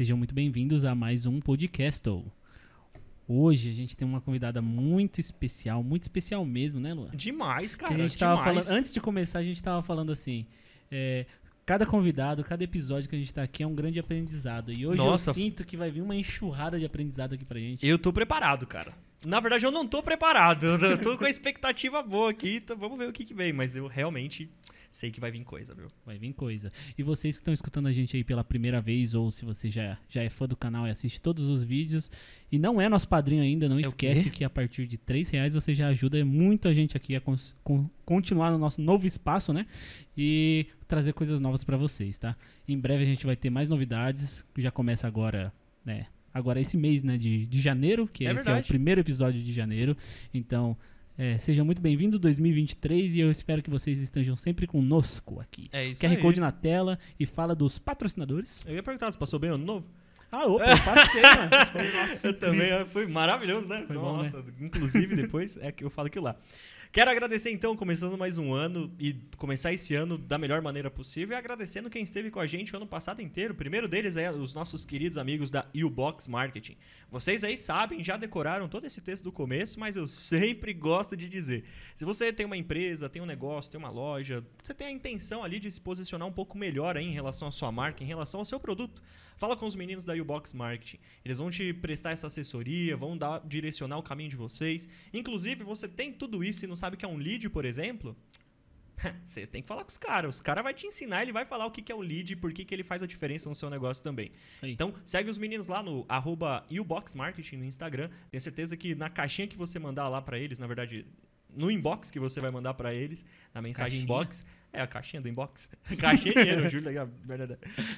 Sejam muito bem-vindos a mais um podcast. Hoje a gente tem uma convidada muito especial, muito especial mesmo, né, Luan? Demais, cara. a gente tava demais. falando, antes de começar, a gente estava falando assim. É, cada convidado, cada episódio que a gente está aqui é um grande aprendizado. E hoje Nossa. eu sinto que vai vir uma enxurrada de aprendizado aqui pra gente. Eu tô preparado, cara. Na verdade, eu não tô preparado. Eu tô com a expectativa boa aqui. Então vamos ver o que, que vem. Mas eu realmente sei que vai vir coisa, viu? Vai vir coisa. E vocês que estão escutando a gente aí pela primeira vez, ou se você já, já é fã do canal e assiste todos os vídeos, e não é nosso padrinho ainda, não é esquece que a partir de três reais você já ajuda muita gente aqui a continuar no nosso novo espaço, né? E trazer coisas novas para vocês, tá? Em breve a gente vai ter mais novidades. Já começa agora, né? agora esse mês, né, de, de janeiro, que é esse verdade. é o primeiro episódio de janeiro. Então, é, seja muito bem-vindo 2023 e eu espero que vocês estejam sempre conosco aqui. É isso QR aí. Code na tela e fala dos patrocinadores. Eu ia perguntar se passou bem o ano novo. Ah, opa, passei, mano. Né? Foi, nossa, eu também, foi maravilhoso, né? Foi nossa, bom, né? inclusive depois é que eu falo aquilo lá. Quero agradecer então, começando mais um ano e começar esse ano da melhor maneira possível e agradecendo quem esteve com a gente o ano passado inteiro. O primeiro deles é os nossos queridos amigos da U-Box Marketing. Vocês aí sabem, já decoraram todo esse texto do começo, mas eu sempre gosto de dizer. Se você tem uma empresa, tem um negócio, tem uma loja, você tem a intenção ali de se posicionar um pouco melhor em relação à sua marca, em relação ao seu produto. Fala com os meninos da Ubox Marketing. Eles vão te prestar essa assessoria, vão dar direcionar o caminho de vocês. Inclusive, você tem tudo isso e não sabe o que é um lead, por exemplo? Você tem que falar com os caras. Os caras vão te ensinar, ele vai falar o que é o lead e por que, que ele faz a diferença no seu negócio também. Sim. Então, segue os meninos lá no arroba Marketing no Instagram. Tenho certeza que na caixinha que você mandar lá para eles, na verdade, no inbox que você vai mandar para eles, na mensagem caixinha. inbox, é, a caixinha do inbox. Caixinha é dinheiro, Júlio.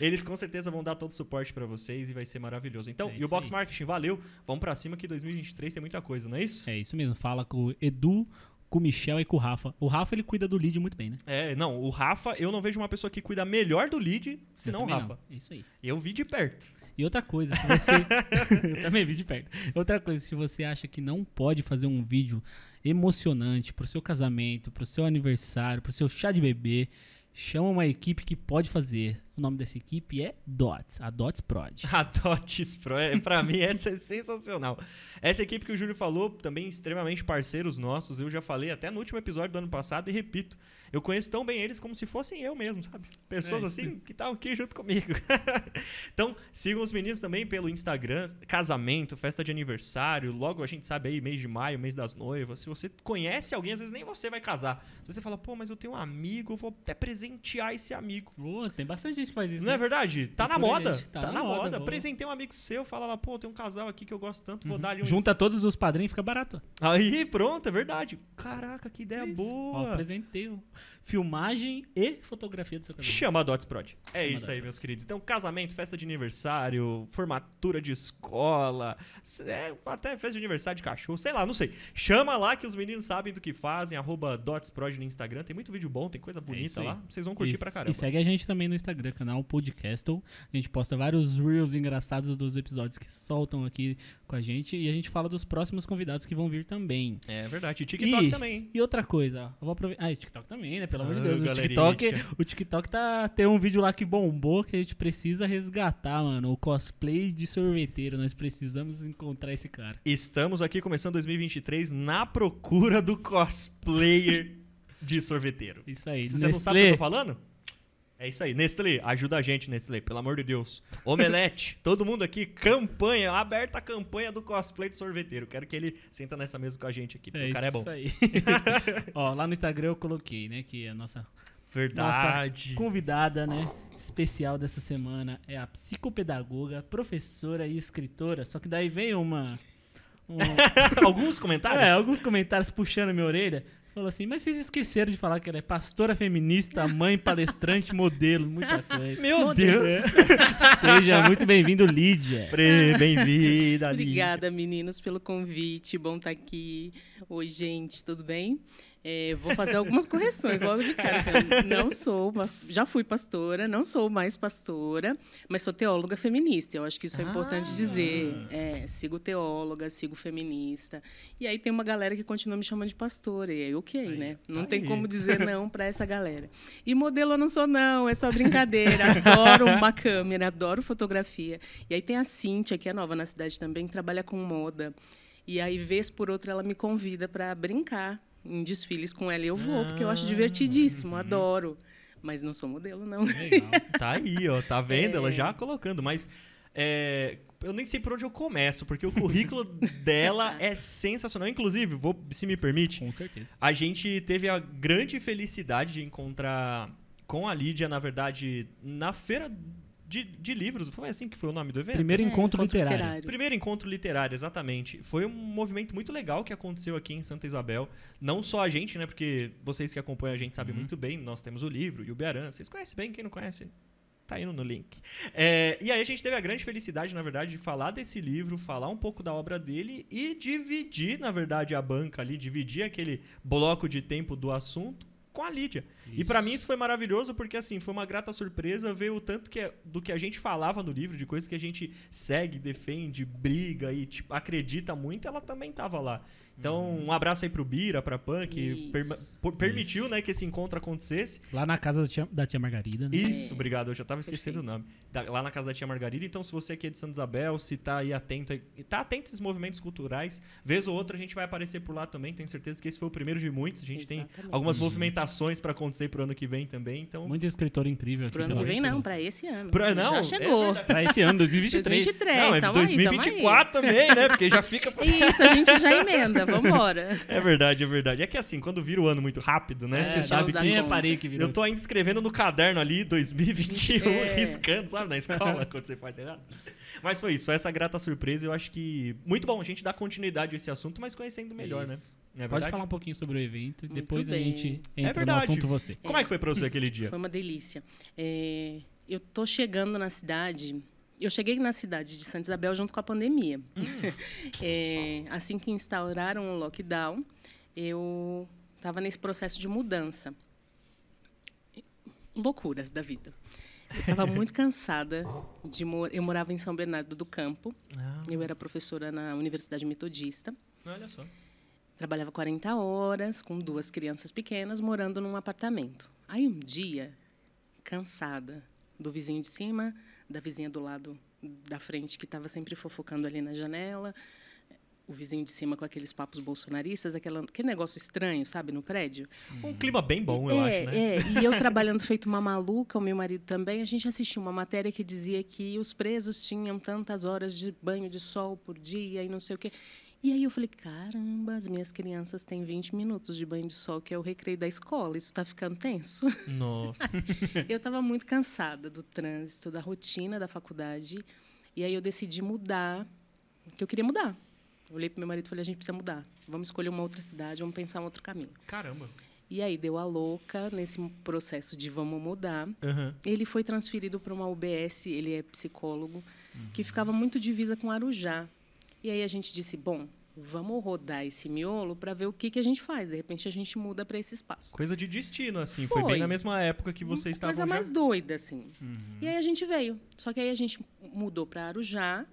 Eles com certeza vão dar todo o suporte para vocês e vai ser maravilhoso. Então, é e o Box aí. Marketing, valeu. Vamos para cima que 2023 tem muita coisa, não é isso? É isso mesmo. Fala com o Edu, com o Michel e com o Rafa. O Rafa, ele cuida do lead muito bem, né? É, não. O Rafa, eu não vejo uma pessoa que cuida melhor do lead senão o Rafa. Não. É isso aí. Eu vi de perto. E outra coisa, se você. eu também vi de perto. Outra coisa, se você acha que não pode fazer um vídeo emocionante para o seu casamento, para o seu aniversário, para o seu chá de bebê, chama uma equipe que pode fazer. O nome dessa equipe é DOTS, a DOTS Prod. A DOTS Prod, é, pra mim, essa é sensacional. Essa equipe que o Júlio falou, também extremamente parceiros nossos, eu já falei até no último episódio do ano passado e repito, eu conheço tão bem eles como se fossem eu mesmo, sabe? Pessoas é assim que estavam tá aqui junto comigo. então, sigam os meninos também pelo Instagram, casamento, festa de aniversário. Logo a gente sabe aí, mês de maio, mês das noivas. Se você conhece alguém, às vezes nem você vai casar. Se você fala, pô, mas eu tenho um amigo, vou até presentear esse amigo. Pô, tem bastante gente que faz isso. Não é né? é verdade? Tá na moda. tá, tá, na, na moda. moda. Presentei um amigo seu, fala lá, pô, tem um casal aqui que eu gosto tanto, uhum. vou dar ali um. Junta todos os padrinhos, fica barato. Aí, pronto, é verdade. Caraca, que ideia é isso. boa. Ó, presentei filmagem e fotografia do seu casamento. Chama Dots Prod. É Chama isso aí, Prod. meus queridos. Então, casamento, festa de aniversário, formatura de escola, é até festa de aniversário de cachorro, sei lá, não sei. Chama lá que os meninos sabem do que fazem, arroba Dots Prod no Instagram. Tem muito vídeo bom, tem coisa é bonita é lá. Vocês vão curtir e, pra caramba. E segue a gente também no Instagram, canal Podcastle. A gente posta vários reels engraçados dos episódios que soltam aqui com a gente e a gente fala dos próximos convidados que vão vir também. É verdade. E TikTok e, também. E outra coisa, eu vou aproveitar. Ah, e TikTok também, né? Pelo amor de ah, Deus. o, TikTok, o TikTok tá. Tem um vídeo lá que bombou que a gente precisa resgatar, mano. O cosplay de sorveteiro. Nós precisamos encontrar esse cara. Estamos aqui começando 2023 na procura do cosplayer de sorveteiro. Isso aí. Você Nestlé, não sabe o que eu tô falando? É isso aí. Nestlé, ajuda a gente, Nestlé, pelo amor de Deus. Omelete, todo mundo aqui, campanha, aberta a campanha do cosplay do sorveteiro. Quero que ele senta nessa mesa com a gente aqui, porque é o cara é bom. isso aí. Ó, lá no Instagram eu coloquei, né, que a nossa... Verdade. Nossa convidada, né, especial dessa semana é a psicopedagoga, professora e escritora. Só que daí vem uma... Um... alguns comentários? É, alguns comentários puxando minha orelha. Falou assim, mas vocês esqueceram de falar que ela é pastora feminista, mãe, palestrante, modelo, muita coisa. Meu Deus! É. Seja muito bem-vindo, Lídia. Bem-vinda, Lídia. Obrigada, meninos, pelo convite. Bom estar tá aqui. Oi, gente, tudo bem? É, vou fazer algumas correções logo de cara. Assim, não sou, já fui pastora, não sou mais pastora, mas sou teóloga feminista. Eu acho que isso é ah. importante dizer. É, sigo teóloga, sigo feminista. E aí tem uma galera que continua me chamando de pastora. E aí, ok, aí, né? Tá não tem como dizer não para essa galera. E modelo eu não sou, não. É só brincadeira. Adoro uma câmera, adoro fotografia. E aí tem a Cintia, que é nova na cidade também, que trabalha com moda. E aí, vez por outra, ela me convida para brincar em desfiles com ela e eu vou, ah, porque eu acho ah. divertidíssimo, uhum. adoro. Mas não sou modelo, não. Legal. Tá aí, ó, tá vendo? É... Ela já colocando, mas é, eu nem sei por onde eu começo, porque o currículo dela é sensacional. Inclusive, vou, se me permite. Com certeza. A gente teve a grande felicidade de encontrar com a Lídia, na verdade, na feira de, de livros, foi assim que foi o nome do evento? Primeiro é, encontro, encontro literário. literário. Primeiro encontro literário, exatamente. Foi um movimento muito legal que aconteceu aqui em Santa Isabel. Não só a gente, né? Porque vocês que acompanham a gente sabem uhum. muito bem, nós temos o livro e o Bearan. Vocês conhecem bem, quem não conhece? tá indo no link. É, e aí a gente teve a grande felicidade, na verdade, de falar desse livro, falar um pouco da obra dele e dividir, na verdade, a banca ali, dividir aquele bloco de tempo do assunto com a Lídia. Isso. E para mim isso foi maravilhoso porque assim, foi uma grata surpresa ver o tanto que é, do que a gente falava no livro, de coisas que a gente segue, defende, briga e tipo, acredita muito, ela também tava lá. Então, uhum. um abraço aí pro Bira, pra Punk, que per permitiu né, que esse encontro acontecesse. Lá na casa da tia, da tia Margarida. Né? Isso, obrigado. Eu já tava esquecendo Perfeito. o nome. Da, lá na casa da tia Margarida. Então, se você aqui é de Santa Isabel, se tá aí atento, tá atento a esses movimentos culturais, vez ou outra a gente vai aparecer por lá também. Tenho certeza que esse foi o primeiro de muitos. A gente Exatamente. tem algumas uhum. movimentações para acontecer pro ano que vem também. Então... Muito escritor incrível. Pro ano que vem não, pra esse ano. Pra, não, já é chegou. É pra esse ano, 2023. 2023, não, é 2024 aí. também, né? Porque já fica... Isso, a gente já emenda vambora. é verdade, é verdade. É que assim, quando vira o ano muito rápido, né? É, você sabe que. É parei que virou. Eu tô ainda escrevendo no caderno ali, 2021, é. riscando, sabe, na escola, quando você faz errado. Mas foi isso, foi essa grata surpresa. Eu acho que. Muito bom a gente dar continuidade a esse assunto, mas conhecendo melhor, né? isso. né? É Pode falar um pouquinho sobre o evento e depois bem. a gente é entra é no assunto você. É. Como é que foi para você aquele dia? Foi uma delícia. É, eu tô chegando na cidade eu cheguei na cidade de Santa Isabel junto com a pandemia. Hum. é, assim que instauraram o lockdown, eu estava nesse processo de mudança. Loucuras da vida. Eu estava muito cansada de mor eu morava em São Bernardo do Campo. Ah. Eu era professora na Universidade Metodista. Olha só. Trabalhava 40 horas com duas crianças pequenas morando num apartamento. Aí um dia, cansada do vizinho de cima, da vizinha do lado da frente que estava sempre fofocando ali na janela, o vizinho de cima com aqueles papos bolsonaristas, aquela, aquele negócio estranho, sabe, no prédio. Um clima bem bom, eu é, acho, né? É, e eu trabalhando feito uma maluca, o meu marido também, a gente assistiu uma matéria que dizia que os presos tinham tantas horas de banho de sol por dia e não sei o quê. E aí eu falei, caramba, as minhas crianças têm 20 minutos de banho de sol, que é o recreio da escola, isso está ficando tenso. Nossa. eu estava muito cansada do trânsito, da rotina da faculdade, e aí eu decidi mudar, que eu queria mudar. Eu olhei para meu marido e falei, a gente precisa mudar, vamos escolher uma outra cidade, vamos pensar um outro caminho. Caramba. E aí deu a louca nesse processo de vamos mudar. Uhum. Ele foi transferido para uma UBS, ele é psicólogo, uhum. que ficava muito divisa com Arujá. E aí a gente disse, bom, vamos rodar esse miolo para ver o que, que a gente faz. De repente a gente muda para esse espaço. Coisa de destino, assim. Foi, Foi bem na mesma época que você estava. Coisa já... mais doida, assim. Uhum. E aí a gente veio. Só que aí a gente mudou para Arujá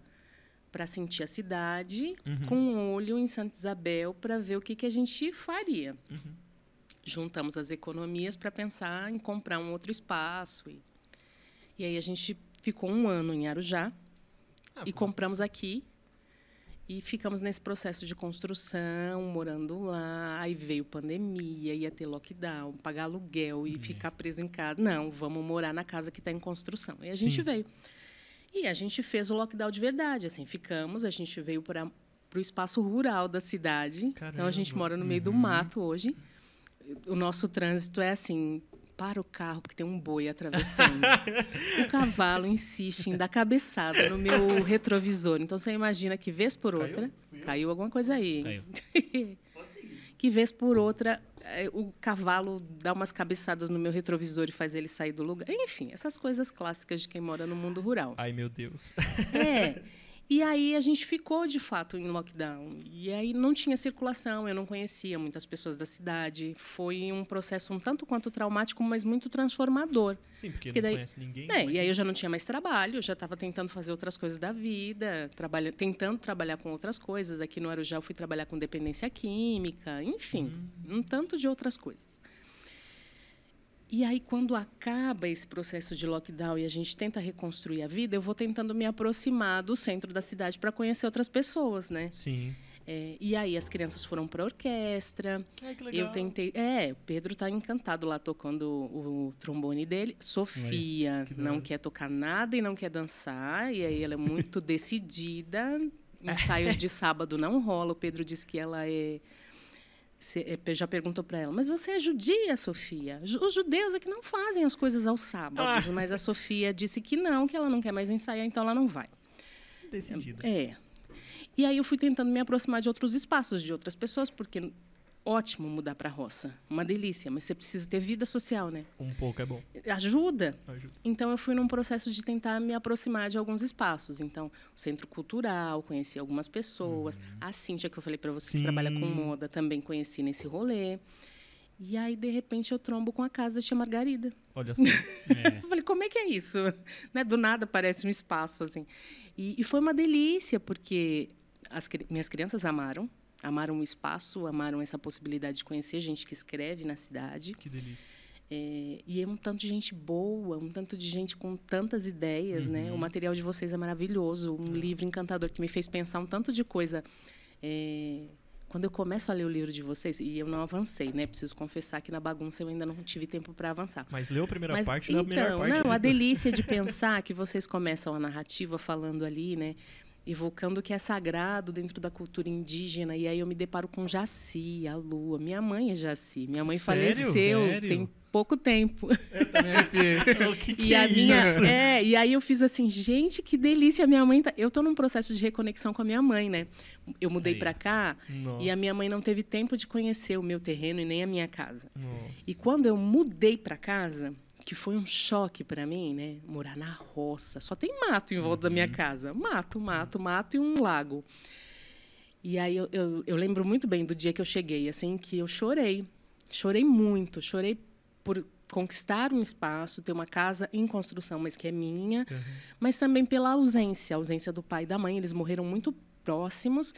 para sentir a cidade, uhum. com um olho em Santa Isabel para ver o que, que a gente faria. Uhum. Juntamos as economias para pensar em comprar um outro espaço. E, e aí a gente ficou um ano em Arujá ah, e compramos aqui e ficamos nesse processo de construção, morando lá. Aí veio pandemia, ia ter lockdown, pagar aluguel e uhum. ficar preso em casa. Não, vamos morar na casa que está em construção. E a gente Sim. veio. E a gente fez o lockdown de verdade, assim, ficamos, a gente veio para o espaço rural da cidade. Caramba. Então a gente mora no meio uhum. do mato hoje. O nosso trânsito é assim, para o carro, porque tem um boi atravessando. o cavalo insiste em dar cabeçada no meu retrovisor. Então você imagina que vez por outra. Caiu, caiu alguma coisa aí. Caiu. que vez por outra eh, o cavalo dá umas cabeçadas no meu retrovisor e faz ele sair do lugar. Enfim, essas coisas clássicas de quem mora no mundo rural. Ai, meu Deus. É. E aí a gente ficou de fato em lockdown. E aí não tinha circulação, eu não conhecia muitas pessoas da cidade. Foi um processo um tanto quanto traumático, mas muito transformador. Sim, porque, porque não daí... conhece ninguém. É, mas... E aí eu já não tinha mais trabalho, eu já estava tentando fazer outras coisas da vida, trabalha... tentando trabalhar com outras coisas. Aqui no Arujá eu fui trabalhar com dependência química, enfim, hum. um tanto de outras coisas. E aí, quando acaba esse processo de lockdown e a gente tenta reconstruir a vida, eu vou tentando me aproximar do centro da cidade para conhecer outras pessoas, né? Sim. É, e aí as crianças foram para orquestra. Ai, que legal. Eu tentei. É, o Pedro está encantado lá tocando o, trombone dele. Sofia que não quer tocar nada e não quer dançar. E aí ela é muito decidida. Ensaios de sábado não rola. O Pedro disse que ela é eh, já perguntou para ela, mas você é judia, Sofia? Os judeus é que não fazem as coisas aos sábados, ah. mas a Sofia disse que não, que ela não quer mais ensaiar, então ela não vai. Decidida. É. E aí eu fui tentando me aproximar de outros espaços, de outras pessoas, porque ótimo mudar para a roça, uma delícia, mas você precisa ter vida social, né? Um pouco é bom. Ajuda. Ajuda. Então eu fui num processo de tentar me aproximar de alguns espaços, então o centro cultural, conheci algumas pessoas, uhum. a Cíntia que eu falei para você Sim. que trabalha com moda, também conheci nesse rolê. E aí, de repente, eu trombo com a casa da tia Margarida. Olha só. É. eu falei, como é que é isso? Né? Do nada parece um espaço, assim. E, e foi uma delícia, porque as, minhas crianças amaram amaram o espaço, amaram essa possibilidade de conhecer gente que escreve na cidade. Que delícia. É, e é um tanto de gente boa, um tanto de gente com tantas ideias, né? uhum. né? O material de vocês é maravilhoso, um é. livro encantador que me fez pensar um tanto de coisa. É, quando eu começo a ler o livro de vocês, e eu não avancei, né? Preciso confessar que na bagunça eu ainda não tive tempo para avançar. Mas leu a primeira Mas, parte, então, a melhor então, parte. Não, a delícia de pensar que vocês começam a narrativa falando ali, né? evocando o que é sagrado dentro da cultura indígena. E aí eu me deparo com Jaci, a lua. Minha mãe é Jaci. Minha mãe Sério? faleceu Sério? tem pouco tempo. e a é minha, é, e aí eu fiz assim, gente, que delícia, minha mãe tá... eu tô num processo de reconexão com a minha mãe, né? Eu mudei para cá Nossa. e a minha mãe não teve tempo de conhecer o meu terreno e nem a minha casa. Nossa. E quando eu mudei para casa, que foi um choque para mim, né? Morar na roça, só tem mato em volta uhum. da minha uhum. casa, mato, mato, mato e um lago. E aí eu, eu, eu, lembro muito bem do dia que eu cheguei, assim, que eu chorei, chorei muito, chorei por conquistar um espaço, ter uma casa em construção, mas que é minha, uhum. mas também pela ausência, a ausência do pai e da mãe, eles morreram muito próximos,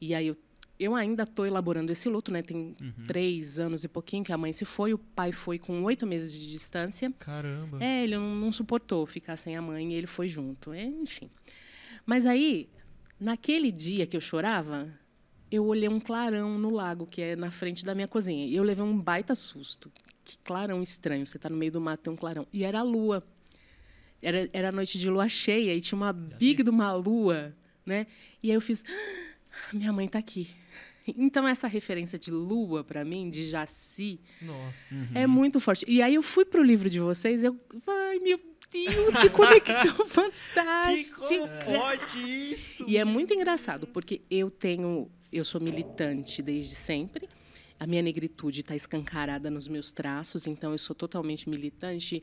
e aí eu eu ainda estou elaborando esse luto, né? Tem uhum. três anos e pouquinho que a mãe se foi, o pai foi com oito meses de distância. Caramba! É, ele não, não suportou ficar sem a mãe e ele foi junto. É, enfim. Mas aí, naquele dia que eu chorava, eu olhei um clarão no lago, que é na frente da minha cozinha. E eu levei um baita susto. Que clarão estranho, você está no meio do mato, tem um clarão. E era a lua. Era, era noite de lua cheia e tinha uma big de uma lua, né? E aí eu fiz, ah, minha mãe está aqui. Então, essa referência de lua, para mim, de Jaci, Nossa. Uhum. é muito forte. E aí eu fui pro livro de vocês, eu. Ai, meu Deus, que conexão fantástica! Que pode isso? E é muito engraçado, porque eu tenho. Eu sou militante desde sempre. A minha negritude está escancarada nos meus traços, então eu sou totalmente militante.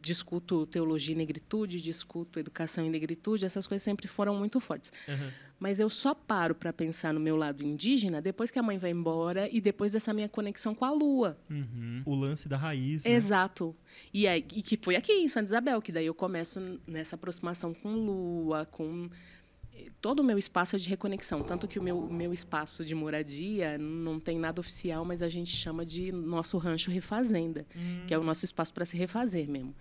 Discuto teologia e negritude, discuto educação e negritude, essas coisas sempre foram muito fortes. Uhum mas eu só paro para pensar no meu lado indígena depois que a mãe vai embora e depois dessa minha conexão com a lua. Uhum. O lance da raiz. Né? Exato. E, e que foi aqui em Santa Isabel, que daí eu começo nessa aproximação com lua, com eh, todo o meu espaço é de reconexão. Tanto que o meu, meu espaço de moradia não tem nada oficial, mas a gente chama de nosso rancho refazenda, hum. que é o nosso espaço para se refazer mesmo.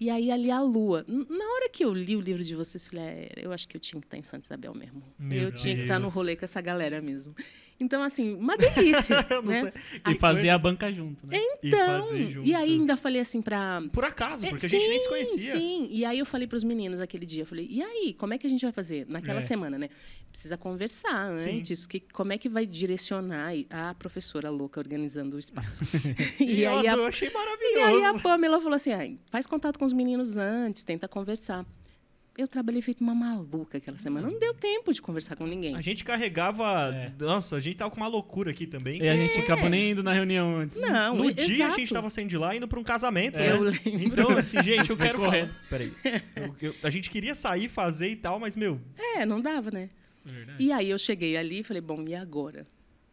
E aí ali a lua. Na hora que eu li o livro de vocês, eu falei, ah, é, eu acho que eu tinha que estar em Santa Isabel mesmo. Meu eu Deus. tinha que estar no rolê com essa galera mesmo. Então, assim, uma delícia. né? E fazer a banca junto, né? Então, e, junto. e, aí ainda falei assim pra. Por acaso, porque é, a gente nem se conhecia. Sim, e aí eu falei pros meninos aquele dia, eu falei, e aí, como é que a gente vai fazer? Naquela é. semana, né? Precisa conversar antes, que, como é que vai direcionar a professora louca organizando o espaço. e, e aí, eu, a, eu achei maravilhoso. E aí a Pamela falou assim: ah, faz contato com os meninos antes, tenta conversar. Eu trabalhei feito uma maluca aquela semana. Não deu tempo de conversar com ninguém. A gente carregava. É. Nossa, a gente tava com uma loucura aqui também. E a gente é. acabou nem indo na reunião antes. Não, No dia exato. a gente tava saindo de lá indo pra um casamento. É. Né? Eu lembro. Então, assim, gente, eu quero. Falar. Peraí. Eu, eu, a gente queria sair, fazer e tal, mas, meu. É, não dava, né? Verdade. E aí eu cheguei ali e falei, bom, e agora?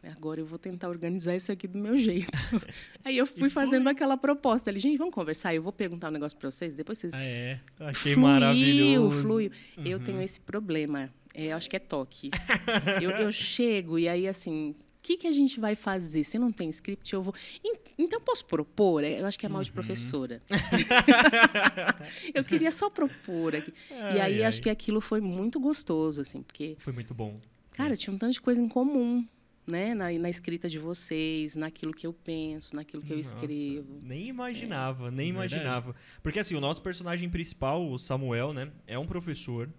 É, agora eu vou tentar organizar isso aqui do meu jeito. Aí eu fui fazendo aquela proposta ali, gente, vamos conversar, eu vou perguntar um negócio para vocês, depois vocês. Ah, é, achei fluiu, maravilhoso. Fluiu. Uhum. Eu tenho esse problema, é, acho que é toque. eu, eu chego e aí assim, o que, que a gente vai fazer? Se não tem script, eu vou. Então, posso propor? É, eu acho que é mal de uhum. professora. eu queria só propor aqui. Ai, e aí, ai. acho que aquilo foi muito gostoso, assim, porque. Foi muito bom. Cara, tinha um tanto de coisa em comum né, na, na, escrita de vocês, naquilo que eu penso, naquilo que eu escrevo. Nem imaginava, é. nem é imaginava. Porque assim, o nosso personagem principal, o Samuel, né, é um professor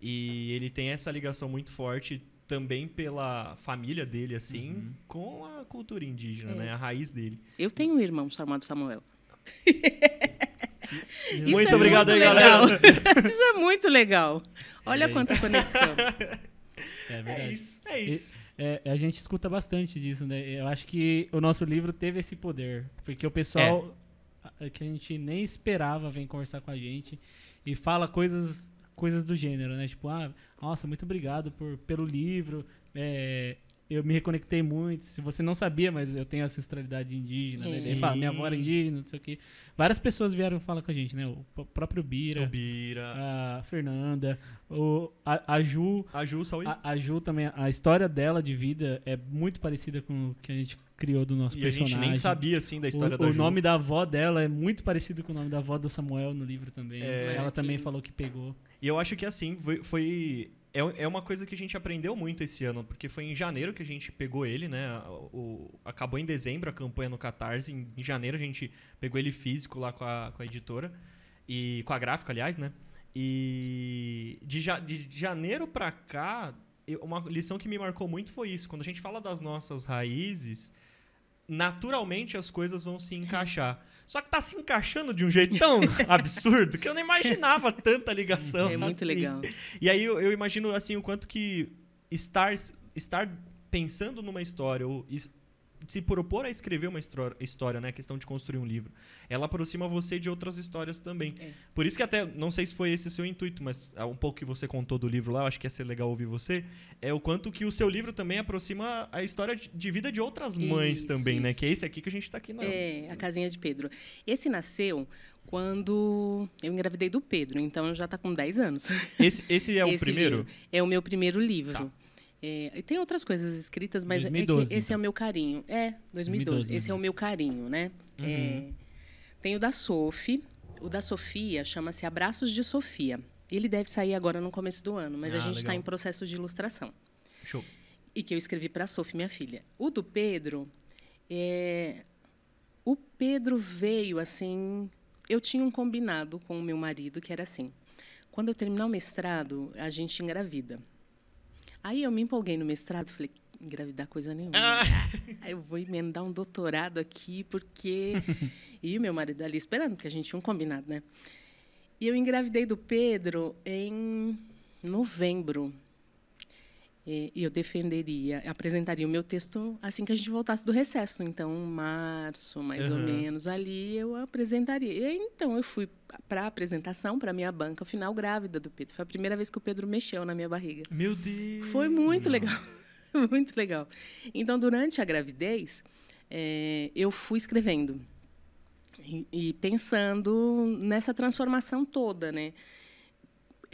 e ele tem essa ligação muito forte também pela família dele assim, uhum. com a cultura indígena, é. né, a raiz dele. Eu tenho um irmão chamado Samuel. muito, é obrigado muito aí, legal. galera. isso é muito legal. Olha é quanta isso. conexão. É verdade. É isso. É isso. E é, a gente escuta bastante disso, né? Eu acho que o nosso livro teve esse poder, porque o pessoal é. que a gente nem esperava vem conversar com a gente e fala coisas coisas do gênero, né? Tipo, ah, nossa, muito obrigado por, pelo livro, é, eu me reconectei muito. Se você não sabia, mas eu tenho ancestralidade indígena, né? Ele fala, minha avó era indígena, não sei o quê. Várias pessoas vieram falar com a gente, né? O próprio Bira. O Bira. A Fernanda. O, a, a Ju. A Ju, saúde. A, a, Ju também. A história dela de vida é muito parecida com o que a gente criou do nosso e personagem. a gente nem sabia, assim, da história o, da o Ju. O nome da avó dela é muito parecido com o nome da avó do Samuel no livro também. É, Ela também e... falou que pegou. E eu acho que, assim, foi, foi é, é, uma coisa que a gente aprendeu muito esse ano, porque foi em janeiro que a gente pegou ele, né? O, acabou em dezembro a campanha no Catarse, em, janeiro a gente pegou ele físico lá com a, com a editora, e com a gráfica, aliás, né? E de, ja, de janeiro pra cá, uma lição que me marcou muito foi isso. Quando a gente fala das nossas raízes, naturalmente as coisas vão se encaixar. Só que tá se encaixando de um jeito tão absurdo que eu não imaginava tanta ligação. É muito assim. legal. E aí eu, eu, imagino assim o quanto que estar, estar pensando numa história ou se propor a escrever uma história, né? A questão de construir um livro. Ela aproxima você de outras histórias também. É. Por isso que até, não sei se foi esse seu intuito, mas ah, um pouco que você contou do livro lá, eu acho que ia ser legal ouvir você, é o quanto que o seu livro também aproxima a história de vida de outras mães isso, também, isso. né? Que é esse aqui que a gente está aqui na... É, A Casinha de Pedro. Esse nasceu quando eu engravidei do Pedro, então já está com 10 anos. Esse, esse é o esse primeiro? É o meu primeiro livro. Tá. É, e tem outras coisas escritas, mas 2012, é esse então. é o então. meu carinho. É, 2012. 2012 esse é o meu carinho, né? Uhum. É, tem o da Sophie. O da Sofia chama-se Abraços de Sofia. Ele deve sair agora no começo do ano, mas ah, a gente está em processo de ilustração. Show. E que eu escrevi para a Sophie, minha filha. O do Pedro. É... O Pedro veio assim. Eu tinha um combinado com o meu marido que era assim: quando eu terminar o mestrado, a gente engravida. Aí eu me empolguei no mestrado, falei, engravidar coisa nenhuma. Ah. Eu vou emendar um doutorado aqui, porque. e o meu marido ali esperando, porque a gente tinha um combinado, né? E eu engravidei do Pedro em novembro. E eu defenderia, apresentaria o meu texto assim que a gente voltasse do recesso. Então, março, mais uhum. ou menos, ali eu apresentaria. E, então, eu fui para a apresentação, para minha banca final grávida do Pedro. Foi a primeira vez que o Pedro mexeu na minha barriga. Meu Deus! Foi muito legal. muito legal. Então, durante a gravidez, é, eu fui escrevendo e, e pensando nessa transformação toda, né?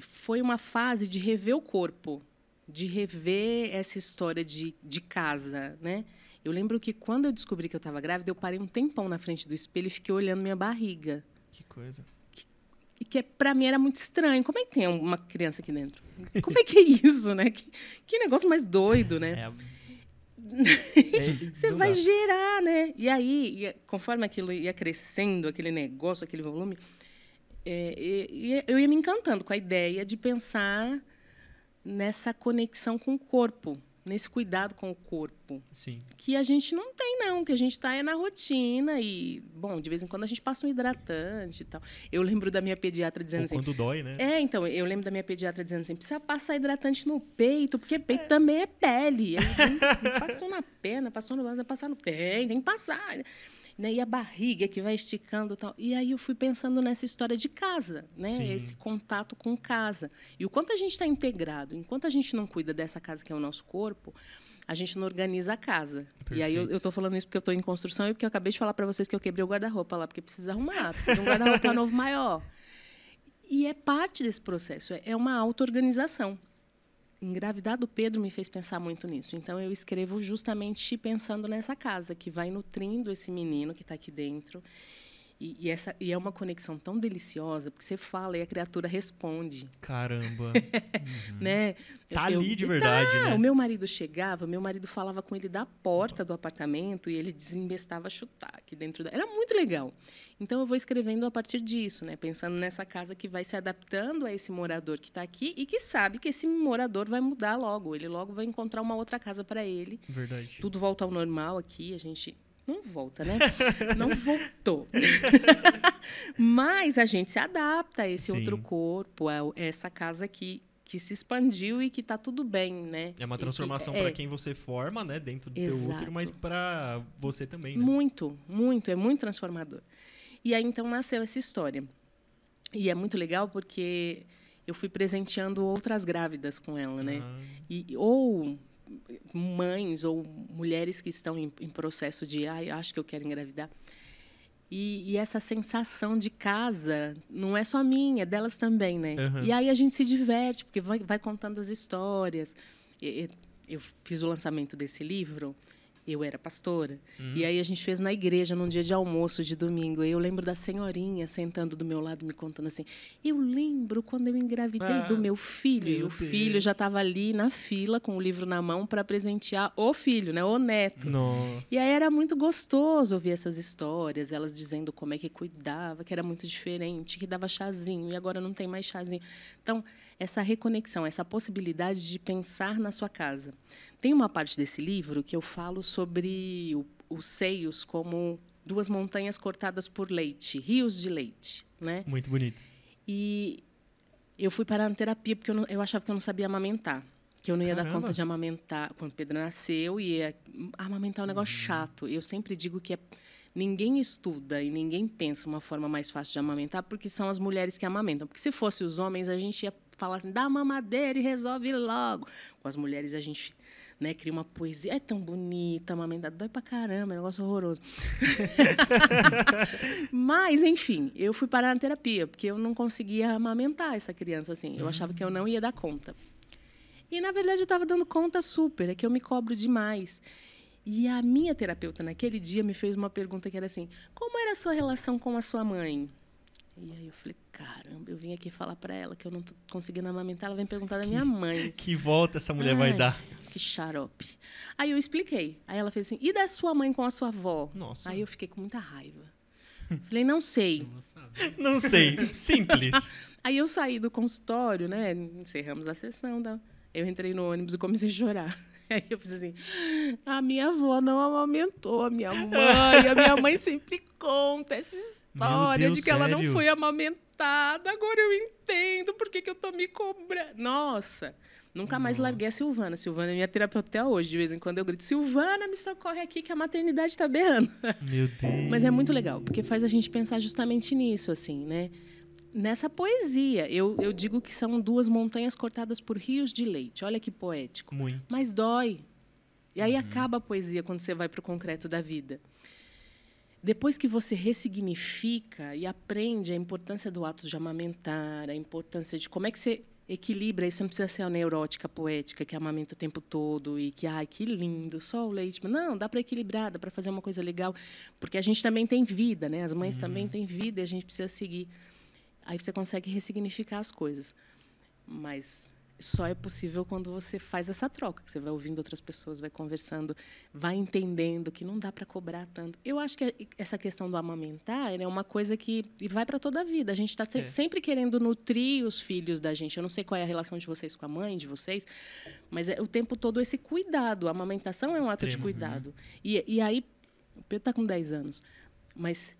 Foi uma fase de rever o corpo de rever essa história de, de casa, né? Eu lembro que quando eu descobri que eu estava grávida, eu parei um tempão na frente do espelho e fiquei olhando minha barriga. Que coisa. E que, é, para mim era muito estranho. Como é que tem uma criança aqui dentro? Como é que é isso, né? Que, que negócio mais doido, né? É. Você vai gerar, né? E aí, conforme aquilo ia crescendo, aquele negócio, aquele volume, é, eu ia me encantando com a ideia de pensar nessa conexão com o corpo, nesse cuidado com o corpo. Sim. Que a gente não tem, não, que a gente está é na rotina e, bom, de vez em quando a gente passa um hidratante e tal. Eu lembro da minha pediatra dizendo Ou assim. Quando dói, né? É, então, eu lembro da minha pediatra dizendo assim: precisa passar hidratante no peito, porque é. peito é. também é pele. Aí, passou na perna, passou no braço, passar no. Tem, tem que passar né? E a barriga que vai esticando tal. E aí eu fui pensando nessa história de casa, né? Sim. Esse contato com casa. E o quanto a gente está integrado, enquanto a gente não cuida dessa casa que é o nosso corpo, a gente não organiza a casa. Perfeito. E aí eu, estou falando isso porque eu estou em construção e porque eu acabei de falar para vocês que eu quebrei o guarda-roupa lá, porque precisa arrumar, precisa de um guarda-roupa novo maior. E é parte desse processo, é, é uma auto-organização engravidar do Pedro me fez pensar muito nisso. Então eu escrevo justamente pensando nessa casa que vai nutrindo esse menino que está aqui dentro e, e, essa, e é uma conexão tão deliciosa, porque você fala e a criatura responde. Caramba! Uhum. né? Tá eu, ali de eu, verdade, tá. né? O meu marido chegava, meu marido falava com ele da porta do apartamento e ele desembestava chutar aqui dentro da... Era muito legal. Então, eu vou escrevendo a partir disso, né? pensando nessa casa que vai se adaptando a esse morador que está aqui e que sabe que esse morador vai mudar logo. Ele logo vai encontrar uma outra casa para ele. Verdade. Tudo volta ao normal aqui, a gente não volta, né? Não voltou. Mas a gente se adapta a esse Sim. outro corpo, a é essa casa que, que se expandiu e que está tudo bem, né? É uma transformação é, para quem você forma, né, dentro do exato. teu útero, mas para você também, né? Muito, muito, é muito transformador. E aí então nasceu essa história. E é muito legal porque eu fui presenteando outras grávidas com ela, né? Ah. E ou mães ou mulheres que estão em, em processo de ah eu acho que eu quero engravidar. E, e, essa sensação de casa não é só minha, é delas também, né? Uhum. E aí a gente se diverte, porque vai, vai contando as histórias. Eu fiz o lançamento desse livro eu era pastora. Uhum. E aí a gente fez na igreja, num dia de almoço de domingo. E eu lembro da senhorinha sentando do meu lado, me contando assim: Eu lembro quando eu engravidei ah, do meu filho. Meu e o filho já estava ali na fila, com o livro na mão, para presentear o filho, né? O neto. Nossa. E aí era muito gostoso ouvir essas histórias, elas dizendo como é que cuidava, que era muito diferente, que dava chazinho e agora não tem mais chazinho. Então, essa reconexão, essa possibilidade de pensar na sua casa. Tem uma parte desse livro que eu falo sobre os seios como duas montanhas cortadas por leite, rios de leite, né? Muito bonito. E eu fui para a terapia porque eu, não, eu achava que eu não sabia amamentar. Que eu não ia Caramba. dar conta de amamentar quando Pedro nasceu e ia é, amamentar é um negócio uhum. chato. Eu sempre digo que é, ninguém estuda e ninguém pensa uma forma mais fácil de amamentar porque são as mulheres que amamentam. Porque se fosse os homens, a gente ia falar assim, dá mamadeira e resolve logo. Com as mulheres, a gente né? Cria uma poesia, é tão bonita, amamentada, dói pra caramba, é um negócio horroroso. Mas, enfim, eu fui parar na terapia, porque eu não conseguia amamentar essa criança, assim. Eu achava que eu não ia dar conta. E, na verdade, eu estava dando conta super, é que eu me cobro demais. E a minha terapeuta, naquele dia, me fez uma pergunta que era assim: como era a sua relação com a sua mãe? E aí eu falei, caramba, eu vim aqui falar para ela que eu não tô conseguindo amamentar, ela vem perguntar da minha mãe. Que volta essa mulher Ai, vai dar. Que xarope. Aí eu expliquei. Aí ela fez assim: e da sua mãe com a sua avó? Nossa. Aí eu fiquei com muita raiva. Falei, não sei. Não sei. Simples. Aí eu saí do consultório, né? Encerramos a sessão. Eu entrei no ônibus e comecei a chorar. Aí eu fiz assim: a minha avó não amamentou a minha mãe. A minha mãe sempre conta essa história Deus, de que sério? ela não foi amamentada. Agora eu entendo por que, que eu tô me cobrando. Nossa! Nunca mais Nossa. larguei a Silvana. Silvana é minha terapeuta até hoje. De vez em quando eu grito: Silvana, me socorre aqui que a maternidade está berrando. Meu Deus. Mas é muito legal, porque faz a gente pensar justamente nisso, assim, né? Nessa poesia, eu, eu digo que são duas montanhas cortadas por rios de leite. Olha que poético. Muito. Mas dói. E aí uhum. acaba a poesia quando você vai para o concreto da vida. Depois que você ressignifica e aprende a importância do ato de amamentar, a importância de como é que você equilibra isso. não precisa ser a neurótica poética que amamenta o tempo todo e que, ai, que lindo, só o leite. Não, dá para equilibrar, dá para fazer uma coisa legal. Porque a gente também tem vida, né? As mães também uhum. têm vida e a gente precisa seguir. Aí você consegue ressignificar as coisas. Mas só é possível quando você faz essa troca, que você vai ouvindo outras pessoas, vai conversando, vai entendendo que não dá para cobrar tanto. Eu acho que é, essa questão do amamentar né, é uma coisa que vai para toda a vida. A gente está é. sempre querendo nutrir os filhos da gente. Eu não sei qual é a relação de vocês com a mãe, de vocês, mas é o tempo todo esse cuidado. A amamentação é um Extremo, ato de uhum. cuidado. Né? E, e, aí, o Pedro está com 10 anos, mas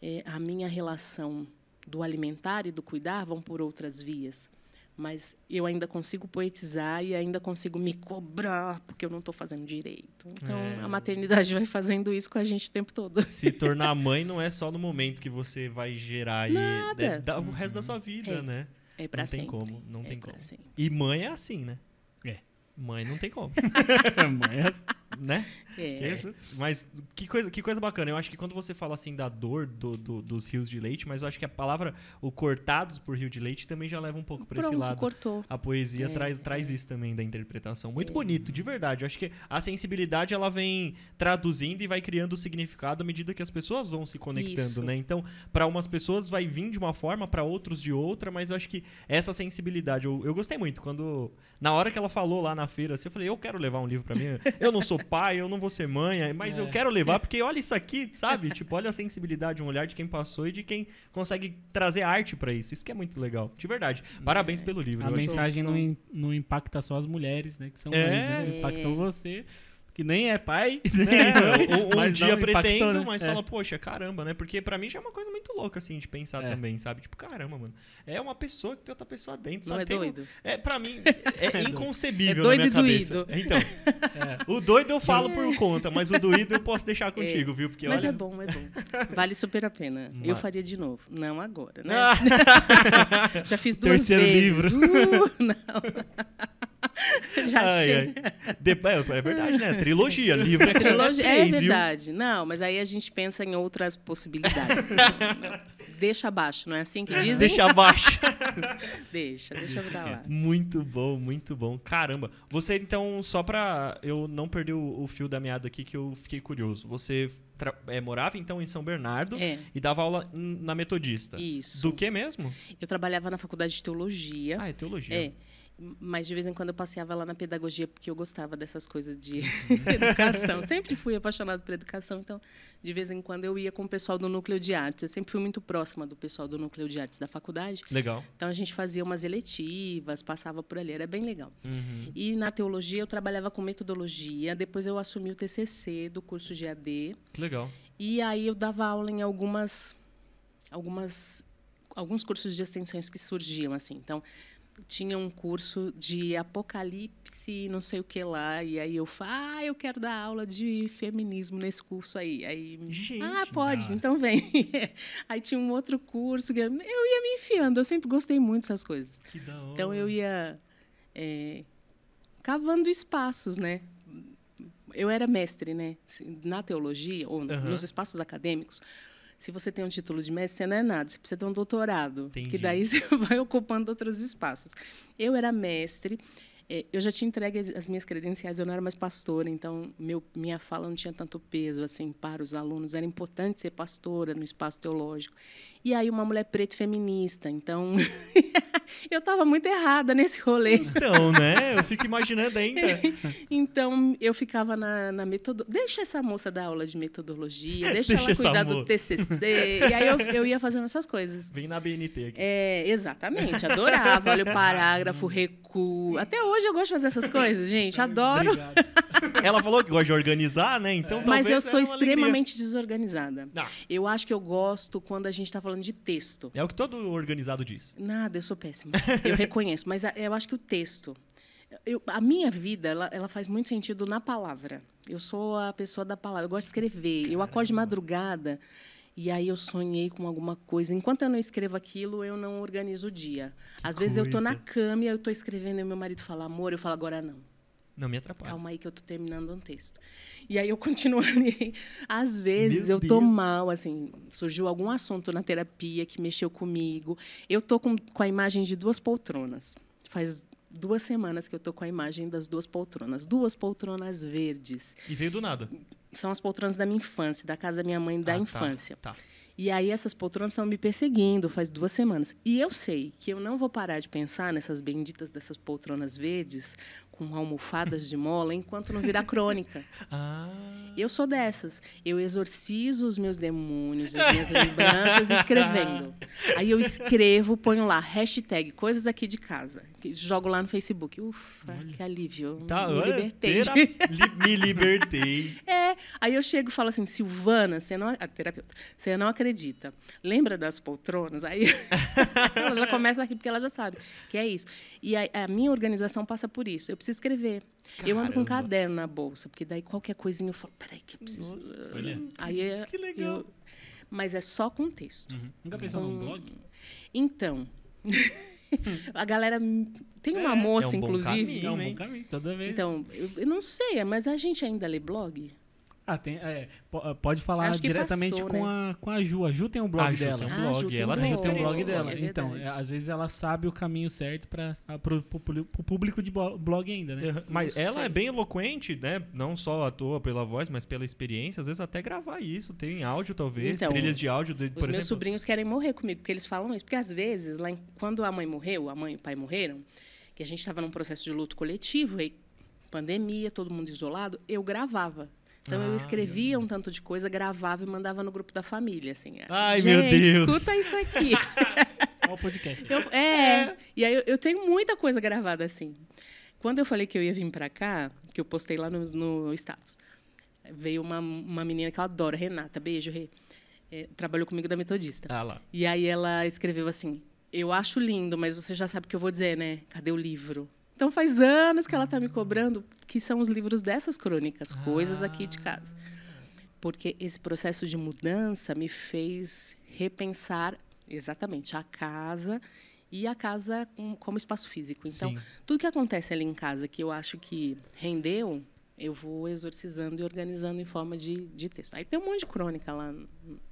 é, a minha relação do alimentar e do cuidar vão por outras vias mas eu ainda consigo poetizar e ainda consigo me cobrar porque eu não estou fazendo direito. Então é. a maternidade vai fazendo isso com a gente o tempo todo. Se tornar mãe não é só no momento que você vai gerar e é, dá, o uhum. resto da sua vida, é. né? É para sempre. Não tem como, não é tem como. Sempre. E mãe é assim, né? É. Mãe não tem como. mãe é assim né? É. Mas que coisa, que coisa bacana. Eu acho que quando você fala assim da dor do, do, dos rios de leite, mas eu acho que a palavra, o cortados por rio de leite, também já leva um pouco para esse lado. Cortou. A poesia é, traz, é. traz isso também da interpretação. Muito é. bonito, de verdade. Eu acho que a sensibilidade ela vem traduzindo e vai criando significado à medida que as pessoas vão se conectando, isso. né? Então, para umas pessoas vai vir de uma forma, para outros de outra, mas eu acho que essa sensibilidade, eu, eu gostei muito. Quando, na hora que ela falou lá na feira, assim, eu falei, eu quero levar um livro para mim. Eu não sou pai, eu não vou ser mãe, mas é. eu quero levar, porque olha isso aqui, sabe? tipo, olha a sensibilidade, um olhar de quem passou e de quem consegue trazer arte para isso. Isso que é muito legal. De verdade. Parabéns é. pelo livro. A mensagem não, não impacta só as mulheres, né? Que são é. mães, né? Impactou você que nem é pai, né? Não, é, um, um dia pretendo, né? mas é. fala, poxa, caramba, né? Porque para mim já é uma coisa muito louca, assim, de pensar é. também, sabe? Tipo, caramba, mano, é uma pessoa que tem outra pessoa dentro. Não é tem doido? Um... É, pra mim, é, é inconcebível doido. É na minha cabeça. Doido. Então, é. o doido eu falo por conta, mas o doído eu posso deixar contigo, viu? Porque, mas olha... é bom, é bom. Vale super a pena. Mas... Eu faria de novo. Não agora, né? Ah. já fiz duas Terceiro vezes. Terceiro livro. Uh, não. Já ai, chega. Ai. De... É, é, verdade, né? Trilogia, livro é Trilogia, é, três, é verdade. Viu? Não, mas aí a gente pensa em outras possibilidades. deixa abaixo, não é assim que dizem? Deixa abaixo. deixa, deixa eu pra lá. Muito bom, muito bom. Caramba. Você, então, só pra eu não perder o, o fio da meada aqui, que eu fiquei curioso. Você é, morava, então, em São Bernardo é. e dava aula na Metodista. Isso. Do que mesmo? Eu trabalhava na faculdade de teologia. Ah, é teologia. É. Mas de vez em quando eu passeava lá na pedagogia, porque eu gostava dessas coisas de educação. Sempre fui apaixonada por educação, então de vez em quando eu ia com o pessoal do núcleo de artes. Eu sempre fui muito próxima do pessoal do núcleo de artes da faculdade. Legal. Então a gente fazia umas eletivas, passava por ali, era bem legal. Uhum. E na teologia eu trabalhava com metodologia, depois eu assumi o TCC do curso de AD. Legal. E aí eu dava aula em algumas algumas alguns cursos de extensões que surgiam assim. Então, tinha um curso de apocalipse, não sei o que lá, e aí eu falei, ah, eu quero dar aula de feminismo nesse curso aí. aí Gente, ah, pode, não. então vem. aí tinha um outro curso, eu, eu ia me enfiando, eu sempre gostei muito dessas coisas. Que da hora. Então eu ia é, cavando espaços, né? Eu era mestre, né? Assim, na teologia, ou uhum. nos espaços acadêmicos, se você tem um título de mestre, você não é nada, você precisa ter um doutorado, Entendi. que daí você vai ocupando outros espaços. Eu era mestre, eh, eu já tinha entregue as minhas credenciais, eu não era mais pastora, então meu, minha fala não tinha tanto peso assim para os alunos. Era importante ser pastora no espaço teológico. E aí uma mulher preta feminista. Então, eu estava muito errada nesse rolê. Então, né? Eu fico imaginando ainda. então, eu ficava na, na metodologia. Deixa essa moça dar aula de metodologia, é, deixa, deixa ela cuidar do TCC. e aí eu, eu, ia fazendo essas coisas. Vem na BNT aqui. É, exatamente. Adorava. Olha o parágrafo, hum. recuo. Até hoje eu gosto de fazer essas coisas, gente. Adoro. ela falou que gosta de organizar, né? Então, Mas eu sou extremamente alegria. desorganizada. Ah. Eu acho que eu gosto quando a gente está falando falando de texto. É o que todo organizado diz. Nada, eu sou péssima. eu reconheço. Mas eh, eu acho que o texto. Eu, a minha vida, ela, ela, faz muito sentido na palavra. Eu sou a pessoa da palavra. Eu gosto de escrever. Caramba. Eu acordo de madrugada e aí eu sonhei com alguma coisa. Enquanto eu não escrevo aquilo, eu não organizo o dia. Que Às coisa. vezes eu estou na cama e eu estou escrevendo e meu marido fala, amor, eu falo, agora não. Não me atrapalha. Calma aí que eu tô terminando um texto. E aí eu continuo ali. Às vezes Meu eu tô Deus. mal, assim, surgiu algum assunto na terapia que mexeu comigo. Eu tô com, com a imagem de duas poltronas. Faz duas semanas que eu tô com a imagem das duas poltronas. Duas poltronas verdes. E veio do nada. São as poltronas da minha infância, da casa da minha mãe, da ah, tá. infância. Tá, tá. E aí essas poltronas estão me perseguindo faz duas semanas. E eu sei que eu não vou parar de pensar nessas benditas dessas poltronas verdes com almofadas de mola enquanto não virar crônica. ah. Eu sou dessas. Eu exorcizo os meus demônios, as minhas lembranças escrevendo. Aí eu escrevo, ponho lá, hashtag coisas aqui de casa jogo lá no Facebook. Ufa, olha. que alívio. Tá, me olha, libertei. me libertei. É. Aí eu chego e falo assim, Silvana, você não, a terapeuta, você não acredita. Lembra das poltronas? Aí ela já começa a rir, porque ela já sabe que é isso. E a, a minha organização passa por isso. Eu preciso escrever. Caramba. Eu ando com um caderno na bolsa, porque daí qualquer coisinha eu falo, peraí que eu preciso... Nossa, olha. Aí, que, é, que legal. Eu... mas é só com texto. Uhum. Nunca pensou num então, blog? Então... a galera. Tem uma é, moça, é um assim, inclusive. Caminho, é um bom caminho, toda vez. Então, eu, eu não sei, mas a gente ainda lê blog? Ah, tem, é, ah, pode falar diretamente passou, com, né? a, com a Ju. A Ju tem um blog a Ju dela. Tem um ah, blog. Ah, ela tem, um blog, tem um blog dela. É então, é, às vezes ela sabe o caminho certo para ah, o público de blog ainda, né? Mas ela é bem eloquente, né? Não só à toa pela voz, mas pela experiência. Às vezes até gravar isso. Tem áudio, talvez, então, trilhas de áudio. De, os meus exemplo. sobrinhos querem morrer comigo, porque eles falam isso. Porque às vezes, lá em, quando a mãe morreu, a mãe e o pai morreram, que a gente estava num processo de luto coletivo, e pandemia, todo mundo isolado, eu gravava então ah, eu escrevia um tanto de coisa, gravava e mandava no grupo da família, assim. É. Ai, meu Deus! Escuta isso aqui. Olha o podcast. Eu, é, é, E aí eu, eu, tenho muita coisa gravada assim. Quando eu falei que eu ia vir para cá, que eu postei lá no, no status, veio uma, uma menina que eu adoro, Renata. Beijo, Rê. É, trabalhou comigo da Metodista. Ah, lá. E aí ela escreveu assim: Eu acho lindo, mas você já sabe o que eu vou dizer, né? Cadê o livro? Então faz anos que ela está me cobrando que são os livros dessas crônicas, coisas aqui de ah. casa. Porque esse processo de mudança me fez repensar exatamente a casa e a casa como espaço físico. Então, Sim. tudo que acontece ali em casa que eu acho que rendeu, eu vou exorcizando e organizando em forma de, de texto. Aí tem um monte de crônica lá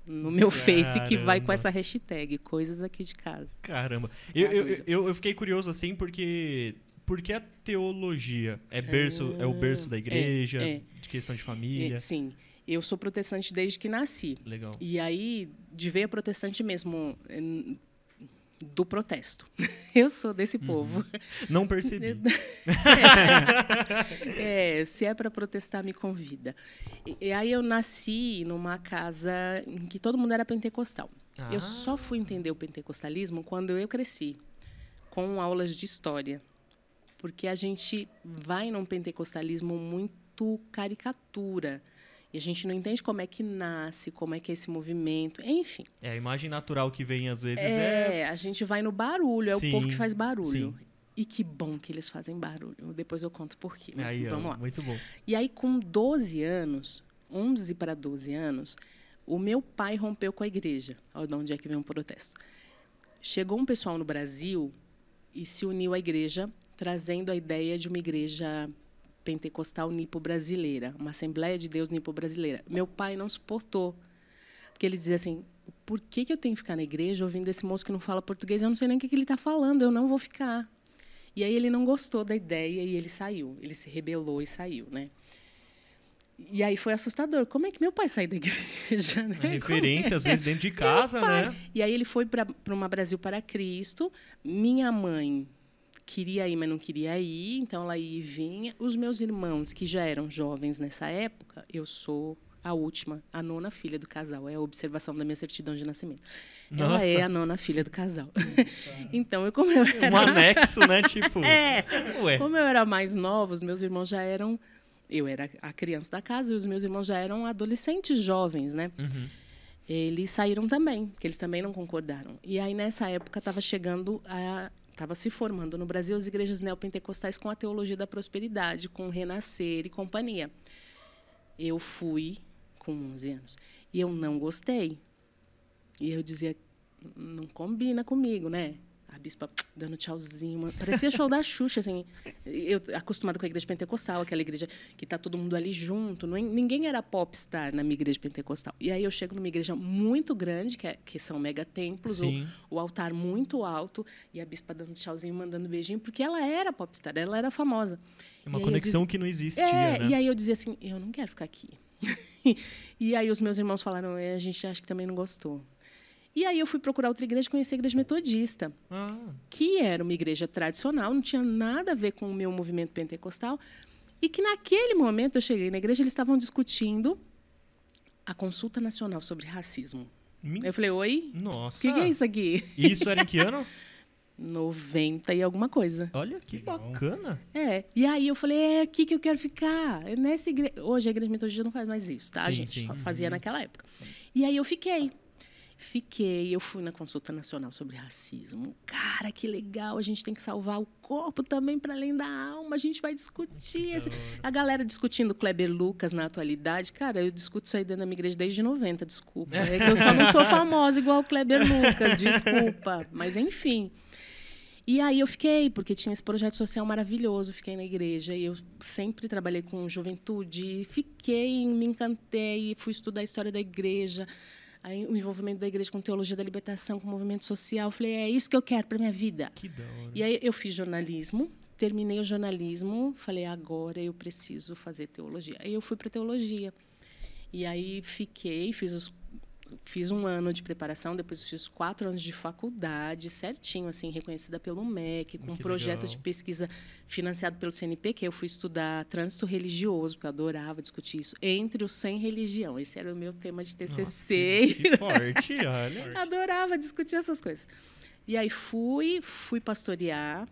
no meu Caramba. Face que vai com essa hashtag, coisas aqui de casa. Caramba. Eu, eu, tá eu, eu fiquei curioso assim porque porque a teologia é, é. berço ah, é o berço da é, igreja, é, é. de questão de família. É, sim. Eu sou protestante desde que nasci. Legal. E aí, de ver protestante mesmo, do protesto. Eu sou desse uhum. povo. Não percebi. é, é, se é para protestar, me convida. E, e, aí eu nasci numa casa em que todo mundo era pentecostal. Ah. Eu só fui entender o pentecostalismo quando eu cresci, com aulas de história porque a gente vai num pentecostalismo muito caricatura. E a gente não entende como é que nasce, como é que é esse movimento, enfim. É, a imagem natural que vem às vezes é. É, a gente vai no barulho, é sim, o povo que faz barulho. Sim. E que bom que eles fazem barulho. Depois eu conto por quê. Mas aí, vamos lá. Muito bom. E aí, com 12 anos, 11 para 12 anos, o meu pai rompeu com a igreja. Olha de onde é que vem um protesto. Chegou um pessoal no Brasil e se uniu à igreja trazendo a ideia de uma igreja pentecostal nipo-brasileira, uma Assembleia de Deus nipo-brasileira. Meu pai não suportou, porque ele dizia assim, por que, que eu tenho que ficar na igreja ouvindo esse moço que não fala português? Eu não sei nem o que, que ele está falando, eu não vou ficar. E aí ele não gostou da ideia e ele saiu, ele se rebelou e saiu, né? E aí foi assustador. Como é que meu pai saiu da igreja? Né? É? Referência, é? às vezes, dentro de casa, né? E aí ele foi para uma Brasil para Cristo. Minha mãe queria ir, mas não queria ir, então ela ia e vinha. Os meus irmãos, que já eram jovens nessa época, eu sou a última, a nona filha do casal. É a observação da minha certidão de nascimento. Nossa. Ela é a nona filha do casal. então, eu como eu era... Um anexo, né? Tipo... é. Ué. Como eu era mais nova, os meus irmãos já eram... Eu era a criança da casa e os meus irmãos já eram adolescentes jovens, né? Uhum. Eles saíram também, porque eles também não concordaram. E aí, nessa época, estava chegando a estava se formando no Brasil as igrejas neopentecostais com a teologia da prosperidade, com renascer e companhia. Eu fui com 11 anos e eu não gostei. E eu dizia, não combina comigo, né? A bispa dando tchauzinho. Mano. Parecia show da Xuxa, assim. Eu, acostumada com a igreja pentecostal, aquela igreja que tá todo mundo ali junto. Não, é, ninguém era popstar na minha igreja pentecostal. E aí eu chego numa igreja muito grande, que, é, que são mega templos, o, o, altar muito alto, e a bispa dando tchauzinho, mandando beijinho, porque ela era popstar, ela era famosa. É uma conexão que não existia, é, né? E aí eu dizia assim, eu não quero ficar aqui. e aí os meus irmãos falaram, é, a gente acho que também não gostou. E aí eu fui procurar outra igreja, e conheci a igreja metodista, ah. que era uma igreja tradicional, não tinha nada a ver com o meu movimento pentecostal, e que naquele momento eu cheguei na igreja, eles estavam discutindo a consulta nacional sobre racismo. Me... Eu falei, oi? Nossa. O que, que, é isso aqui? Isso era em que ano? 90 e alguma coisa. Olha que Legal. bacana. É. E aí eu falei, é aqui que eu quero ficar. É nessa igre... Hoje a igreja metodista não faz mais isso, tá, sim, gente? Sim. Só fazia uhum. naquela época. E aí eu fiquei. Fiquei, eu fui na consulta nacional sobre racismo. Cara, que legal, a gente tem que salvar o corpo também para além da alma. A gente vai discutir. Esse... A galera discutindo Kleber Lucas na atualidade. Cara, eu discuto isso aí dentro da minha igreja desde 90, desculpa. É que eu só não sou famosa igual o Kleber Lucas, desculpa. Mas enfim. E aí eu fiquei, porque tinha esse projeto social maravilhoso, fiquei na igreja e eu sempre trabalhei com juventude, fiquei, me encantei, fui estudar a história da igreja, o envolvimento da igreja com teologia da libertação, com movimento social. Eu falei, é isso que eu quero para minha vida. Que da hora. E aí eu fiz jornalismo, terminei o jornalismo, falei, agora eu preciso fazer teologia. Aí eu fui para teologia. E aí fiquei, fiz os fiz um ano de preparação, depois fiz quatro anos de faculdade, certinho, assim, reconhecida pelo MEC, com que um projeto legal. de pesquisa financiado pelo CNPq. Eu fui estudar trânsito religioso, porque eu adorava discutir isso, entre o sem religião. Esse era o meu tema de TCC. Nossa, que, forte, olha. adorava discutir essas coisas. E aí fui, fui pastorear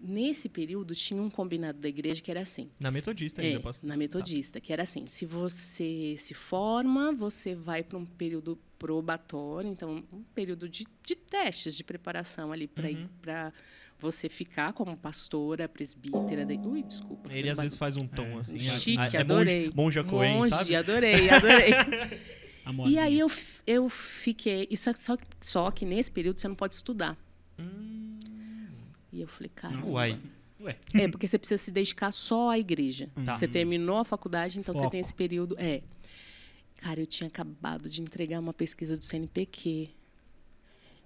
nesse período tinha um combinado da igreja que era assim. Na metodista ainda, é, posso Na tá. metodista, que era assim, se você se forma, você vai para um período probatório, então um período de, de testes, de preparação ali para uhum. para você ficar como pastora, presbítera, de... ui, desculpa. Ele às vezes faz um tom é, assim, chique, é, é adorei. É monja, monja Coen, monge, sabe? adorei, adorei. e aí eu, eu fiquei, só, só, só que nesse período você não pode estudar. Hum. E eu falei, cara. Uai. É, porque você precisa se dedicar só à igreja. Hum. Tá. Você terminou a faculdade, então Foco. você tem esse período. É. Cara, eu tinha acabado de entregar uma pesquisa do CNPq.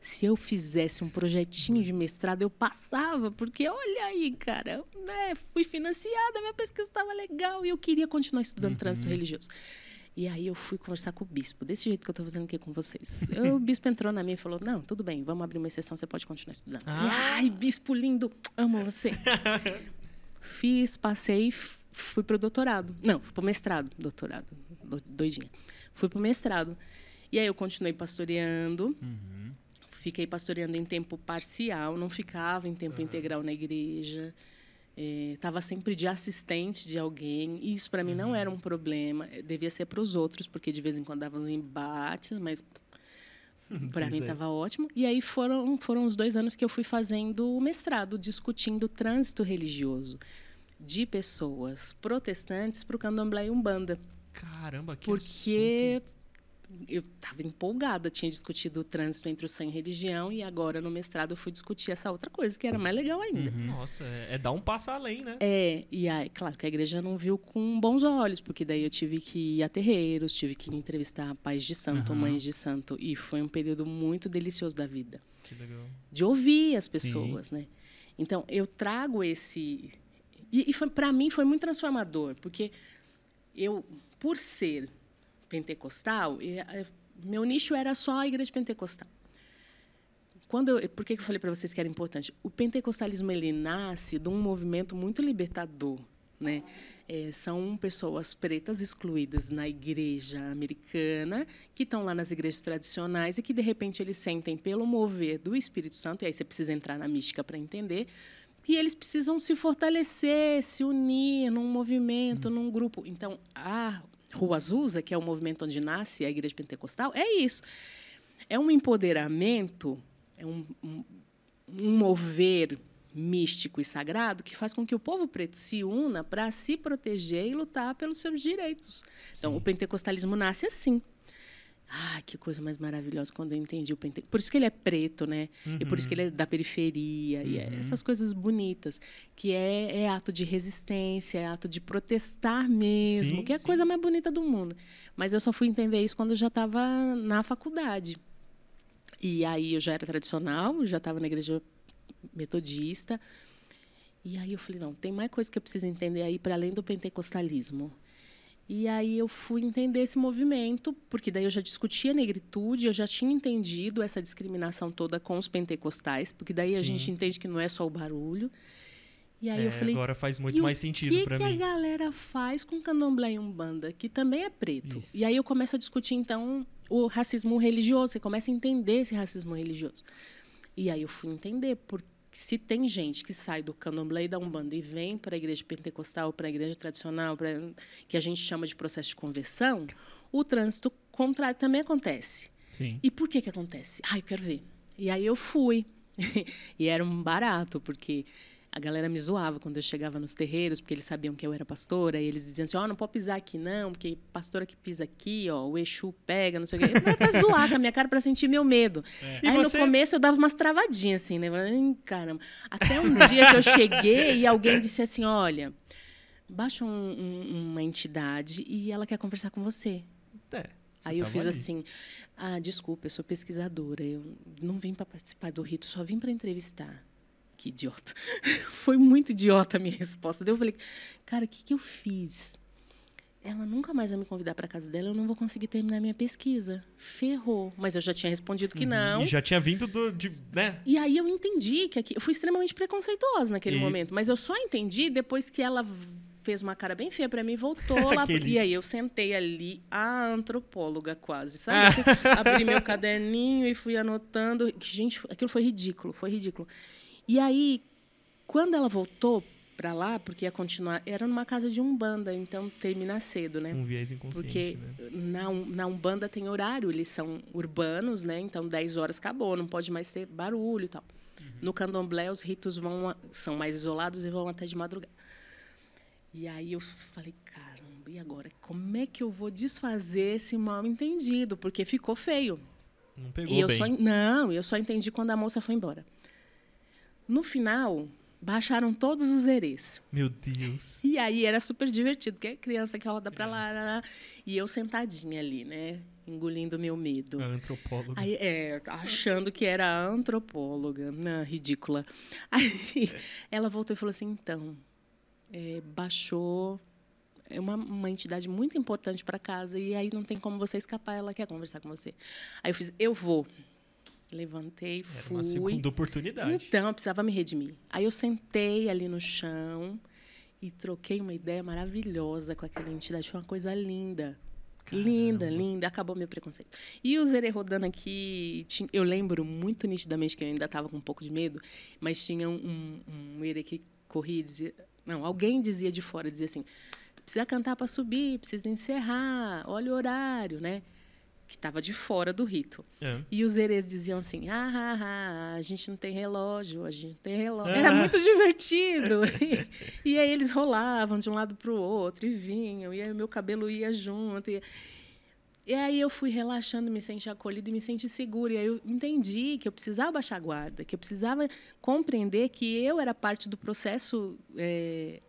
Se eu fizesse um projetinho de mestrado, eu passava, porque olha aí, cara, né, fui financiada, minha pesquisa estava legal e eu queria continuar estudando uhum. trânsito religioso. E aí eu fui conversar com o bispo, desse jeito que eu estou fazendo aqui com vocês. o bispo entrou na minha e falou: Não, tudo bem, vamos abrir uma exceção, você pode continuar estudando. Ah. Ai, bispo lindo, amo você. Fiz, passei, fui para o doutorado. Não, fui para o mestrado. Doutorado, doidinha. Fui para o mestrado. E aí eu continuei pastoreando. Uhum. Fiquei pastoreando em tempo parcial, não ficava em tempo uhum. integral na igreja estava é, sempre de assistente de alguém e isso para mim não uhum. era um problema devia ser para os outros porque de vez em quando dava uns embates mas para mim estava é. ótimo e aí foram foram os dois anos que eu fui fazendo o mestrado discutindo trânsito religioso de pessoas protestantes para o candomblé e umbanda caramba que porque assunto eu estava empolgada, tinha discutido o trânsito entre o sem religião e agora no mestrado eu fui discutir essa outra coisa que era mais legal ainda. Uhum. Nossa, é, é, dar um passo além, né? É, e aí, claro que a igreja não viu com bons olhos, porque daí eu tive que ir a terreiros, tive que entrevistar pais de santo, uhum. mães de santo, e foi um período muito delicioso da vida. Que legal. De ouvir as pessoas, Sim. né? Então, eu trago esse. E, e para mim foi muito transformador, porque eu, por ser pentecostal, e, eh, meu nicho era só a igreja pentecostal. Quando eu, por que eu falei para vocês que era importante? O pentecostalismo ele nasce de um movimento muito libertador, né? É, são pessoas pretas excluídas na igreja americana, que estão lá nas igrejas tradicionais e que, de repente, eles sentem, pelo mover do Espírito Santo, e aí você precisa entrar na mística para entender, que eles precisam se fortalecer, se unir num movimento, hum. num grupo. Então, a Rua Azusa, que é o movimento onde nasce a Igreja Pentecostal, é isso. É um empoderamento, é um, um, mover místico e sagrado que faz com que o povo preto se una para se proteger e lutar pelos seus direitos. Então, Sim. o pentecostalismo nasce assim. Ah, que coisa mais maravilhosa quando eu entendi o pentecostal. Por isso que ele é preto, né? Uhum. E por isso que uhum. ele é da periferia. Uhum. E é uhum. essas coisas bonitas. Que é, é, ato de resistência, é ato de protestar mesmo, sim, que é sim. a coisa mais bonita do mundo. Mas eu só fui entender isso quando eu já estava na faculdade. E aí eu já era tradicional, já estava na igreja metodista. E aí eu falei, não, tem mais coisa que eu preciso entender aí para além do pentecostalismo. E aí eu fui entender esse movimento, porque daí eu já discutia negritude, eu já tinha entendido essa discriminação toda com os pentecostais, porque daí Sim. a gente entende que não é só o barulho. E aí é, eu falei, agora faz muito mais sentido para mim. O que a galera faz com candomblé e umbanda, que também é preto? Isso. E aí eu começo a discutir então o racismo religioso, você começa a entender esse racismo religioso. E aí eu fui entender porque se tem gente que sai do candomblé e da Umbanda e vem para a igreja pentecostal, para a igreja tradicional, pra, que a gente chama de processo de conversão, o trânsito contrário também acontece. Sim. E por que, que acontece? Ah, eu quero ver. E aí eu fui. e era um barato, porque a galera me zoava quando eu chegava nos terreiros, porque eles sabiam que eu era pastora, e eles diziam assim, ó, oh, não pode pisar aqui não, porque pastora que pisa aqui, ó, o Exu pega, não sei o quê. Mas é pra zoar com a minha cara, é para sentir meu medo. É. Aí você... no começo eu dava umas travadinhas, assim, né? Caramba. Até um dia que eu cheguei e alguém disse assim, olha, baixa um, um, uma entidade e ela quer conversar com você. É. aí eu fiz ali. assim: ah, desculpa, eu sou pesquisadora, eu não vim para participar do rito, só vim para entrevistar que idiota. Foi muito idiota a minha resposta. eu falei, cara, o que, que eu fiz? Ela nunca mais vai me convidar para casa dela, eu não vou conseguir terminar minha pesquisa. Ferrou. Mas eu já tinha respondido que uhum. não. E já tinha vindo do, de. Né? E aí eu entendi que aqui. Eu fui extremamente preconceituosa naquele e... momento, mas eu só entendi depois que ela fez uma cara bem feia para mim, voltou lá. Aquele... E aí eu sentei ali, a antropóloga quase, sabe? Ah. Abri meu caderninho e fui anotando. Gente, aquilo foi ridículo, foi ridículo. E aí, quando ela voltou para lá, porque ia continuar, era numa casa de Umbanda, então termina cedo, né? Um viés inconsciente. Porque né? na, na Umbanda tem horário, eles são urbanos, né? Então 10 horas acabou, não pode mais ter barulho e tal. Uhum. No candomblé, os ritos vão, são mais isolados e vão até de madrugada. E aí eu falei, caramba, e agora? Como é que eu vou desfazer esse mal entendido? Porque ficou feio. Não pegou e eu bem. Só, não, eu só entendi quando a moça foi embora. No final, baixaram todos os erês. Meu Deus. E aí era super divertido, porque é criança que roda para lá, lá, lá, e eu sentadinha ali, né? Engolindo meu medo. A antropóloga. Aí, é, achando que era a antropóloga. Não, ah, ridícula. Aí ela voltou e falou assim: então, é, baixou é uma, uma, entidade muito importante para casa e aí não tem como você escapar, ela quer conversar com você. Aí eu fiz, eu vou. Levantei, Era fui. Era uma segunda oportunidade. Então, eu precisava me redimir. Aí eu sentei ali no chão e troquei uma ideia maravilhosa com aquela entidade. Foi uma coisa linda. Caramba. Linda, linda. Acabou meu preconceito. E o Zerê rodando aqui, eu lembro muito nitidamente que eu ainda estava com um pouco de medo, mas tinha um, um, que corria e dizia... Não, alguém dizia de fora, dizia assim, precisa cantar para subir, precisa encerrar, olha o horário, né? que estava de fora do rito. É. E os herês diziam assim: ah, ah, ah, a gente não tem relógio, a gente não tem relógio. Ah. Era muito divertido. e, e, aí eles rolavam de um lado para o outro e vinham, e aí o meu cabelo ia junto. E, e aí eu fui relaxando, me senti acolhida e me senti segura. E aí eu entendi que eu precisava baixar a guarda, que eu precisava compreender que eu era parte do processo é,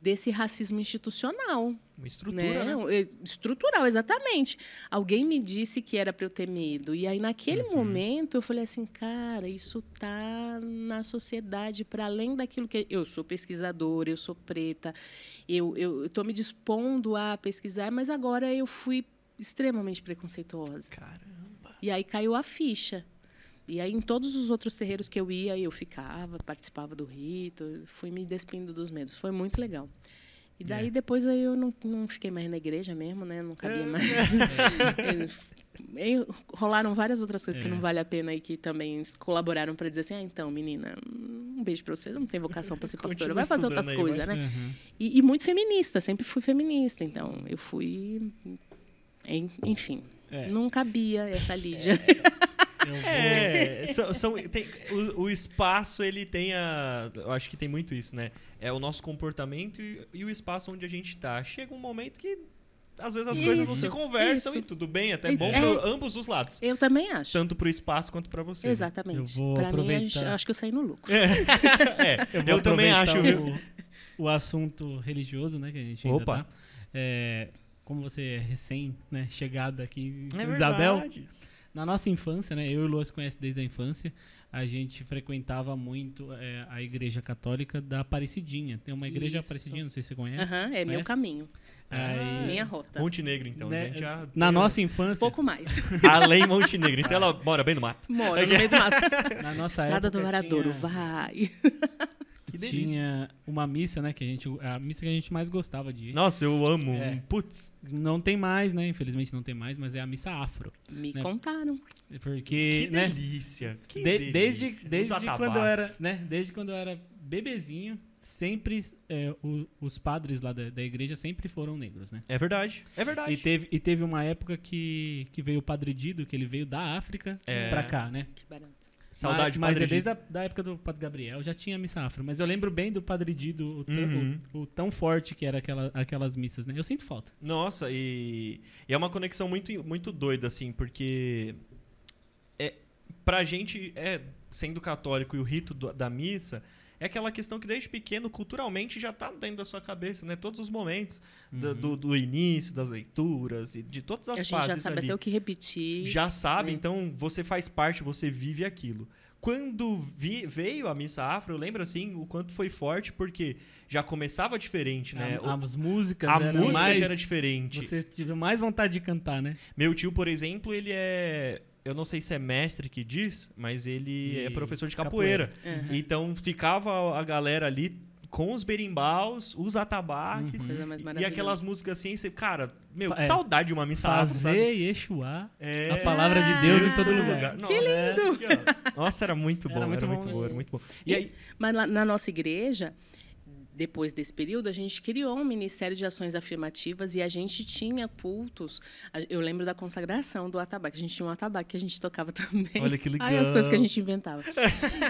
desse racismo institucional. Uma estrutura, né? né? É, estrutural, exatamente. Alguém me disse que era para eu ter medo. E aí, naquele uhum. momento, eu falei assim, cara, isso tá na sociedade, para além daquilo que... Eu sou pesquisadora, eu sou preta, eu estou me dispondo a pesquisar, mas agora eu fui extremamente preconceituosa. Caramba! E aí caiu a ficha. E aí, em todos os outros terreiros que eu ia, eu ficava, participava do rito, fui me despindo dos medos. Foi muito legal. E daí, é. depois, aí eu não, não fiquei mais na igreja mesmo, né? Não cabia é. mais. E rolaram várias outras coisas é. que não vale a pena e que também colaboraram para dizer assim: ah, então, menina, um beijo para você, não tem vocação para ser pastora, vai fazer outras coisas, né? Uhum. E, e, muito feminista, sempre fui feminista, então eu fui. Enfim, é. não cabia essa Lídia. É. É, são, são tem, o, o, espaço, ele tem a. Eu acho que tem muito isso, né? É o nosso comportamento e, e o espaço onde a gente tá. Chega um momento que às vezes as isso, coisas não se conversam isso. e tudo bem, até e, bom é, para ambos os lados. Eu também acho. Tanto para o espaço quanto para você. Né? Exatamente. Né? Eu vou aproveitar. Mim, acho que eu saí no lucro. É, é, eu, eu também acho. O, o, assunto religioso, né, que a gente Opa. Tá. É, como você é recém né, aqui em é Isabel. Verdade na nossa infância, né? Eu e o Lua se conhecem desde a infância. A gente frequentava muito é, a igreja católica da Aparecidinha. Tem uma igreja Isso. Aparecidinha, não sei se você conhece. Aham, é conhece? meu caminho. Aí, ah, minha rota. Montenegro, então, né? gente. Na nossa infância. Pouco mais. Além Montenegro. Então ela mora bem no mato. Mora no meio do mato. Na nossa Estrada do Varadouro, tinha... vai delícia. Tinha uma missa, né? Que a, gente, a missa que a gente mais gostava de ir. Nossa, eu amo. É, Putz. Não tem mais, né? Infelizmente não tem mais, mas é a missa afro. Me né? contaram. Porque. Que né, delícia. Que de, delícia. Desde, desde quando eu era, né? Desde quando eu era bebezinho, sempre é, o, os padres lá da, da, igreja sempre foram negros, né? É verdade, é verdade. E teve, e teve uma época que, que veio o Padre Dido, que ele veio da África é. pra cá, né? Que barato. Saudade mas, mas é desde a da época do Padre Gabriel já tinha missa afro, mas eu lembro bem do Padre Dido, o, uhum. o, o, tão forte que era aquela, aquelas missas, né? Eu sinto falta. Nossa, e, e é uma conexão muito, muito doida, assim, porque é, pra gente, é, sendo católico e o rito do, da missa, é aquela questão que desde pequeno, culturalmente, já está dentro da sua cabeça, né? Todos os momentos uhum. do, do, início, das leituras e de todas as fases. A gente fases já sabe ali. até o que repetir. Já sabe, né? então você faz parte, você vive aquilo. Quando vi, veio a missa afro, eu lembro assim o quanto foi forte, porque já começava diferente, né? A, as músicas A música mais, já era diferente. Você tive mais vontade de cantar, né? Meu tio, por exemplo, ele é eu não sei se é mestre que diz, mas ele e... é professor de capoeira. capoeira. Uhum. Então ficava a galera ali com os berimbaus, os atabaques uhum. e aquelas músicas assim, você, cara, meu, que é. saudade de uma missa Fazer e Yeshua, é. a palavra de Deus em ah, todo lugar. que lindo! É, nossa, era muito bom, era muito, era bom, muito bom, era muito bom. E, e aí, mas na nossa igreja, depois desse período, a gente criou um Ministério de Ações Afirmativas e a gente tinha cultos. Eu lembro da consagração do atabaque. A gente tinha um atabaque que a gente tocava também. Olha que legal. Aí as coisas que a gente inventava.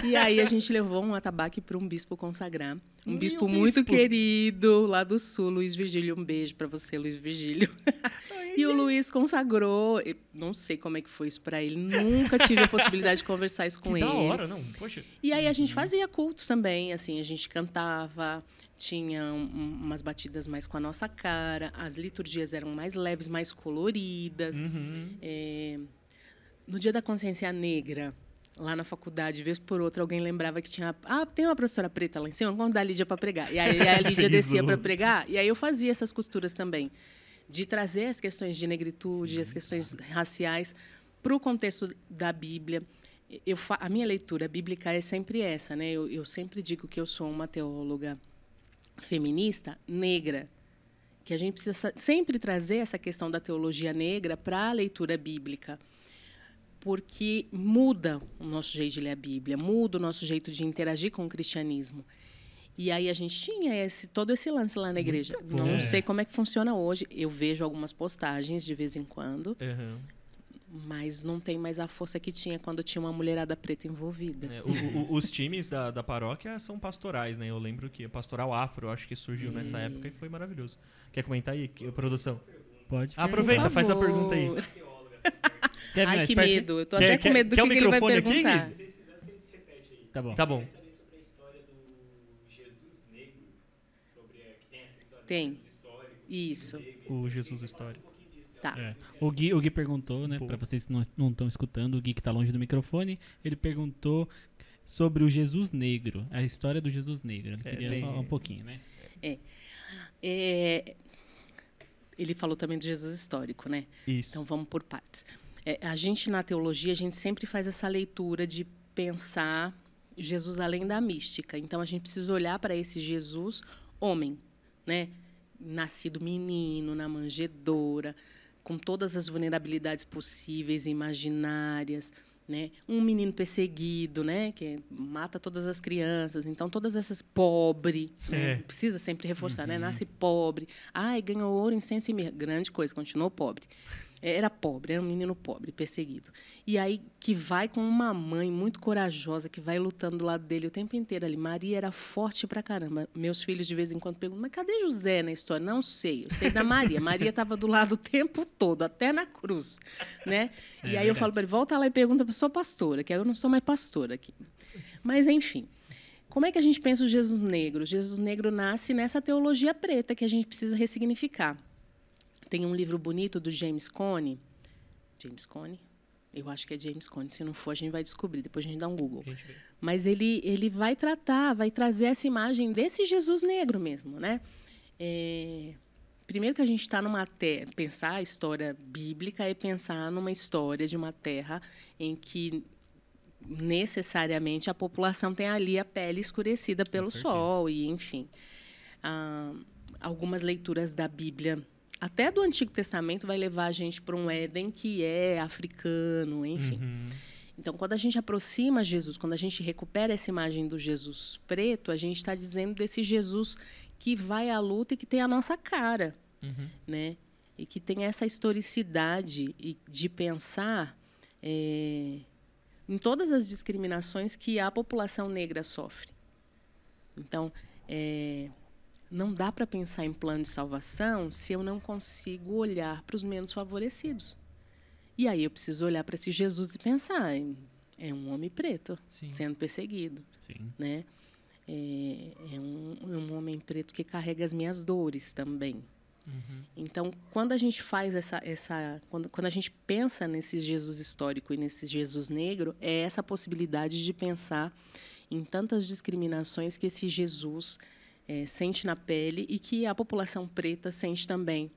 e aí a gente levou um atabaque para um bispo consagrar. Um bispo, bispo, muito querido lá do sul, Luiz Virgílio. Um beijo para você, Luiz Virgílio. e o Luiz consagrou. Eu não sei como é que foi isso para ele. Nunca tive a possibilidade de conversar isso com que ele. Da hora, não. Poxa. E aí a gente uhum. fazia cultos também, assim, a gente cantava tinha umas batidas mais com a nossa cara, as liturgias eram mais leves, mais coloridas. Uhum. É, no Dia da Consciência Negra, lá na faculdade, vez por outra, alguém lembrava que tinha. Ah, tem uma professora preta lá em cima, vamos dar a Lídia para pregar. E aí a Lídia descia para pregar, e aí eu fazia essas costuras também, de trazer as questões de negritude, Sim. as questões raciais, para o contexto da Bíblia. Eu, a minha leitura bíblica é sempre essa, né? Eu, eu sempre digo que eu sou uma teóloga feminista negra, que a gente precisa sempre trazer essa questão da teologia negra para a leitura bíblica, porque muda o nosso jeito de ler a Bíblia, muda o nosso jeito de interagir com o cristianismo. E aí a gente tinha esse, todo esse lance lá na igreja. Não é. sei como é que funciona hoje. Eu vejo algumas postagens de vez em quando. Uhum mas não tem mais a força que tinha quando tinha uma mulherada preta envolvida. É, o, o, os times da, da paróquia são pastorais, né? Eu lembro que Pastoral Afro, acho que surgiu e... nessa época e foi maravilhoso. Quer comentar aí, produção? Pode. Ah, aproveita, faz a pergunta aí. Quer, Ai, que medo. Eu tô quer, até com medo do que, que ele vai perguntar. Aqui? Se vocês quiserem, vocês repetem aí. Tá bom. Tá bom. É, tem. Isso. O Jesus histórico. Tá. É. O, Gui, o Gui perguntou, né, para vocês que não estão escutando, o Gui que tá longe do microfone, ele perguntou sobre o Jesus Negro, a história do Jesus Negro. Ele é, queria tem... falar um pouquinho, né? É. é. Ele falou também do Jesus histórico, né? Isso. Então vamos por partes. É, a gente na teologia, a gente sempre faz essa leitura de pensar Jesus além da mística. Então a gente precisa olhar para esse Jesus homem, né? Nascido menino, na manjedoura, com todas as vulnerabilidades possíveis, imaginárias, né? Um menino perseguido, né? Que mata todas as crianças. Então todas essas pobre, né? é. né? precisa sempre reforçar, né? uhum. né? Nasce pobre. Ai, ganhou ouro, incenso e mirra. Grande coisa, continuou pobre. Era pobre, era um menino pobre, perseguido. E aí que vai com uma mãe muito corajosa, que vai lutando do lado dele o tempo inteiro ali. Maria era forte pra caramba. Meus filhos, de vez em quando, perguntam, mas cadê José na história? Não sei, eu sei da Maria. Maria estava do lado o tempo todo, até na cruz. Né? É, e aí eu falo para ele, volta lá e pergunta para sua pastora, que eu não sou mais pastora aqui. Mas, enfim... Como é que a gente pensa o Jesus negro? O Jesus negro nasce nessa teologia preta que a gente precisa ressignificar. Tem um livro bonito do James Cone. James Cone? Eu acho que é James Cone. Se não for, a gente vai descobrir. Depois a gente dá um Google. Mas ele, ele vai tratar, vai trazer essa imagem desse Jesus negro mesmo, né? É... Primeiro que a gente está numa terra... Pensar a história bíblica é pensar numa história de uma terra em que necessariamente a população tem ali a pele escurecida pelo sol e enfim ah, algumas leituras da Bíblia até do Antigo Testamento vai levar a gente para um Éden que é africano, enfim. Uhum. Então, quando a gente aproxima Jesus, quando a gente recupera essa imagem do Jesus preto, a gente está dizendo desse Jesus que vai à luta e que tem a nossa cara, uhum. né? E que tem essa historicidade de pensar é, em todas as discriminações que a população negra sofre. Então, é, não dá para pensar em plano de salvação se eu não consigo olhar para os menos favorecidos. E aí eu preciso olhar para esse Jesus e pensar, é um homem preto Sim. sendo perseguido, Sim. né? É, é, um, é, um, homem preto que carrega as minhas dores também. Uhum. Então, quando a gente faz essa, essa quando, quando a gente pensa nesse Jesus histórico e nesse Jesus negro, é essa possibilidade de pensar em tantas discriminações que esse Jesus é, sente na pele e que a população preta sente também,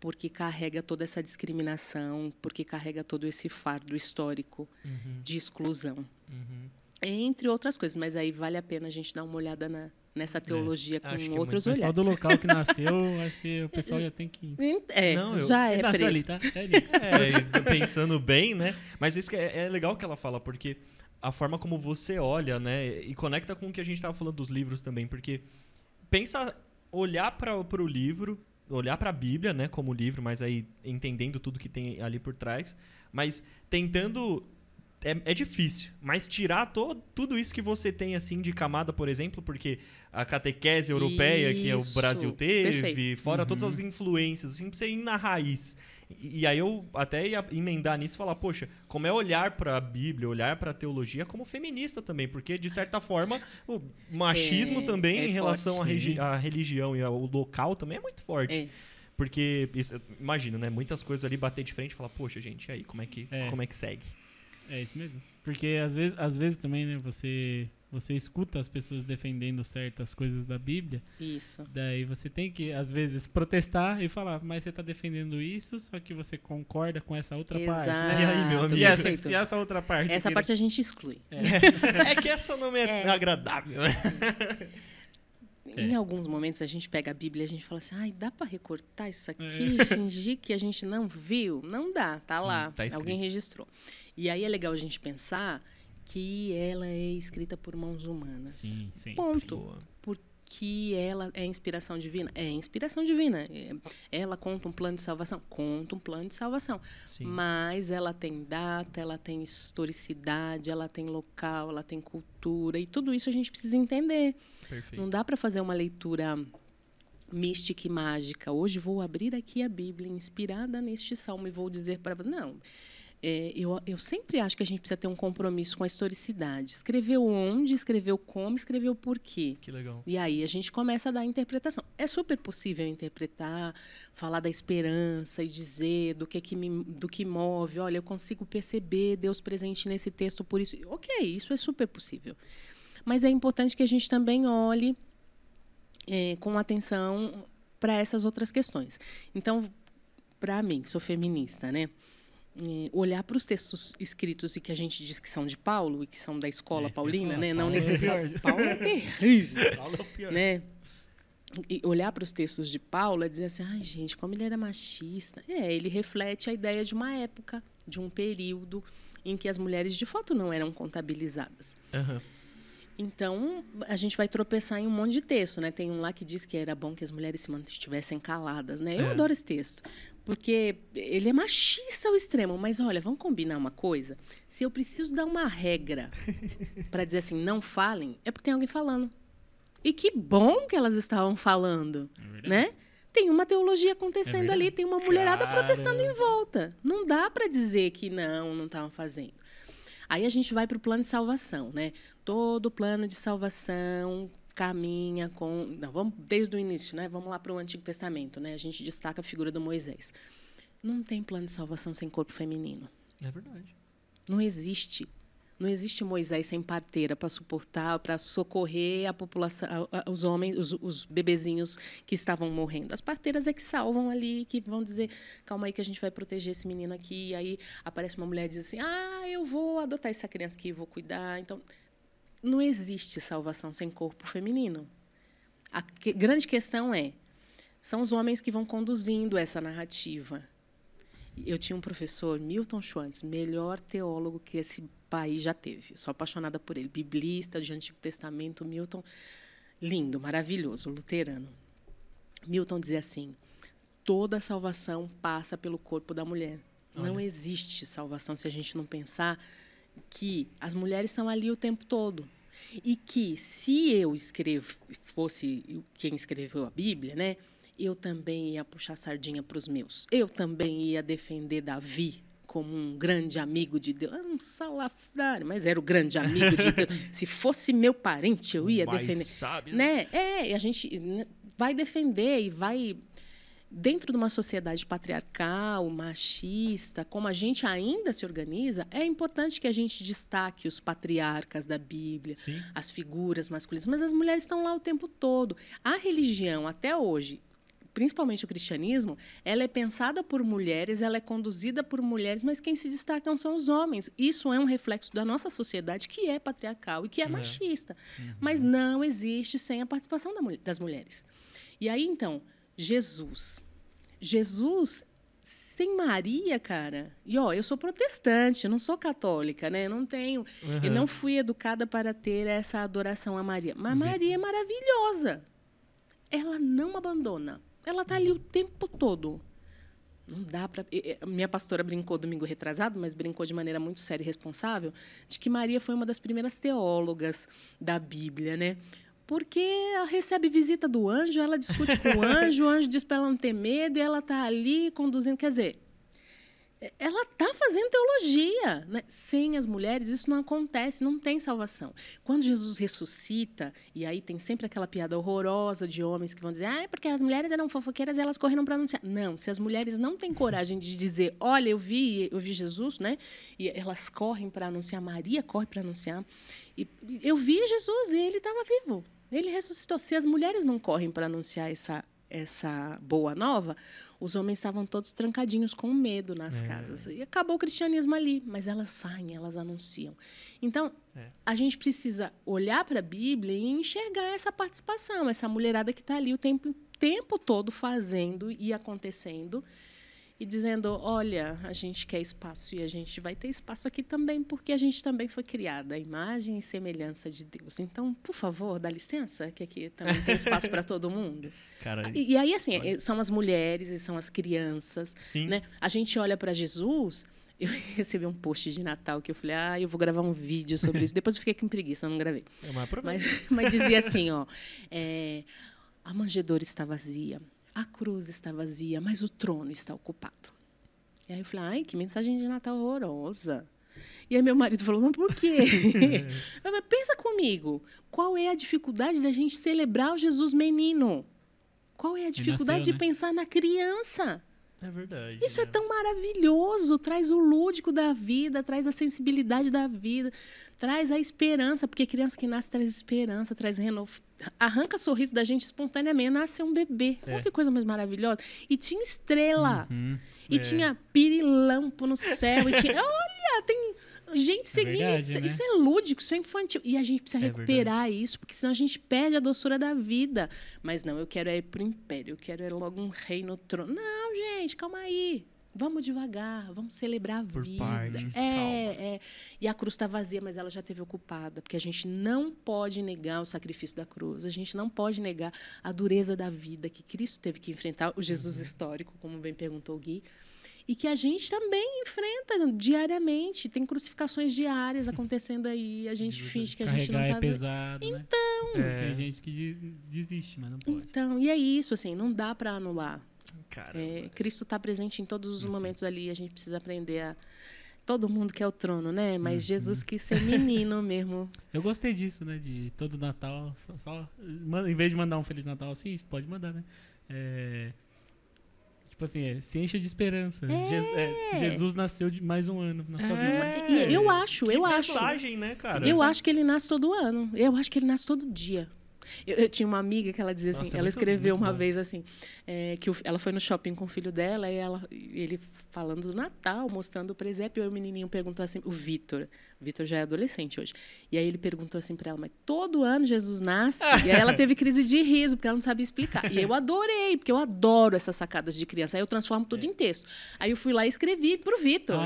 porque carrega toda essa discriminação, porque carrega todo esse fardo histórico uhum. de exclusão. Uhum. Entre outras coisas, mas aí vale a pena a gente dar uma olhada na, nessa é, teologia é, com outros muito. olhares. Só do local que nasceu, acho que o pessoal já tem que. É, Não, eu, já é. ali, tá? É, ali. é, é pensando bem, né? Mas isso é, é legal que ela fala, porque a forma como você olha, né? E conecta com o que a gente estava falando dos livros também, porque pensa olhar para o livro, olhar para a Bíblia, né, como livro, mas aí entendendo tudo que tem ali por trás, mas tentando é, é, difícil, mas tirar todo, tudo isso que você tem assim de camada, por exemplo, porque a catequese europeia isso, que o Brasil teve, perfeito. fora uhum. todas as influências, assim, você ir na raiz e, aí eu até ia emendar nisso e falar, poxa, como é olhar para a Bíblia, olhar para a teologia como feminista também, porque de certa forma o machismo é, também é em relação à, religião e ao local também é muito forte. É. Porque, isso, imagino, né? Muitas coisas ali bater de frente e falar, poxa, gente, aí, como é que, é. como é que segue? É isso mesmo. Porque às vezes, às vezes também, né, você você escuta as pessoas defendendo certas coisas da Bíblia. Isso. Daí você tem que, às vezes, protestar e falar, mas você está defendendo isso, só que você concorda com essa outra Exato. parte. E aí, meu amigo? E essa, e essa outra parte? Essa parte a gente exclui. É. é, que essa não é, é. agradável. É. Em alguns momentos a gente pega a Bíblia e a gente fala assim, ai, dá para recortar isso é. aqui, é. fingir que a gente não viu? Não dá, tá lá, hum, tá alguém registrou. E aí é legal a gente pensar porque ela é escrita por mãos humanas. Sim, sim, Ponto. Sim. Porque ela é inspiração divina? É inspiração divina. É, ela conta um plano de salvação? Conta um plano de salvação. Sim. Mas ela tem data, ela tem historicidade, ela tem local, ela tem cultura. E tudo isso a gente precisa entender. Perfeito. Não dá para fazer uma leitura mística e mágica. Hoje vou abrir aqui a Bíblia inspirada neste salmo e vou dizer para. Não. Não é, eu, eu sempre acho que a gente precisa ter um compromisso com a historicidade. Escreveu onde, escreveu como, escreveu por quê. Que legal. E aí a gente começa a dar interpretação. É super possível interpretar, falar da esperança e dizer do que, que me, do que move. Olha, eu consigo perceber Deus presente nesse texto, por isso. Ok, isso é super possível. Mas é importante que a gente também olhe é, com atenção para essas outras questões. Então, para mim, que sou feminista, né? É, olhar para os textos escritos e que a gente diz que são de Paulo e que são da escola é, paulina, né? Paulo não necessariamente. É Paulo é terrível. Paulo é o pior. Né? E olhar para os textos de Paulo é dizer assim, ai, ah, gente, como ele era machista. É, ele reflete a ideia de uma época, de um período em que as mulheres de fato não eram contabilizadas. Uhum. Então, a gente vai tropeçar em um monte de texto, né? Tem um lá que diz que era bom que as mulheres se mantivessem caladas, né? Eu é. adoro esse texto, porque ele é machista ao extremo, mas olha, vamos combinar uma coisa. Se eu preciso dar uma regra para dizer assim, não falem, é porque tem alguém falando. E que bom que elas estavam falando, é né? Tem uma teologia acontecendo é ali, tem uma mulherada Cara... protestando em volta. Não dá para dizer que não, não estavam fazendo. Aí a gente vai para o plano de salvação, né? Todo plano de salvação caminha com, não, vamos desde o início, né? Vamos lá para o Antigo Testamento, né? A gente destaca a figura do Moisés. Não tem plano de salvação sem corpo feminino. É verdade. Não existe não existe Moisés sem parteira para suportar, para socorrer a população, os homens, os, os, bebezinhos que estavam morrendo. As parteiras é que salvam ali, que vão dizer, calma aí que a gente vai proteger esse menino aqui. E aí aparece uma mulher e diz assim, ah, eu vou adotar essa criança aqui, vou cuidar. Então, não existe salvação sem corpo feminino. A que, grande questão é, são os homens que vão conduzindo essa narrativa. Eu tinha um professor, Milton Schwantz, melhor teólogo que esse país já teve. Sou apaixonada por ele. Biblista de Antigo Testamento, Milton, lindo, maravilhoso, luterano. Milton dizia assim: toda salvação passa pelo corpo da mulher. Olha. Não existe salvação se a gente não pensar que as mulheres estão ali o tempo todo. E que se eu escrevo, fosse quem escreveu a Bíblia, né? eu também ia puxar sardinha para os meus. Eu também ia defender Davi como um grande amigo de Deus. Era um salafrário, mas era o grande amigo de Deus. Se fosse meu parente, eu ia mas defender. Sabe, né? né? É, a gente né, vai defender e vai dentro de uma sociedade patriarcal, machista, como a gente ainda se organiza, é importante que a gente destaque os patriarcas da Bíblia, Sim. as figuras masculinas, mas as mulheres estão lá o tempo todo. A religião até hoje principalmente o cristianismo, ela é pensada por mulheres, ela é conduzida por mulheres, mas quem se destacam são os homens. Isso é um reflexo da nossa sociedade que é patriarcal e que é, é. machista, uhum. mas não existe sem a participação da, das mulheres. E aí então, Jesus. Jesus sem Maria, cara. E ó, eu sou protestante, não sou católica, né? Eu não tenho, uhum. eu não fui educada para ter essa adoração a Maria. Mas uhum. Maria é maravilhosa. Ela não abandona. Ela tá ali o tempo todo. Não dá para. Minha pastora brincou domingo retrasado, mas brincou de maneira muito séria e responsável, de que Maria foi uma das primeiras teólogas da Bíblia, né? Porque ela recebe visita do anjo, ela discute com o anjo, o anjo diz para ela não ter medo, e ela tá ali conduzindo. Quer dizer, ela está fazendo teologia. Né? Sem as mulheres, isso não acontece, não tem salvação. Quando Jesus ressuscita, e aí tem sempre aquela piada horrorosa de homens que vão dizer, ah, é porque as mulheres eram fofoqueiras e elas correram para anunciar. Não, se as mulheres não têm coragem de dizer, olha, eu vi, eu vi Jesus, né? E elas correm para anunciar, Maria corre para anunciar. E eu vi Jesus e ele estava vivo. Ele ressuscitou. Se as mulheres não correm para anunciar essa essa boa nova, os homens estavam todos trancadinhos com medo nas é. casas. E acabou o cristianismo ali, mas elas saem, elas anunciam. Então, é. a gente precisa olhar para a Bíblia e enxergar essa participação, essa mulherada que está ali o tempo, tempo todo fazendo e acontecendo e dizendo: olha, a gente quer espaço e a gente vai ter espaço aqui também, porque a gente também foi criada à imagem e semelhança de Deus. Então, por favor, dá licença, que aqui também tem espaço para todo mundo. Cara, e, e aí, assim, olha. são as mulheres e são as crianças. Sim. Né? A gente olha para Jesus. Eu recebi um post de Natal que eu falei, ah, eu vou gravar um vídeo sobre isso. Depois eu fiquei com preguiça, não gravei. É mas, mas, dizia assim, ó, é, a manjedoura está vazia, a cruz está vazia, mas o trono está ocupado. E aí eu falei, ai, que mensagem de Natal horrorosa. E aí meu marido falou, mas por quê? eu falei, pensa comigo, qual é a dificuldade da gente celebrar o Jesus menino? Qual é a dificuldade nasceu, de né? pensar na criança? É verdade. Isso é né? é tão maravilhoso, traz o lúdico da vida, traz a sensibilidade da vida, traz a esperança, porque criança que nasce traz esperança, traz renovação, arranca sorriso da gente espontaneamente, nasce um bebê. É. Olha que coisa mais maravilhosa. E tinha estrela, uhum, e é. tinha pirilampo no céu, e tinha... olha, tem Gente, é verdade, isso, é, né? isso, é lúdico, isso é infantil. E a gente precisa é recuperar isso, porque senão a gente perde a doçura da vida. Mas não, eu quero é ir pro império, eu quero é logo um rei no trono. Não, gente, calma aí. Vamos devagar, vamos celebrar a Por vida. Partes, é, calma. é. E a cruz está vazia, mas ela já teve ocupada, porque a gente não pode negar o sacrifício da cruz. A gente não pode negar a dureza da vida que Cristo teve que enfrentar, o Jesus uhum. histórico, como bem perguntou o Gui e que a gente também enfrenta diariamente. Tem crucificações diárias acontecendo aí, a gente uhum. finge que a gente não é tá né? então. é pesado, Então, né? é. tem gente que desiste, mas não pode. Então, e é isso assim, não dá para anular. É, Cristo está presente em todos os uhum. momentos ali, a gente precisa aprender a todo mundo quer é o trono, né? Mas uhum. Jesus quis ser menino mesmo. Eu gostei disso, né? De todo Natal, só, só, em vez de mandar um Feliz Natal assim, pode mandar, né? É, Tipo assim, é, se encha de esperança. É. Je é, Jesus nasceu de mais um ano na sua é. vida. E eu acho, que eu mensagem, acho. né, cara? Eu acho que ele nasce todo ano. Eu acho que ele nasce todo dia. Eu, eu tinha uma amiga que ela dizia Nossa, assim, é ela escreveu muito, muito uma bom. vez assim, é, que o, ela foi no shopping com o filho dela e ela, e ele falando do Natal, mostrando o presépio. E o menininho perguntou assim, o Vitor, o Vitor já é adolescente hoje. E aí ele perguntou assim para ela, mas todo ano Jesus nasce? E aí ela teve crise de riso, porque ela não sabia explicar. E eu adorei, porque eu adoro essas sacadas de criança. Aí eu transformo tudo é. em texto. Aí eu fui lá e escrevi pro Vitor.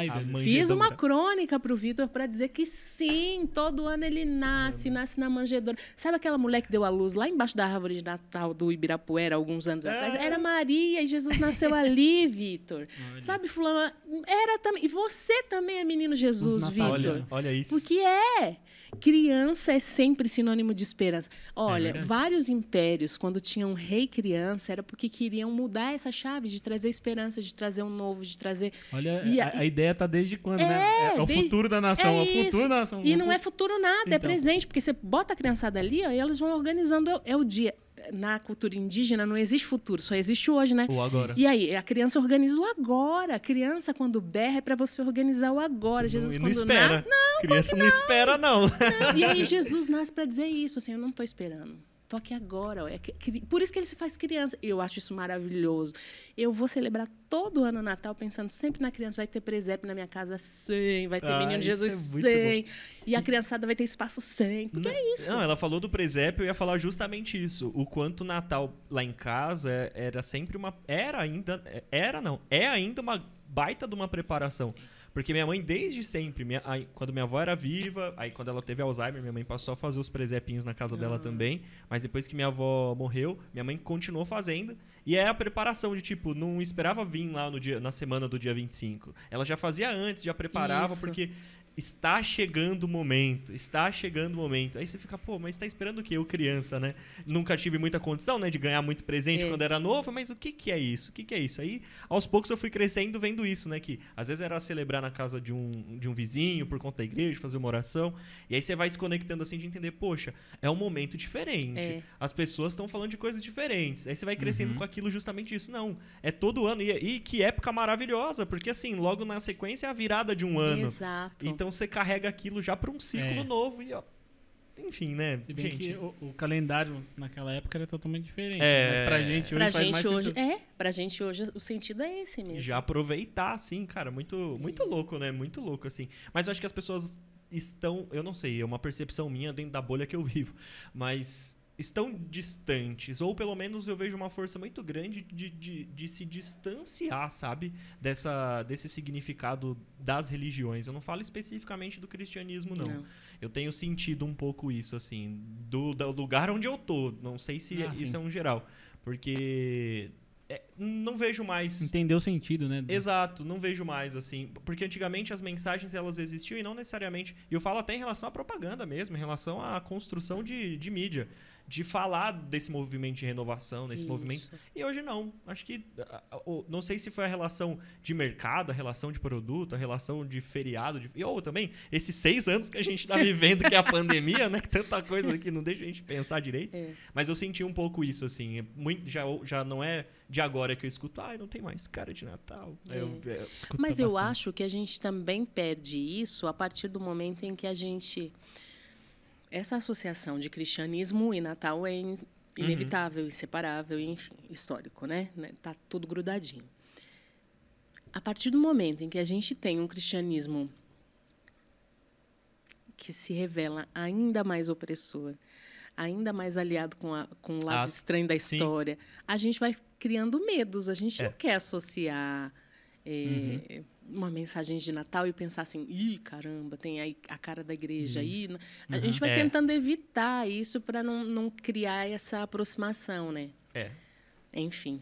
Fiz uma é crônica pro Vitor para dizer que sim, todo ano ele nasce, nasce na manjedoura. Sabe aquela mulher que deu a luz lá embaixo da árvore de Natal do Ibirapuera alguns anos ah. atrás? Era Maria e Jesus nasceu ali, Vitor. Sabe? fulano era também. E você também é menino Jesus, Vitor. Olha, olha isso. Porque é. Criança é sempre sinônimo de esperança. Olha, é vários impérios, quando tinham um rei criança, era porque queriam mudar essa chave de trazer esperança, de trazer um novo, de trazer. Olha, e, a, a, ideia tá desde quando, é, né? É, é, é o futuro da nação, é, o é futuro da nação. E não é futuro nada, então. é presente, porque você bota a criançada ali ó, e elas vão organizando é o dia na cultura indígena não existe futuro, só existe hoje, né? O agora. E aí, a criança organiza o agora. A criança, quando berra, é para você organizar o agora. Jesus, não, quando não espera. nasce. Não, criança não. não espera, não. não. E aí, Jesus nasce para dizer isso, assim, eu não estou esperando. Tô aqui agora. Ó, é, por isso que ele se faz criança. Eu acho isso maravilhoso. Eu vou celebrar todo ano o Natal pensando sempre na criança. Vai ter presépio na minha casa 100, vai ter ah, menino Jesus é 100. Bom. E a criançada vai ter espaço 100. Porque não, é isso. Não, ela falou do presépio e ia falar justamente isso. O quanto o Natal lá em casa é, era sempre uma. Era ainda. É, era não. É ainda uma baita de uma preparação. Porque minha mãe, desde sempre, minha, aí, quando minha avó era viva, aí quando ela teve Alzheimer, minha mãe passou a fazer os presépinhos na casa ah. dela também. Mas depois que minha avó morreu, minha mãe continuou fazendo. E é a preparação de tipo, não esperava vir lá no dia, na semana do dia 25. Ela já fazia antes, já preparava, Isso. porque está chegando o momento, está chegando o momento. Aí você fica, pô, mas está esperando o quê? Eu criança, né? Nunca tive muita condição, né, de ganhar muito presente é. quando era novo, mas o que que é isso? O que que é isso? Aí, aos poucos eu fui crescendo vendo isso, né, que às vezes era celebrar na casa de um, de um vizinho, por conta da igreja, fazer uma oração, e aí você vai se conectando assim de entender, poxa, é um momento diferente. É. As pessoas estão falando de coisas diferentes. Aí você vai crescendo uhum. com aquilo justamente isso. Não, é todo ano. E, e, que época maravilhosa, porque assim, logo na sequência é a virada de um ano. Exato. Então, então você carrega aquilo já para um ciclo é. novo e ó, enfim, né? Se bem gente. que o, o, calendário naquela época era totalmente diferente. É... Né? Mas pra gente hoje pra faz gente mais hoje, É, pra gente hoje o sentido é esse mesmo. Já aproveitar, sim, cara. Muito, muito louco, né? Muito louco, assim. Mas eu acho que as pessoas estão... Eu não sei, é uma percepção minha dentro da bolha que eu vivo. Mas estão distantes, ou pelo menos eu vejo uma força muito grande de, de, de, se distanciar, sabe, dessa, desse significado das religiões. Eu não falo especificamente do cristianismo, não. não. Eu tenho sentido um pouco isso, assim, do, do lugar onde eu tô. Não sei se ah, isso sim. é um geral, porque é, não vejo mais. Entendeu o sentido, né? Exato, não vejo mais, assim. Porque antigamente as mensagens elas existiam e não necessariamente. E eu falo até em relação à propaganda mesmo, em relação à construção de, de mídia de falar desse movimento de renovação, desse movimento. E hoje não. Acho que. Não sei se foi a relação de mercado, a relação de produto, a relação de feriado. De... E ou também esses seis anos que a gente está vivendo, que é a pandemia, né? Que tanta coisa que não deixa a gente pensar direito. É. Mas eu senti um pouco isso, assim. É muito, já, já não é de agora que eu escuto, ah, não tem mais cara de Natal. É. Eu, é, eu Mas eu acho que a gente também perde isso a partir do momento em que a gente essa associação de cristianismo e Natal é in inevitável, uhum. inseparável, enfim, histórico, né? né? Tá tudo grudadinho. A partir do momento em que a gente tem um cristianismo que se revela ainda mais opressor, ainda mais aliado com, a, com o lado ah, estranho da história, sim. a gente vai criando medos, a gente é. não quer associar. É, uhum uma mensagem de Natal e pensar assim, ih, caramba, tem aí a cara da igreja uhum. aí. Né? A uhum. gente vai é. tentando evitar isso para não, não criar essa aproximação, né? É. Enfim.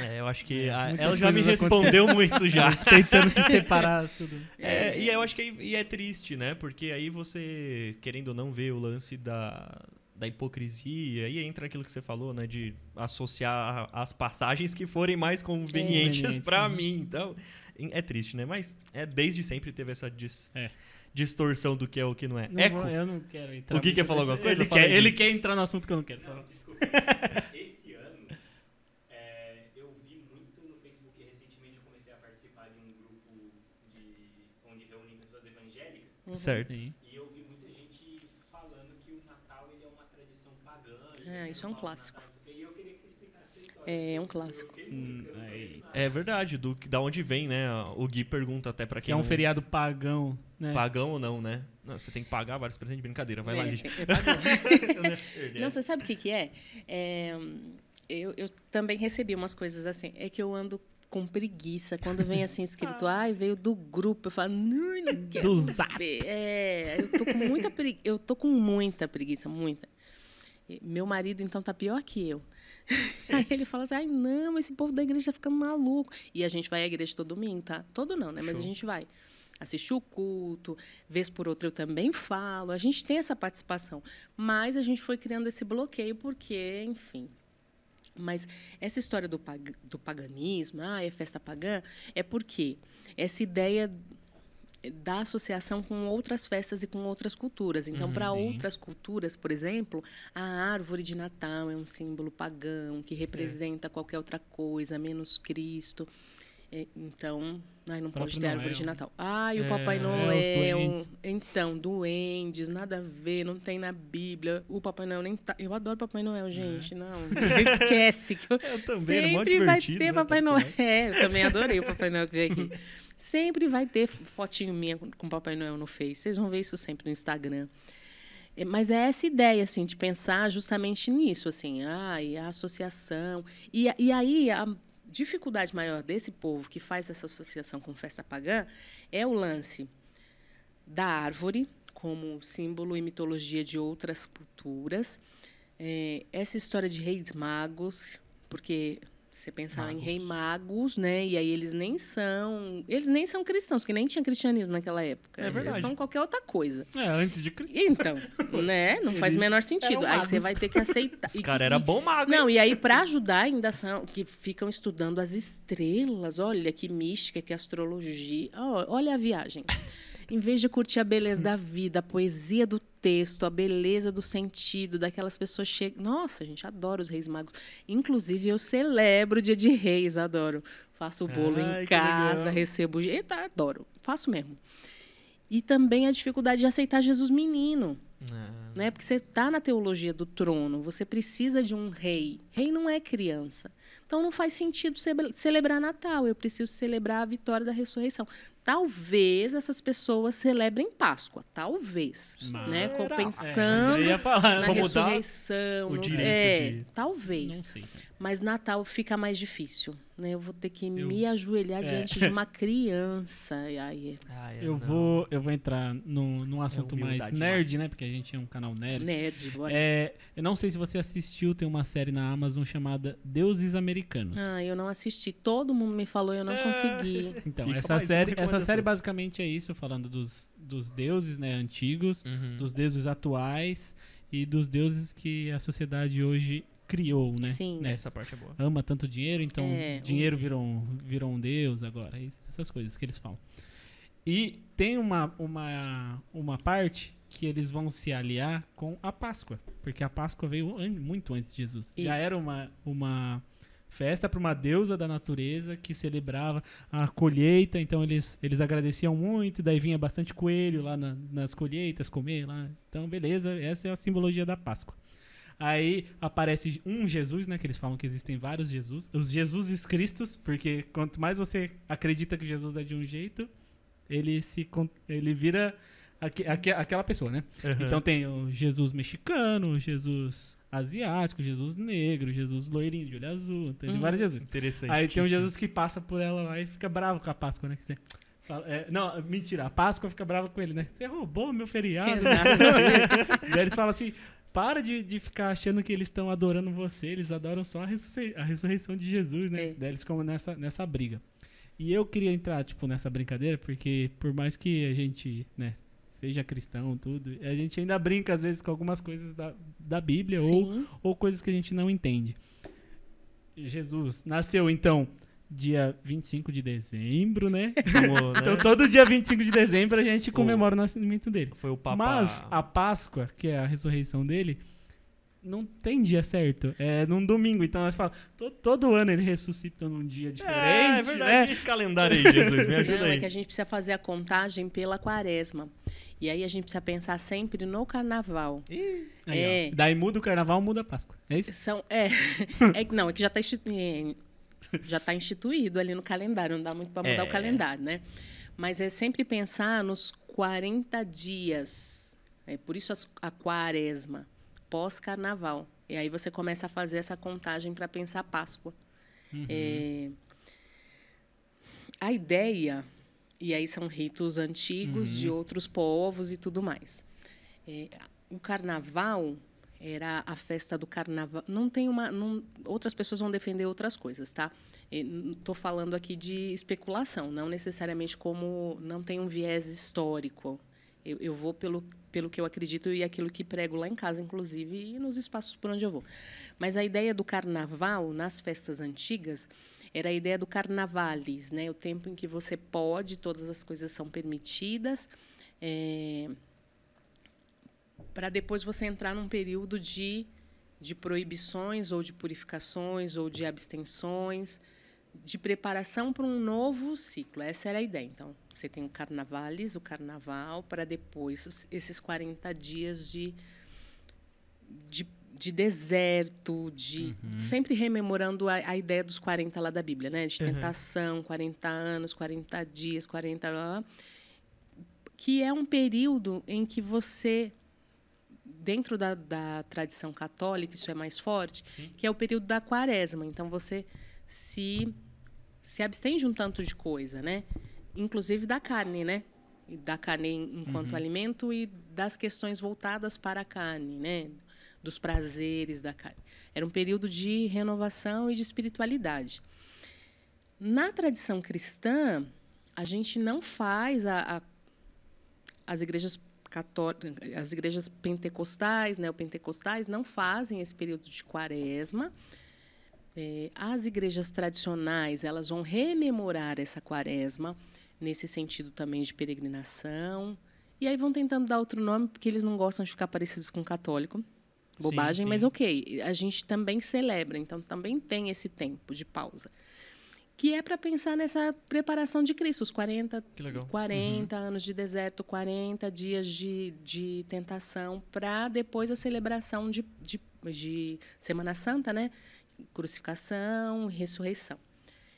É, eu acho que é, a, ela já me respondeu muito já. tentando se separar tudo. É, é. e eu acho que é, é triste, né? Porque aí você, querendo ou não, vê o lance da, da hipocrisia, e entra aquilo que você falou, né? De associar as passagens que forem mais convenientes é, para mim. Né? Então, é triste, né? Mas é, desde sempre teve essa dis é. distorção do que é o que não é. Não, Eco? Eu não quero entrar. O que quer falar alguma coisa? Ele, quer, ele quer, entrar no assunto que eu não quero. Não, desculpa. É, esse ano, é, eu vi muito no Facebook recentemente eu comecei a participar de um grupo de, onde reúnem pessoas evangélicas. Uhum. Certo. Sim. E eu vi muita gente falando que o Natal ele é uma tradição pagã. É, é, isso é um clássico. É é um clássico. Hum, é verdade, do, da onde vem, né? O Gui pergunta até para quem. Se é um não... feriado pagão, né? Pagão ou não, né? Não, você tem que pagar vários presentes, brincadeira, vai é, lá, Lígia. É, é não, você sabe o que, que é? é eu, eu também recebi umas coisas assim. É que eu ando com preguiça. Quando vem assim escrito, ah. ai, veio do grupo, eu falo, não, não quero do zap. É, eu tô com muita preguiça, eu tô com muita preguiça, muita. Meu marido então tá pior que eu. Aí ele fala assim: ai, não, esse povo da igreja tá ficando maluco. E a gente vai à igreja todo domingo, tá? Todo não, né? Mas Show. a gente vai. Assistir o culto, vez por outra eu também falo, a gente tem essa participação. Mas a gente foi criando esse bloqueio porque, enfim, mas essa história do, pag do paganismo, ah, é festa pagã, é porque essa ideia da associação com outras festas e com outras culturas. Então, uhum. para outras culturas, por exemplo, a árvore de Natal é um símbolo pagão que é. representa é. qualquer outra coisa, menos Cristo. Então, ai, não pode ter árvore de Natal. Ai, o é, Papai é, Noel. É, então, duendes, nada a ver, não tem na Bíblia. O Papai Noel nem tá. Eu adoro Papai Noel, é. gente. É. Não, esquece que eu, eu também, sempre vai ter né, Papai Noel. Noel. É, eu também adorei o Papai Noel que veio aqui. sempre vai ter fotinho minha com o Papai Noel no Face. Vocês vão ver isso sempre no Instagram. Mas é essa ideia, assim, de pensar justamente nisso, assim, ai, a associação. E, e aí, a, dificuldade maior desse povo que faz essa associação com festa pagã é o lance da árvore como símbolo e mitologia de outras culturas, é, essa história de reis magos, porque você pensar magos. em rei magos, né? E aí eles nem são. Eles nem são cristãos, porque nem tinha cristianismo naquela época. É verdade. Eles são qualquer outra coisa. É, antes de Cristo. Então, né? Não faz o menor sentido. Aí você vai ter que aceitar. Os caras eram bom mago. Não, hein? e aí, para ajudar, ainda são. Que ficam estudando as estrelas. Olha que mística, que astrologia. Oh, olha a viagem. Em vez de curtir a beleza da vida, a poesia do texto, a beleza do sentido, daquelas pessoas chegam. Nossa, gente, adoro os Reis Magos. Inclusive, eu celebro o dia de reis, adoro. Faço o bolo Ai, em casa, recebo. Eita, tá, adoro. Faço mesmo. E também a dificuldade de aceitar Jesus menino. É. Né? Porque você está na teologia do trono, você precisa de um rei. Rei não é criança. Então não faz sentido celebrar Natal, eu preciso celebrar a vitória da ressurreição. Talvez essas pessoas celebrem Páscoa, talvez. né? Compensando é, na ressurreição. O direito é, de... Talvez. Não sei. Mas Natal fica mais difícil. Né? Eu vou ter que eu... me ajoelhar é. diante de uma criança. E aí... Ah, eu, eu vou, eu vou entrar num, no assunto é mais nerd, mais. né? Porque a gente é um canal nerd. Nerd, bora. É, eu não sei se você assistiu, tem uma série na Amazon chamada Deuses Americanos. Ah, eu não assisti. Todo mundo me falou e eu não é. consegui. Então, fica essa série, essa série basicamente é isso, falando dos, dos deuses né, antigos, uhum. dos deuses atuais e dos deuses que a sociedade hoje criou, né? Sim. Né, essa parte é boa. Ama tanto dinheiro, então é, dinheiro o... virou, um, virou um deus agora. É essas coisas que eles falam. E tem uma, uma, uma parte que eles vão se aliar com a Páscoa, porque a Páscoa veio an muito antes de Jesus. Isso. Já era uma, uma festa para uma deusa da natureza que celebrava a colheita, então eles, eles agradeciam muito, daí vinha bastante coelho lá na, nas colheitas comer lá. Então, beleza, essa é a simbologia da Páscoa. Aí aparece um Jesus, né? Que eles falam que existem vários Jesus. Os Jesuses Cristos, porque quanto mais você acredita que Jesus é de um jeito, ele se ele vira aqu, aqu, aquela pessoa, né? Uhum. Então tem o Jesus mexicano, Jesus asiático, Jesus negro, Jesus loirinho de olho azul, tem uhum. vários Jesus. Interessante. Aí tem um Jesus que passa por ela lá e fica bravo com a Páscoa, né? Que tem? é, não, mentira, a Páscoa fica brava com ele, né? Você roubou meu feriado. Né? Exato. Daí eles falam assim: para de, de ficar achando que eles estão adorando você, eles adoram só a, a ressurreição de Jesus, né? É. Deles eles nessa, nessa briga. E eu queria entrar, tipo, nessa brincadeira, porque por mais que a gente, né, seja cristão, tudo, a gente ainda brinca às vezes com algumas coisas da, da Bíblia ou, ou coisas que a gente não entende. Jesus nasceu, então, dia 25 de dezembro, né? Amor, né? Então todo dia 25 de dezembro a gente comemora o, o nascimento dele. Foi o Papa... Mas a Páscoa, que é a ressurreição dele, não tem dia certo. É num domingo. Então nós falamos, todo, todo ano ele ressuscita num dia é, diferente. É, é verdade. Né? Esse calendário aí, Jesus, me é ajuda não, aí. É que a gente precisa fazer a contagem pela quaresma. E aí a gente precisa pensar sempre no carnaval. Ih, aí, é, Daí muda o carnaval, muda a Páscoa. É isso? São, é, é. Não, é que já tá está é, já está instituído ali no calendário, não dá muito para mudar é. o calendário, né? Mas é sempre pensar nos 40 dias. É por isso a, quaresma, pós-carnaval. E aí você começa a fazer essa contagem para pensar Páscoa. Uhum. É, a ideia, e aí são ritos antigos uhum. de outros povos e tudo mais. É, o carnaval era a festa do carnaval. Não tem uma. Não, outras pessoas vão defender outras coisas, tá? Estou hum, falando aqui de especulação, não necessariamente como. Não tem um viés histórico. Eu, eu, vou pelo, pelo que eu acredito e aquilo que prego lá em casa, inclusive, e nos espaços por onde eu vou. Mas a ideia do carnaval, nas festas antigas, era a ideia do carnavales, né? o tempo em que você pode, todas as coisas são permitidas. É para depois você entrar num período de, de proibições ou de purificações ou de abstenções, de preparação para um novo ciclo. Essa era a ideia. Então, você tem o carnavales, o carnaval, para depois esses 40 dias de, de, de deserto, de uhum. sempre rememorando a, a, ideia dos 40 lá da Bíblia, né? De uhum. tentação, uhum. 40 anos, 40 dias, 40 que é um período em que você dentro da, da tradição católica isso é mais forte, Sim. que é o período da quaresma. Então você se se abstém de um tanto de coisa, né? Inclusive da carne, né? Da carne enquanto uhum. alimento e das questões voltadas para a carne, né? Dos prazeres da carne. Era um período de renovação e de espiritualidade. Na tradição cristã, a gente não faz a, a as igrejas as igrejas pentecostais, neopentecostais, né, não fazem esse período de quaresma. É, as igrejas tradicionais elas vão rememorar essa quaresma nesse sentido também de peregrinação. E aí vão tentando dar outro nome, porque eles não gostam de ficar parecidos com católico. Bobagem, sim, sim. mas ok. A gente também celebra, então também tem esse tempo de pausa que é para pensar nessa preparação de Cristo, os 40, 40 uhum. anos de deserto, 40 dias de, de tentação, para depois a celebração de, de, de, Semana Santa, né? Crucificação, ressurreição.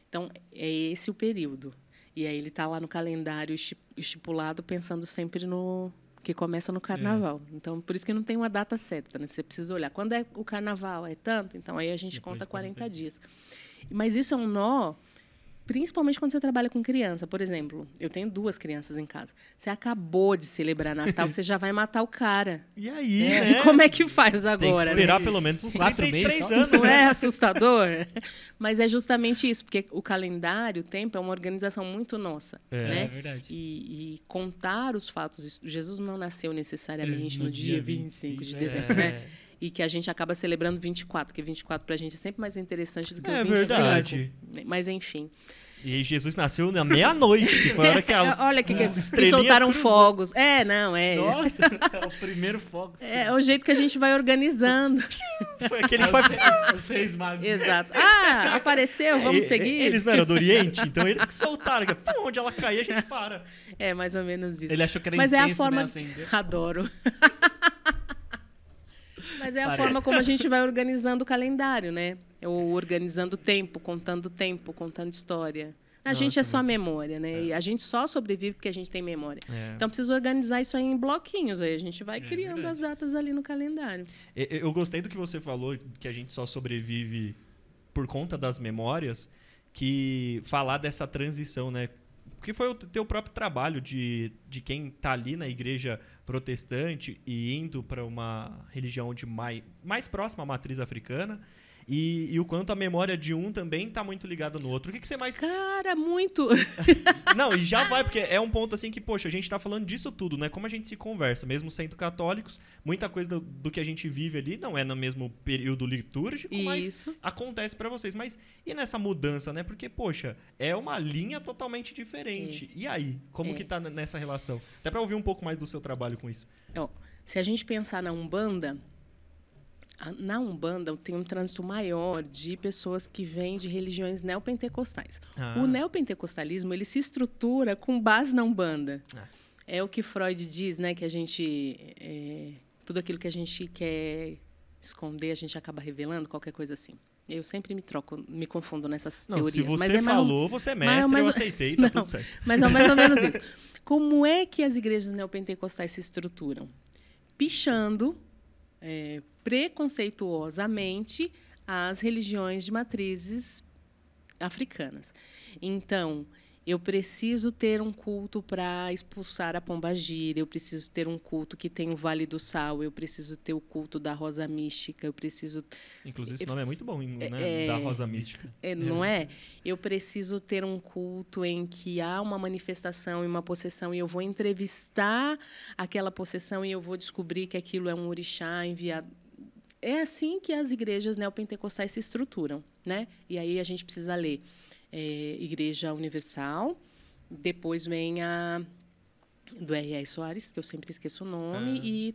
Então, é esse o período. E aí ele está lá no calendário estipulado, pensando sempre no. que começa no carnaval. É. Então, por isso que não tem uma data certa, né? Você precisa olhar. Quando é o carnaval? É tanto? Então, aí a gente depois conta 40 dias. Mas isso é um nó Principalmente quando você trabalha com criança, por exemplo. Eu tenho duas crianças em casa. Você acabou de celebrar Natal, você já vai matar o cara. E aí? É. Né? Como é que faz agora? Tem que né? esperar né? pelo menos uns quatro meses. anos. Não né? é assustador? Mas é justamente isso, porque o calendário, o tempo, é uma organização muito nossa. É, né? é verdade. E, e, contar os fatos. Jesus não nasceu necessariamente é, no, no dia, dia 25, de dezembro, é. né? e que a gente acaba celebrando 24, que 24 para a gente é sempre mais interessante do que é o 25. É verdade. Mas enfim. E Jesus nasceu na meia-noite. Foi que Olha que, que soltaram cruzou. fogos. É, não, é. Nossa, é o primeiro fogo. É, é, o jeito que a gente vai organizando. Foi aquele que foi. Os seis magos. Exato. Ah, apareceu, vamos é, seguir. Eles não eram do Oriente, então eles que soltaram. Que, pum, onde ela cair, a gente para. É, mais ou menos isso. Ele achou que era Mas intenso, é a né, forma. Né, Adoro. Mas é a Parece. forma como a gente vai organizando o calendário, né? ou organizando tempo, contando tempo, contando história. A Nossa, gente é só memória, né? É. E a gente só sobrevive porque a gente tem memória. É. Então precisa organizar isso aí em bloquinhos. Aí a gente vai é, é criando verdade. as datas ali no calendário. Eu gostei do que você falou, que a gente só sobrevive por conta das memórias, que falar dessa transição, né? Porque foi o teu próprio trabalho de, de quem está ali na igreja protestante e indo para uma religião de mais, mais próxima à matriz africana e, e, o quanto a memória de um também está muito ligada no outro. O que, que você mais. Cara, muito! Não, e já vai, porque é um ponto assim que, poxa, a gente está falando disso tudo, né? Como a gente se conversa, mesmo sendo católicos, muita coisa do, do que a gente vive ali não é no mesmo período litúrgico, Isso. mas acontece para vocês. Mas e nessa mudança, né? Porque, poxa, é uma linha totalmente diferente. É. E aí? Como é. que tá nessa relação? Até para ouvir um pouco mais do seu trabalho com isso. se a gente pensar na Umbanda, na Umbanda tem um trânsito maior de pessoas que vêm de religiões neopentecostais. Ah. O neopentecostalismo ele se estrutura com base na Umbanda. Ah. É o que Freud diz, né? Que a gente. É, tudo aquilo que a gente quer esconder, a gente acaba revelando, qualquer coisa assim. Eu sempre me troco, me confundo nessas não, teorias. Se você mas é falou, você é, é mestre, eu aceitei, tá não, tudo certo. Mas é mais ou menos isso. Como é que as igrejas neopentecostais se estruturam? Pichando é, preconceituosamente as religiões de matrizes africanas. Então, eu preciso ter um culto para expulsar a pombagira, eu preciso ter um culto que tem o Vale do Sal, eu preciso ter o culto da Rosa Mística, eu preciso. Inclusive, esse nome é muito bom, né? É... Da é. Rosa Mística. É, é não é? é? Eu preciso ter um culto em que há uma manifestação e uma possessão, e eu vou entrevistar aquela possessão e eu vou descobrir que aquilo é um orixá enviado é assim que as igrejas neopentecostais se estruturam, né? E aí a gente precisa ler é, Igreja Universal. Depois vem a do R.R. Soares, que eu sempre esqueço o nome, ah. e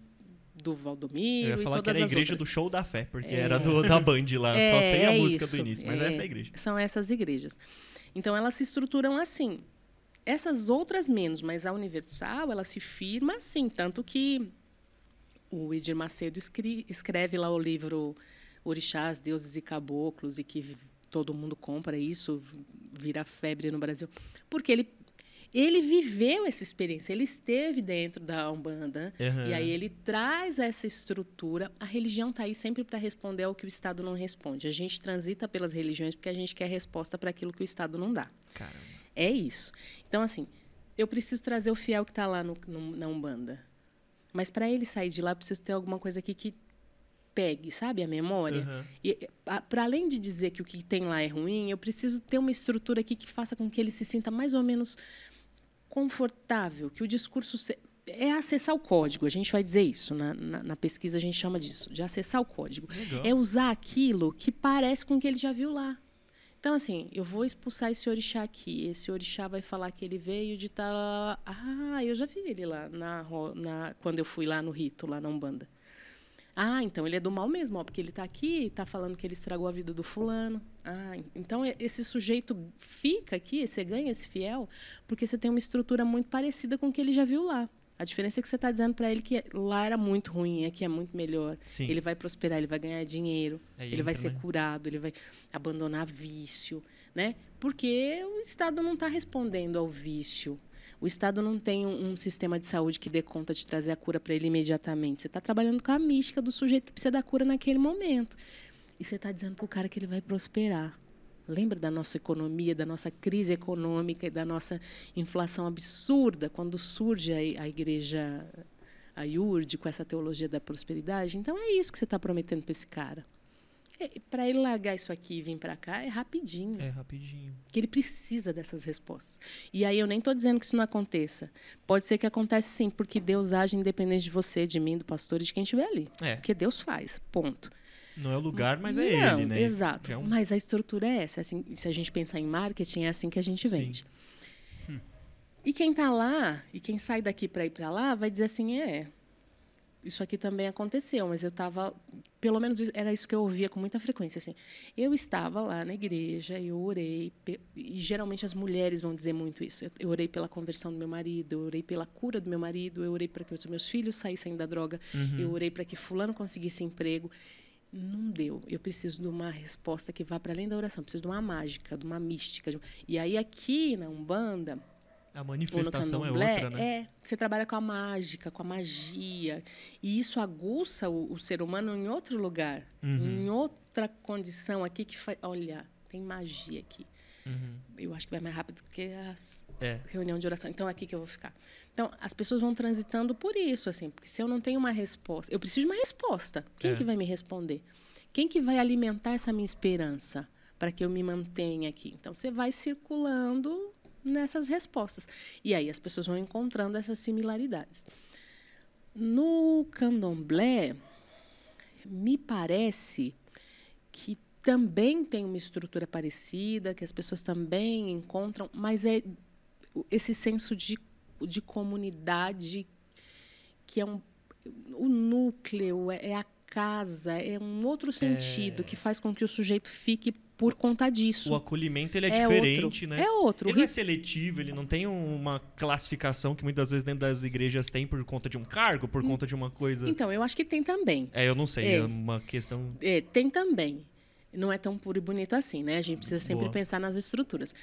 do Valdomiro. Eu ia falar que era a igreja outras. do Show da Fé, porque é. era do, da Band lá, é, só sem a é música isso. do início, mas é, essa é a igreja. São essas igrejas. Então elas se estruturam assim. Essas outras menos, mas a Universal, ela se firma assim, tanto que o Edir Macedo escreve lá o livro Orixás, Deuses e Caboclos, e que todo mundo compra isso, vira febre no Brasil, porque ele ele viveu essa experiência, ele esteve dentro da Umbanda, uhum. e aí ele traz essa estrutura. A religião está aí sempre para responder ao que o Estado não responde. A gente transita pelas religiões porque a gente quer resposta para aquilo que o Estado não dá. Caramba. É isso. Então, assim, eu preciso trazer o fiel que está lá no, no, na Umbanda. Mas para ele sair de lá, eu preciso ter alguma coisa aqui que pegue, sabe, a memória. Uhum. E para além de dizer que o que tem lá é ruim, eu preciso ter uma estrutura aqui que faça com que ele se sinta mais ou menos confortável, que o discurso se... é acessar o código. A gente vai dizer isso na, na, na pesquisa, a gente chama disso, de acessar o código. Legal. É usar aquilo que parece com o que ele já viu lá. Então, assim, eu vou expulsar esse orixá aqui. Esse orixá vai falar que ele veio de tal. Ah, eu já vi ele lá na, na, quando eu fui lá no rito, lá na Umbanda. Ah, então ele é do mal mesmo, ó, porque ele está aqui e está falando que ele estragou a vida do fulano. Ah, então esse sujeito fica aqui, você ganha esse fiel, porque você tem uma estrutura muito parecida com o que ele já viu lá. A diferença é que você está dizendo para ele que lá era muito ruim, aqui é muito melhor. Sim. Ele vai prosperar, ele vai ganhar dinheiro, Aí é, ele vai ser né? curado, ele vai abandonar vício, né? Porque o Estado não está respondendo ao vício, o Estado não tem um, um sistema de saúde que dê conta de trazer a cura para ele imediatamente. Você está trabalhando com a mística do sujeito que precisa da cura naquele momento. E você está dizendo para o cara que ele vai prosperar. Lembra da nossa economia, da nossa crise econômica e da nossa inflação absurda quando surge a, a igreja a IURD com essa teologia da prosperidade? Então é isso que você está prometendo para esse cara. É, para ele largar isso aqui e vir para cá é rapidinho. É rapidinho. Que ele precisa dessas respostas. E aí eu nem estou dizendo que isso não aconteça. Pode ser que aconteça sim, porque Deus age independente de você, de mim, do pastor e de quem estiver ali. É. Porque Deus faz. Ponto. Não é o lugar, mas é não, ele, né? Exato. É um... Mas a estrutura é essa. Assim, se a gente pensar em marketing, é assim que a gente vende. Hum. E quem está lá e quem sai daqui para ir para lá vai dizer assim: é, isso aqui também aconteceu, mas eu estava, pelo menos era isso que eu ouvia com muita frequência, assim. Eu estava lá na igreja, eu orei, e geralmente as mulheres vão dizer muito isso. Eu, orei pela conversão do meu marido, eu orei pela cura do meu marido, eu orei para que os meus filhos saíssem da droga, uhum. eu orei para que fulano conseguisse emprego. Não deu. Eu preciso de uma resposta que vá para além da oração, eu preciso de uma mágica, de uma mística. De E aí aqui na Umbanda, a manifestação é outra, né? É, você trabalha com a mágica, com a magia. E isso aguça o, o ser humano em outro lugar, uhum. em outra condição aqui que faz. Olha, tem magia aqui. Uhum. Eu acho que vai mais rápido que a é. reunião de oração. Então, é aqui que eu vou ficar. Então, as pessoas vão transitando por isso, assim, porque se eu não tenho uma resposta, eu preciso de uma resposta. Quem é. que vai me responder? Quem que vai alimentar essa minha esperança para que eu me mantenha aqui? Então, você vai circulando nessas respostas. E aí as pessoas vão encontrando essas similaridades. No candomblé, me parece que também tem uma estrutura parecida, que as pessoas também encontram, mas é esse senso de, de comunidade que é um, o núcleo, é, é a casa, é um outro é. sentido é... que faz com que o sujeito fique por conta disso. O acolhimento ele é, é diferente, outro. né? É outro. Ele é seletivo, ele não tem uma classificação que muitas vezes dentro das igrejas tem por conta de um cargo, por hum. conta de uma coisa. Então, eu acho que tem também. É, eu não sei, é, é uma questão. É, tem também. Não é tão puro e bonito assim, né? A gente precisa sempre Boa. pensar nas estruturas.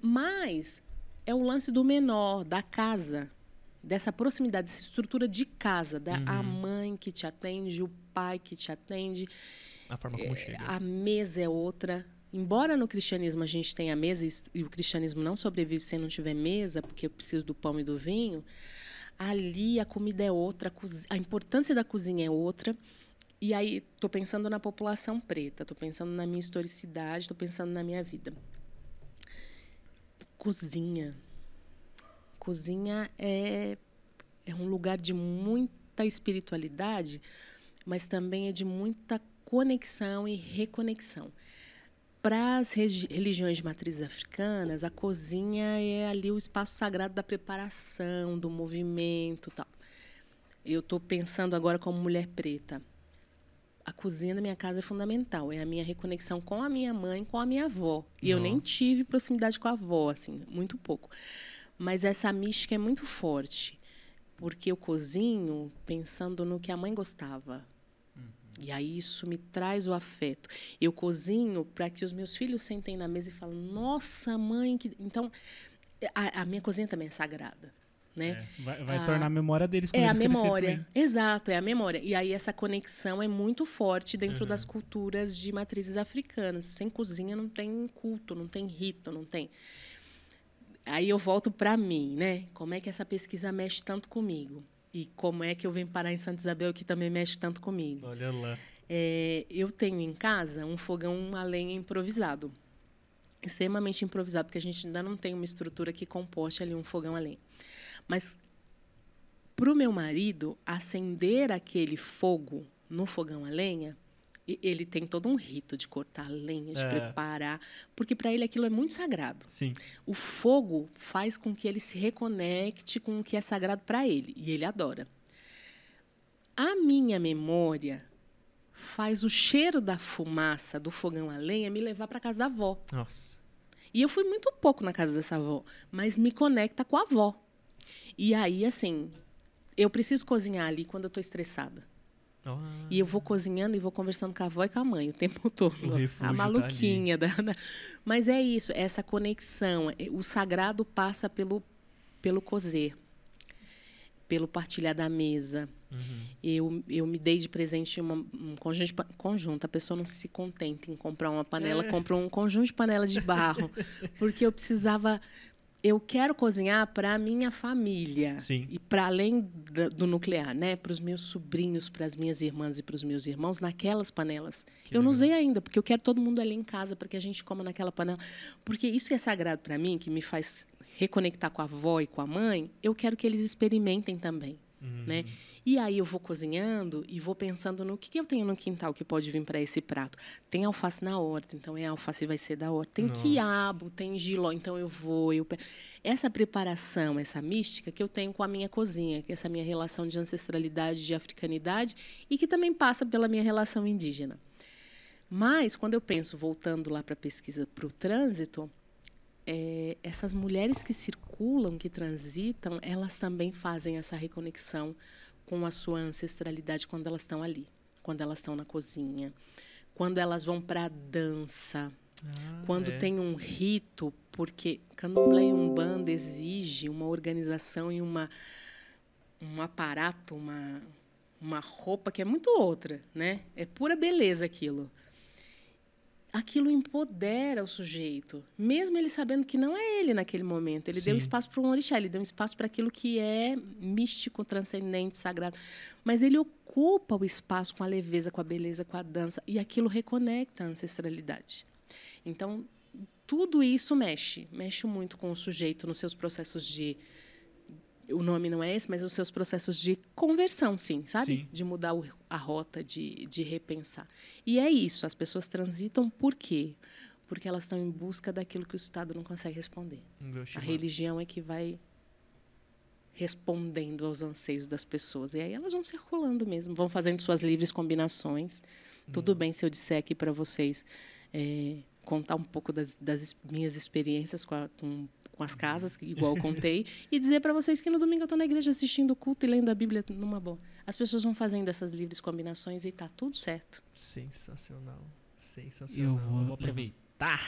Mas é o lance do menor, da casa, dessa proximidade, dessa estrutura de casa, da uhum. a mãe que te atende, o pai que te atende. A forma como é, chega. A mesa é outra. Embora no cristianismo a gente tenha mesa, e o cristianismo não sobrevive se não tiver mesa, porque eu preciso do pão e do vinho, ali a comida é outra, a importância da cozinha é outra. E aí estou pensando na população preta, estou pensando na minha historicidade, estou pensando na minha vida. Cozinha. Cozinha é, é um lugar de muita espiritualidade, mas também é de muita conexão e reconexão. Para as religiões de matrizes africanas, a cozinha é ali o espaço sagrado da preparação, do movimento, tal. Eu estou pensando agora como mulher preta. A cozinha da minha casa é fundamental, é a minha reconexão com a minha mãe, com a minha avó. E Nossa. eu nem tive proximidade com a avó, assim, muito pouco. Mas essa mística é muito forte, porque eu cozinho pensando no que a mãe gostava, e aí isso me traz o afeto. Eu cozinho para que os meus filhos sentem na mesa e falem: "Nossa, mãe, que então a, a minha cozinha também é sagrada. Né? É, vai, vai ah, tornar a memória deles com É a memória, exato, é a memória. E aí essa conexão é muito forte dentro uhum. das culturas de matrizes africanas. Sem cozinha não tem culto, não tem rito, não tem. Aí eu volto para mim, né? Como é que essa pesquisa mexe tanto comigo? e como é que eu vim parar em Santa Isabel, que também mexe tanto comigo. Olha lá. É, eu tenho em casa um fogão a lenha improvisado. Extremamente improvisado, porque a gente ainda não tem uma estrutura que comporte ali um fogão a lenha. Mas, para o meu marido, acender aquele fogo no fogão a lenha ele tem todo um rito de cortar lenha, de é. preparar, porque para ele aquilo é muito sagrado. Sim. O fogo faz com que ele se reconecte com o que é sagrado para ele e ele adora. A minha memória faz o cheiro da fumaça do fogão a lenha me levar para casa da avó. Nossa. E eu fui muito pouco na casa dessa avó, mas me conecta com a avó. E aí, assim, eu preciso cozinhar ali quando eu estou estressada. Ah. E eu vou cozinhando e vou conversando com a avó e com a mãe o tempo todo. O a tá maluquinha. Tá da, Mas é isso, é essa conexão. O sagrado passa pelo, pelo cozer, pelo partilhar da mesa. Uhum. Eu, eu me dei de presente uma, um conjunto, conjunto. A pessoa não se contenta em comprar uma panela, é. compra um conjunto de panela de barro. porque eu precisava eu quero cozinhar para a minha família. Sim. E para além do nuclear, né? Para os meus sobrinhos, para as minhas irmãs e para os meus irmãos, naquelas panelas. Que eu legal. não usei ainda, porque eu quero todo mundo ali em casa, para que a gente coma naquela panela. Porque isso é sagrado para mim, que me faz reconectar com a avó e com a mãe, eu quero que eles experimentem também. Uhum. Né? E aí eu vou cozinhando e vou pensando no que, que eu tenho no quintal que pode vir para esse prato. Tem alface na horta, então é alface vai ser da horta. Tem Nossa. quiabo, tem giló, então eu vou. Eu... Essa preparação, essa mística que eu tenho com a minha cozinha, que é essa minha relação de ancestralidade, de africanidade e que também passa pela minha relação indígena. Mas quando eu penso voltando lá para a pesquisa para o trânsito, é, essas mulheres que circulam, que transitam, elas também fazem essa reconexão com a sua ancestralidade quando elas estão ali, quando elas estão na cozinha, quando elas vão para a dança, ah, quando é. tem um rito, porque candomblé e umbanda exige uma organização e uma um aparato, uma uma roupa que é muito outra, né? É pura beleza aquilo aquilo empodera o sujeito, mesmo ele sabendo que não é ele naquele momento. Ele Sim. deu espaço para um orixá, ele deu espaço para aquilo que é místico, transcendente, sagrado. Mas ele ocupa o espaço com a leveza, com a beleza, com a dança, e aquilo reconecta a ancestralidade. Então, tudo isso mexe, mexe muito com o sujeito nos seus processos de o nome não é esse, mas os seus processos de conversão, sim, sabe? Sim. De mudar o, a rota, de, de repensar. E é isso, as pessoas transitam por quê? Porque elas estão em busca daquilo que o Estado não consegue responder. Hum, a religião é que vai respondendo aos anseios das pessoas. E aí elas vão circulando mesmo, vão fazendo suas livres combinações. Nossa. Tudo bem se eu disser aqui para vocês, é, contar um pouco das, das minhas experiências com, a, com com as casas, igual eu contei, e dizer para vocês que no domingo eu estou na igreja assistindo o culto e lendo a Bíblia numa boa. As pessoas vão fazendo essas livres combinações e está tudo certo. Sensacional. Sensacional. Eu vou, eu vou aproveitar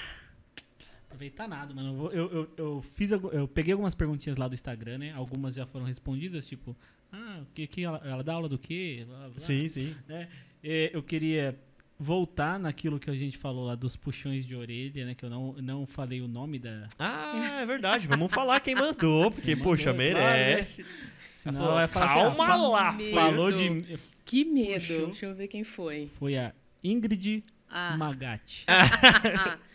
aproveitar nada, mano. Eu, vou, eu, eu, eu, fiz, eu peguei algumas perguntinhas lá do Instagram, né? Algumas já foram respondidas, tipo, ah, que, que ela, ela dá aula do quê? Blá, blá, sim, sim. Né? É, eu queria voltar naquilo que a gente falou lá dos puxões de orelha, né? Que eu não, não falei o nome da. Ah, é verdade. Vamos falar quem mandou, porque, quem poxa, merece. É. Senão falou, assim, calma assim, ah, lá, medo. falou de. Que medo. Puxou. Deixa eu ver quem foi. Foi a Ingrid ah. Magatti. Ah. ah.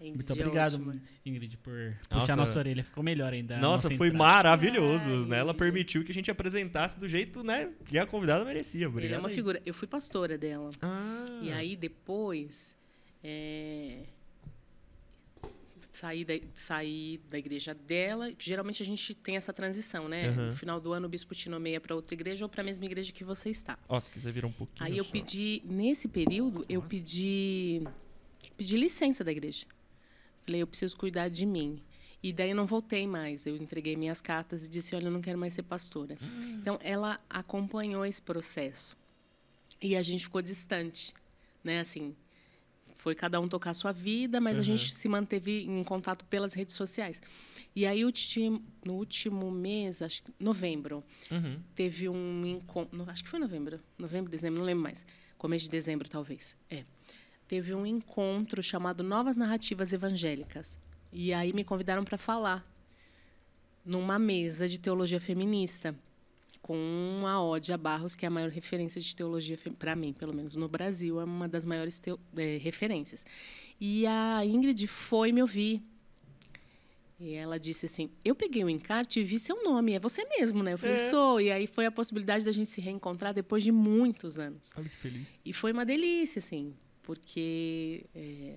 Ingrid Muito obrigado, ótimo. Ingrid, por nossa. puxar nossa orelha. Ficou melhor ainda. Nossa, nossa foi entrada. maravilhoso, ah, né? Ela permitiu que a gente apresentasse do jeito, né, que a convidada merecia. Obrigado Ele é uma aí. figura. Eu fui pastora dela. Ah. E aí depois é... saí, da, saí da igreja dela. Geralmente a gente tem essa transição, né? Uhum. No final do ano o bispo te nomeia para outra igreja ou para a mesma igreja que você está. Ó, oh, se quiser virar um pouquinho. Aí eu só. pedi nesse período eu pedi pedi licença da igreja. Falei, eu preciso cuidar de mim. E daí eu não voltei mais. Eu entreguei minhas cartas e disse, olha, eu não quero mais ser pastora. Hum. Então ela acompanhou esse processo. E a gente ficou distante, né? Assim, foi cada um tocar a sua vida, mas uhum. a gente se manteve em contato pelas redes sociais. E aí, no último mês, acho que novembro, uhum. teve um encontro. Acho que foi novembro. Novembro, dezembro, não lembro mais. Começo de dezembro, talvez. É teve um encontro chamado Novas Narrativas Evangélicas. E aí me convidaram para falar numa mesa de teologia feminista com a Odia Barros, que é a maior referência de teologia para mim, pelo menos no Brasil, é uma das maiores teo, é, referências. E a Ingrid foi me ouvir. E ela disse assim: "Eu peguei o encarte e vi seu nome, é você mesmo, né?" Eu falei: é. "Sou". E aí foi a possibilidade da gente se reencontrar depois de muitos anos. Olha que feliz. E foi uma delícia, assim, porque é,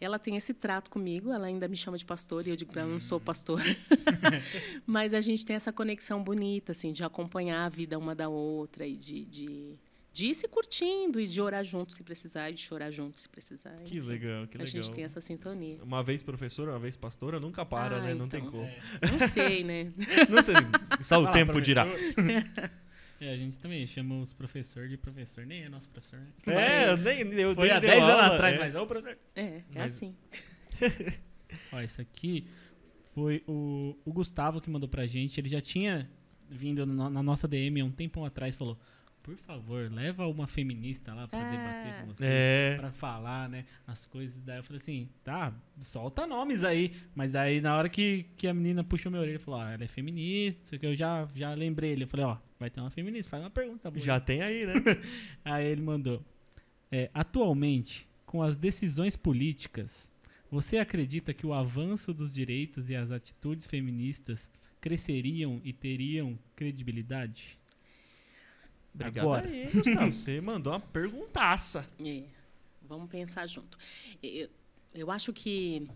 ela tem esse trato comigo, ela ainda me chama de pastor e eu digo que ela, não sou hum. pastor. Mas a gente tem essa conexão bonita, assim, de acompanhar a vida uma da outra e de, de, de ir se curtindo e de orar junto se precisar, e de chorar junto se precisar. Que legal, que a legal. A gente tem essa sintonia. Uma vez professora, uma vez pastora, nunca para, ah, né? Não tem então. como. É. Não sei, né? não sei, só o tempo dirá. É, a gente também chama os professores de professor, nem é nosso professor, né? É, nem eu Foi há 10 anos atrás, é. mas é o professor. É, é mas... assim. Ó, isso aqui foi o, o Gustavo que mandou pra gente. Ele já tinha vindo no, na nossa DM há um tempão atrás, falou: por favor, leva uma feminista lá para é. debater com vocês, é. para falar, né, as coisas. Daí eu falei assim, tá, solta nomes aí. Mas daí na hora que, que a menina puxou minha orelha e falou, ah, ela é feminista, isso que eu já, já lembrei ele. Eu falei, ó, vai ter uma feminista, faz uma pergunta boa. Já tem aí, né? aí ele mandou, é, atualmente, com as decisões políticas, você acredita que o avanço dos direitos e as atitudes feministas cresceriam e teriam credibilidade? Obrigado Agora. aí, Gustavo. Você mandou uma perguntaça. É, vamos pensar junto. Eu, eu acho que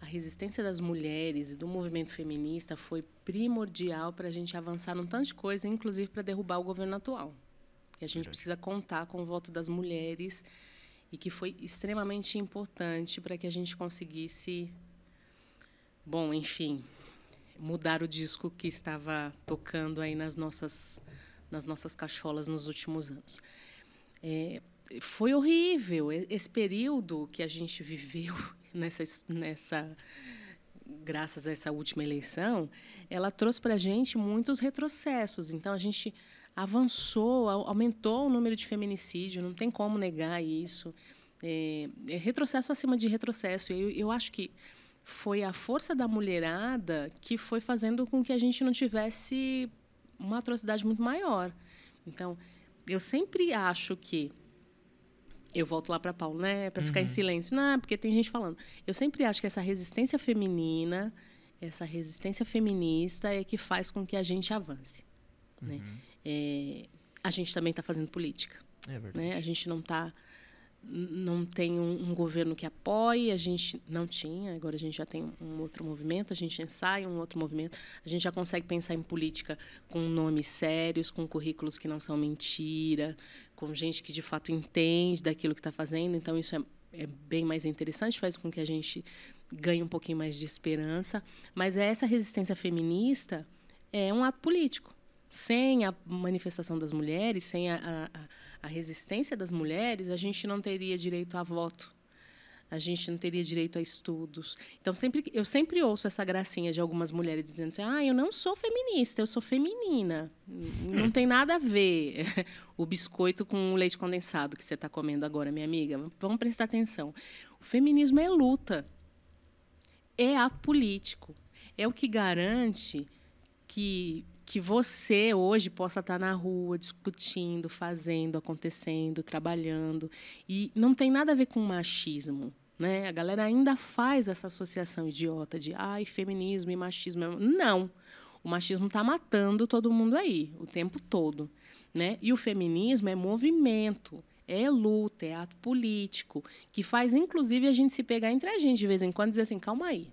a resistência das mulheres e do movimento feminista foi primordial para a gente avançar num tanto de coisa, inclusive para derrubar o governo atual. E a gente precisa contar com o voto das mulheres e que foi extremamente importante para que a gente conseguisse, bom, enfim, mudar o disco que estava tocando aí nas nossas nas nossas cacholas nos últimos anos. É, foi horrível esse período que a gente viveu nessa nessa graças a essa última eleição, ela trouxe para a gente muitos retrocessos. Então a gente avançou, aumentou o número de feminicídio, não tem como negar isso. É, é retrocesso acima de retrocesso. Eu, eu acho que foi a força da mulherada que foi fazendo com que a gente não tivesse uma atrocidade muito maior. Então, eu sempre acho que eu volto lá para Paulo, né, para uhum. ficar em uhum. silêncio, não, porque tem gente falando. Eu sempre acho que essa resistência feminina, essa resistência feminista é que faz com que a gente avance, né? uhum. né? É, a gente também está fazendo política, é verdade. né? A gente não está não tem um, um, governo que apoie, a gente não tinha, agora a gente já tem um outro movimento, a gente ensaia um outro movimento, a gente já consegue pensar em política com nomes sérios, com currículos que não são mentira, com gente que de fato entende daquilo que está fazendo, então isso é, é bem mais interessante, faz com que a gente ganhe um pouquinho mais de esperança, mas é essa resistência feminista é um ato político. Sem a manifestação das mulheres, sem a, a a resistência das mulheres, a gente não teria direito a voto. A gente não teria direito a estudos. Então, sempre, eu sempre ouço essa gracinha de algumas mulheres dizendo assim: ah, eu não sou feminista, eu sou feminina. Não tem nada a ver o biscoito com o leite condensado que você está comendo agora, minha amiga. Vamos prestar atenção. O feminismo é luta, é ato político, é o que garante que que você hoje possa estar na rua discutindo, fazendo, acontecendo, trabalhando. E não tem nada a ver com machismo. Né? A galera ainda faz essa associação idiota de ai, feminismo e machismo. É não. O machismo está matando todo mundo aí, o tempo todo. Né? E o feminismo é movimento, é luta, é ato político, que faz, inclusive, a gente se pegar entre a gente de vez em quando e dizer assim: calma aí,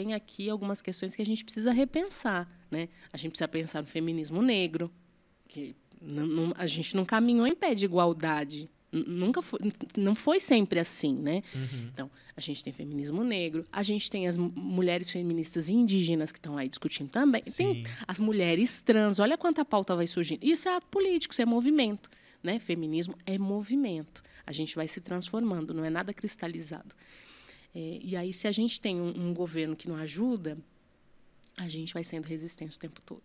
tem aqui algumas questões que a gente precisa repensar. Né? A gente precisa pensar no feminismo negro, que a gente não caminhou em pé de igualdade. Nunca foi, não foi sempre assim, né? Uhum. Então, a gente tem feminismo negro, a gente tem as mulheres feministas indígenas que estão aí discutindo também, Sim. tem as mulheres trans, olha quanta pauta vai surgindo. Isso é ato político, isso é movimento, né? Feminismo é movimento. A gente vai se transformando, não é nada cristalizado. É, e aí, se a gente tem um, um, governo que não ajuda, a gente vai sendo resistência o tempo todo.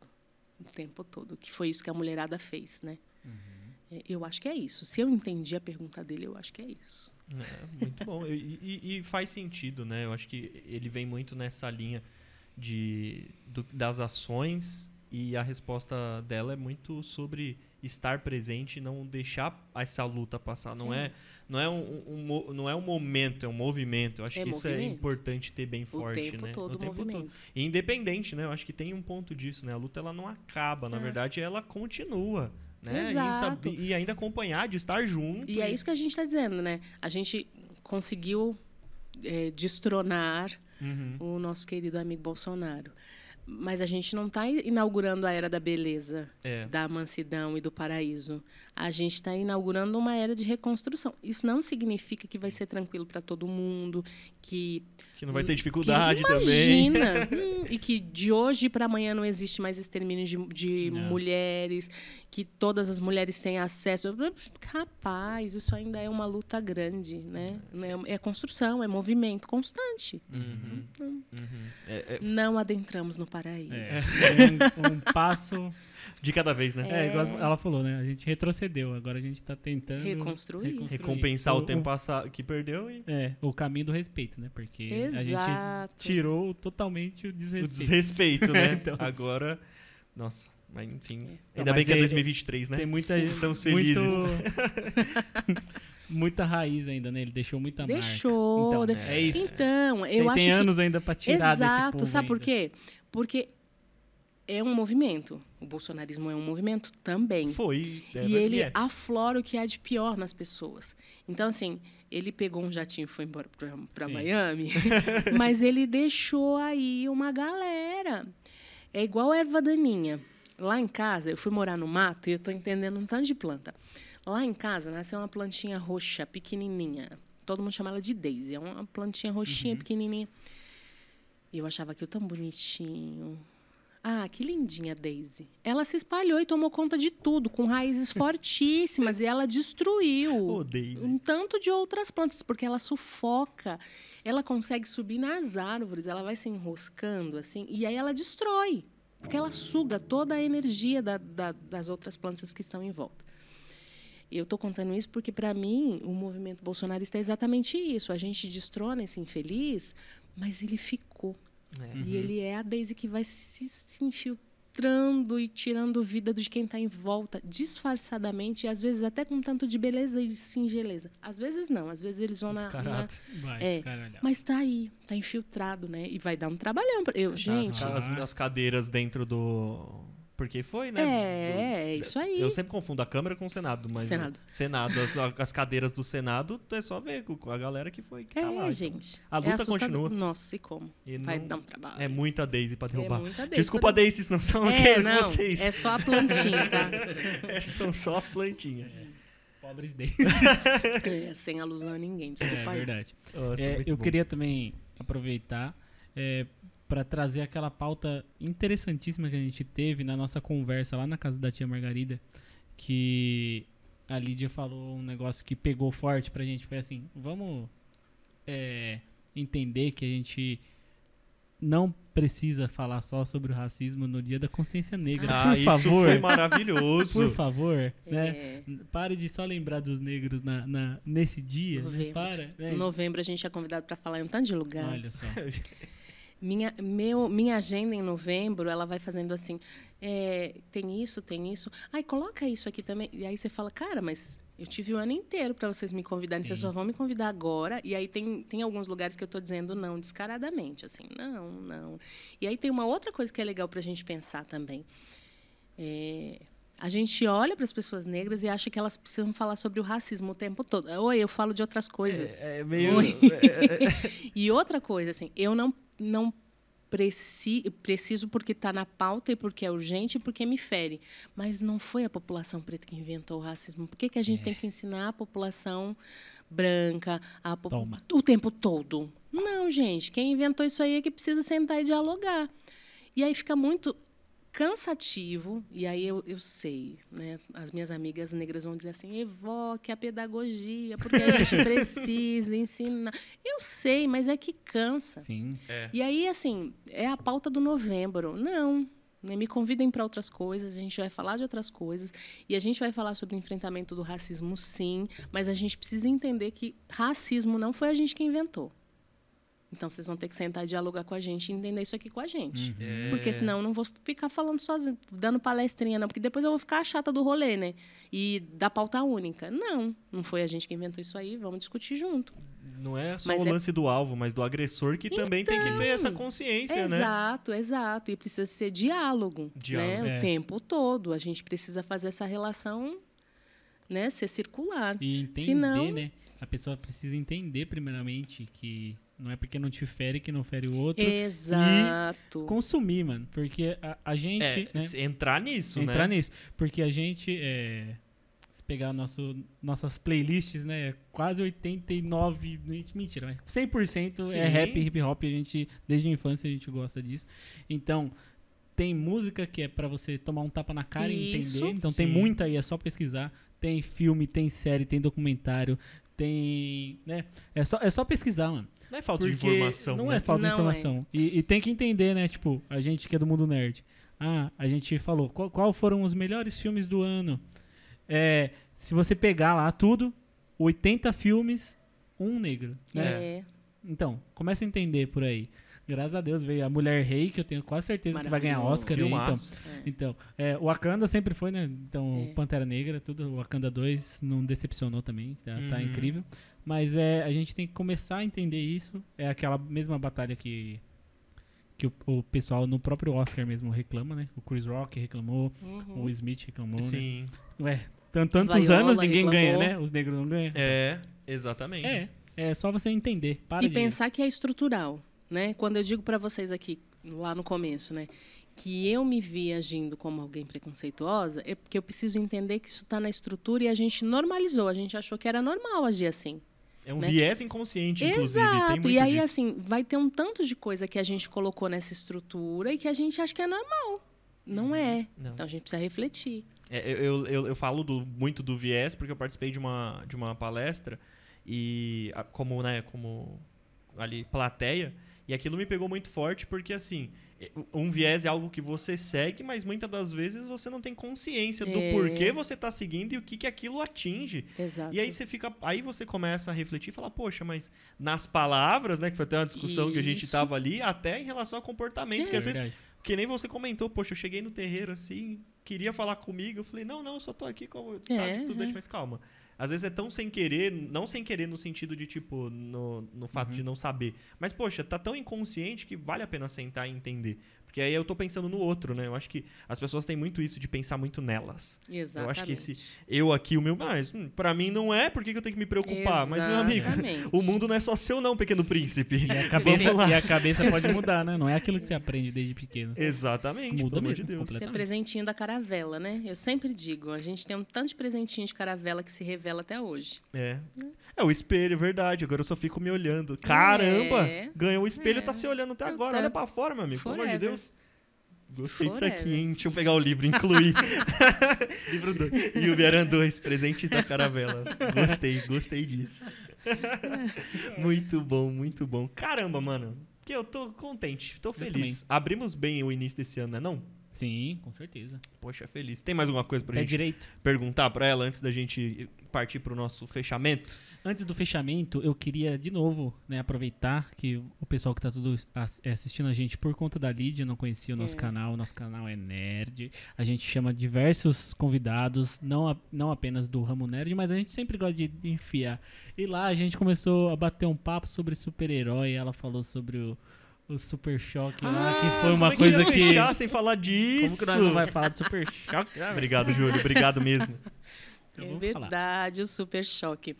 O tempo todo. Que foi isso que a mulherada fez, né? Uhum. É, eu acho que é isso. Se eu entendi a pergunta dele, eu acho que é isso. É, muito bom. E, e, e, faz sentido, né? Eu acho que ele vem muito nessa linha de, do, das ações e a resposta dela é muito sobre estar presente e não deixar essa luta passar. Não é, é não é um, um, não é um momento, é um movimento. Eu acho é que movimento. isso é importante ter bem forte, o tempo né? Todo, o tempo todo. E independente, né? Eu acho que tem um ponto disso, né? A luta ela não acaba, na é. verdade ela continua. Né? Exato. E, saber, e ainda acompanhar, de estar junto. E, é e... é isso que a gente está dizendo, né? A gente conseguiu é, destronar uhum. o nosso querido amigo Bolsonaro. Mas a gente não está inaugurando a era da beleza, é. da mansidão e do paraíso a gente está inaugurando uma era de reconstrução. Isso não significa que vai ser tranquilo para todo mundo, que que não vai ter dificuldade que, imagina, também. hum, e que de hoje para amanhã não existe mais extermínio de, de mulheres, que todas as mulheres têm acesso. Capaz, isso ainda é uma luta grande, né? É, é construção, é movimento constante. Uhum. uhum. Uhum. É, é... Não adentramos no paraíso. É, um, um passo de cada vez, né? É, é igual é. ela falou, né? A gente retrocedeu, agora a gente tá tentando. Reconstruir. reconstruir. Recompensar o, o tempo passado que perdeu e. É, o caminho do respeito, né? Porque Exato. a gente tirou totalmente o desrespeito. O desrespeito, né? É, então... Agora. Nossa. Mas enfim. Então, ainda bem que é 2023, né? Tem muita Estamos felizes. Muito... muita raiz ainda, né? Ele deixou muita deixou, marca. Deixou. Então, é. é isso. Então, eu tem, acho tem anos ainda para tirar Exato. Sabe por quê? Porque é um movimento. O bolsonarismo é um movimento também. Foi. É, e é, ele é. aflora o que há de pior nas pessoas. Então, assim, ele pegou um jatinho e foi embora para Miami, mas ele deixou aí uma galera. É igual erva daninha. Lá em casa, eu fui morar no mato e eu estou entendendo um tanto de planta. Lá em casa nasceu uma plantinha roxa, pequenininha. Todo mundo chama ela de Daisy. É uma plantinha roxinha, uhum. pequenininha. E eu achava aquilo tão bonitinho. Ah, que lindinha Daisy. Ela se espalhou e tomou conta de tudo, com raízes fortíssimas, e ela destruiu oh, um tanto de outras plantas, porque ela sufoca. Ela consegue subir nas árvores, ela vai se enroscando assim, e aí ela destrói, porque ela suga toda a energia da, da, das outras plantas que estão em volta. Eu estou contando isso porque, para mim, o movimento bolsonarista é exatamente isso. A gente destrona esse infeliz, mas ele fica é. Uhum. E ele é a Daisy que vai se sentir entrando e tirando vida de quem está em volta, disfarçadamente, e às vezes até com tanto de beleza e de singeleza. Às vezes não, às vezes eles vão na. na vai, é, mas está aí, está infiltrado, né? E vai dar um trabalhão. Pra... Eu, tá, gente. Tá. As, as, as, cadeiras dentro do. Porque foi, né? É, do, é isso aí. Eu sempre confundo a Câmara com o Senado, mas. Senado. O Senado, as, as, cadeiras do Senado, é só ver com a galera que foi. Que tá é, tá lá, gente. Então. A é luta é continua. Nossa, e como? E Vai não, dar um trabalho. É muita Daisy pra é derrubar. É muita Daisy Desculpa, pra... Daisy, não são é, não, vocês. É só a plantinha, tá? é, são só as plantinhas. É. Pobres Daisy. sem alusão a ninguém, desculpa. É verdade. Nossa, eu bom. queria também aproveitar. É, para trazer aquela pauta interessantíssima que a gente teve na nossa conversa lá na casa da tia Margarida, que a Lídia falou um negócio que pegou forte pra gente, foi assim, vamos é, entender que a gente não precisa falar só sobre o racismo no Dia da Consciência Negra. Ah, por isso favor. foi maravilhoso. por favor, é. né? Pare de só lembrar dos negros na, na nesse dia. Novembro. Para, né? Em novembro a gente é convidado para falar em um tanto de lugar. Olha só. minha, meu, minha agenda em novembro, ela vai fazendo assim, é, tem isso, tem isso. Aí coloca isso aqui também. E aí você fala, cara, mas eu tive o ano inteiro para vocês me convidarem, Sim. vocês só vão me convidar agora. E aí tem, tem alguns lugares que eu estou dizendo não, descaradamente, assim, não, não. E aí tem uma outra coisa que é legal para a gente pensar também. É, a gente olha para as pessoas negras e acha que elas precisam falar sobre o racismo o tempo todo. Oi, eu falo de outras coisas. É, é meio. e outra coisa, assim, eu não não preci, preciso porque está na pauta e porque é urgente e porque me fere. Mas não foi a população preta que inventou o racismo. Por que, que a gente é. tem que ensinar a população branca a po Toma. o tempo todo? Não, gente. Quem inventou isso aí é que precisa sentar e dialogar. E aí fica muito cansativo, e aí eu, eu sei, né? As minhas amigas negras vão dizer assim, evoque a pedagogia, porque a gente precisa ensinar. Eu sei, mas é que cansa. Sim. É. E aí, assim, é a pauta do novembro. Não. Né? Me convidem para outras coisas, a gente vai falar de outras coisas. E a gente vai falar sobre o enfrentamento do racismo, sim, mas a gente precisa entender que racismo não foi a gente que inventou. Então vocês vão ter que sentar e dialogar com a gente e entender isso aqui com a gente. Uhum. Porque é. senão eu não vou ficar falando sozinho, dando palestrinha, não, porque depois eu vou ficar a chata do rolê, né? E da pauta única. Não, não foi a gente que inventou isso aí, vamos discutir junto. Não é só mas o é... lance do alvo, mas do agressor que então, também tem que ter então! essa consciência, exato, né? Exato, exato. E precisa ser diálogo, né? diálogo né? É. o tempo todo. A gente precisa fazer essa relação né, ser circular. E entender, Senão... né? A pessoa precisa entender, primeiramente, que não é porque não te fere que não fere o outro. Exato. E consumir, mano. Porque a, a gente. É, né, entrar nisso, entrar né? Entrar nisso. Porque a gente. É, se pegar nosso, nossas playlists, né? Quase 89. Né? Mentira, mas 100% é Sim. é rap, hip hop. A gente, desde a infância, a gente gosta disso. Então tem música que é para você tomar um tapa na cara Isso, e entender. Então sim. tem muita aí, é só pesquisar. Tem filme, tem série, tem documentário, tem. Né? É, só, é só pesquisar, mano. Não é falta de informação. Não né? é falta de é. informação. É. E, e, tem que entender, né? Tipo, a gente que é do mundo nerd. Ah, a gente falou qual, qual foram os melhores filmes do ano. É, se você pegar lá tudo, 80 filmes, um negro. Né? É. Então, começa a entender por aí. Graças a Deus veio a Mulher Rei, que eu tenho quase certeza que vai ganhar Oscar. Né? Então, é. então é, Wakanda sempre foi, né? Então, é. Pantera Negra, tudo. o Wakanda 2 não decepcionou também, tá, hum. tá uhum. incrível. Mas é, a gente tem que começar a entender isso. É aquela mesma batalha que, que o, o pessoal no próprio Oscar mesmo reclama, né? O Chris Rock reclamou, uhum. o Smith reclamou. Né? Sim. Né? Ué, tantos Viola anos ninguém reclamou. ganha, né? Os negros não ganham. É, exatamente. É, é só você entender. Para e de... pensar que é estrutural, né? Quando eu digo para vocês aqui, lá no começo, né? que eu me vi agindo como alguém preconceituosa é porque eu preciso entender que isso está na estrutura e a gente normalizou, a gente achou que era normal agir assim. É um né? viés inconsciente, inclusive. Exato. e aí, disso. assim, vai ter um tanto de coisa que a gente colocou nessa estrutura e que a gente acha que é normal. Não uhum. é. Não. Então a gente precisa refletir. É, eu, eu, eu, falo do, muito do viés porque eu participei de uma, de uma palestra e como, né, como ali plateia e aquilo me pegou muito forte porque assim um viés é algo que você segue, mas muitas das vezes você não tem consciência do é. porquê você está seguindo e o que, que aquilo atinge. Exato. E aí você fica, aí você começa a refletir e falar, poxa, mas nas palavras, né, que foi até uma discussão Isso. que a gente estava ali, até em relação ao comportamento, é. que às vezes, que nem você comentou, poxa, eu cheguei no terreiro assim, queria falar comigo, eu falei, não, não, eu só tô aqui como, sabe, é, estudante, mas calma. Às vezes é tão sem querer, não sem querer no sentido de, tipo, no, no fato uhum. de não saber. Mas, poxa, tá tão inconsciente que vale a pena sentar e entender. Porque aí eu tô pensando no outro, né? Eu acho que as pessoas têm muito isso de pensar muito nelas. Exatamente. Eu acho que esse eu aqui, o meu, mas ah, hum, para mim não é, por que, eu tenho que me preocupar? Exatamente. Mas, meu amigo, o mundo não é só seu, não, pequeno príncipe. E a cabeça, e a cabeça pode mudar, né? Não é aquilo que você aprende desde pequeno. Exatamente, Muda pelo mesmo, amor de Deus. Esse é presentinho da caravela, né? Eu sempre digo, a gente tem um tanto de presentinho de caravela que se revela até hoje. É. É, é o espelho, é verdade. Agora eu só fico me olhando. Caramba! É. Ganhou o espelho, tá é. tá se olhando até agora. Tá. Olha pra fora, meu amigo. Forever. Pelo amor de Deus. Gostei disso aqui, hein? Deixa eu pegar o livro, incluir. livro 2. E o Vieran 2, Presentes da Caravela. Gostei, gostei disso. muito bom, muito bom. Caramba, mano. Que eu tô contente, tô feliz. Abrimos bem o início desse ano, né, não? Sim, com certeza. Poxa, feliz. Tem mais alguma coisa pra Pé gente direito. perguntar pra ela antes da gente partir pro nosso fechamento? Antes do fechamento, eu queria de novo né, aproveitar que o pessoal que está tudo eh, assistindo a gente por conta da Lídia não conhecia o nosso é. canal. O nosso canal é nerd. A gente chama diversos convidados, não, a, não apenas do ramo nerd, mas a gente sempre gosta de enfiar. E lá a gente começou a bater um papo sobre super-herói. Ela falou sobre o, o Super Choque ah, lá, que ah, foi uma é coisa que. Fechar que... sem falar disso. Como que nós não vai falar do Super Choque? obrigado, Júlio. Obrigado mesmo. Então, é verdade, falar. o Super Choque.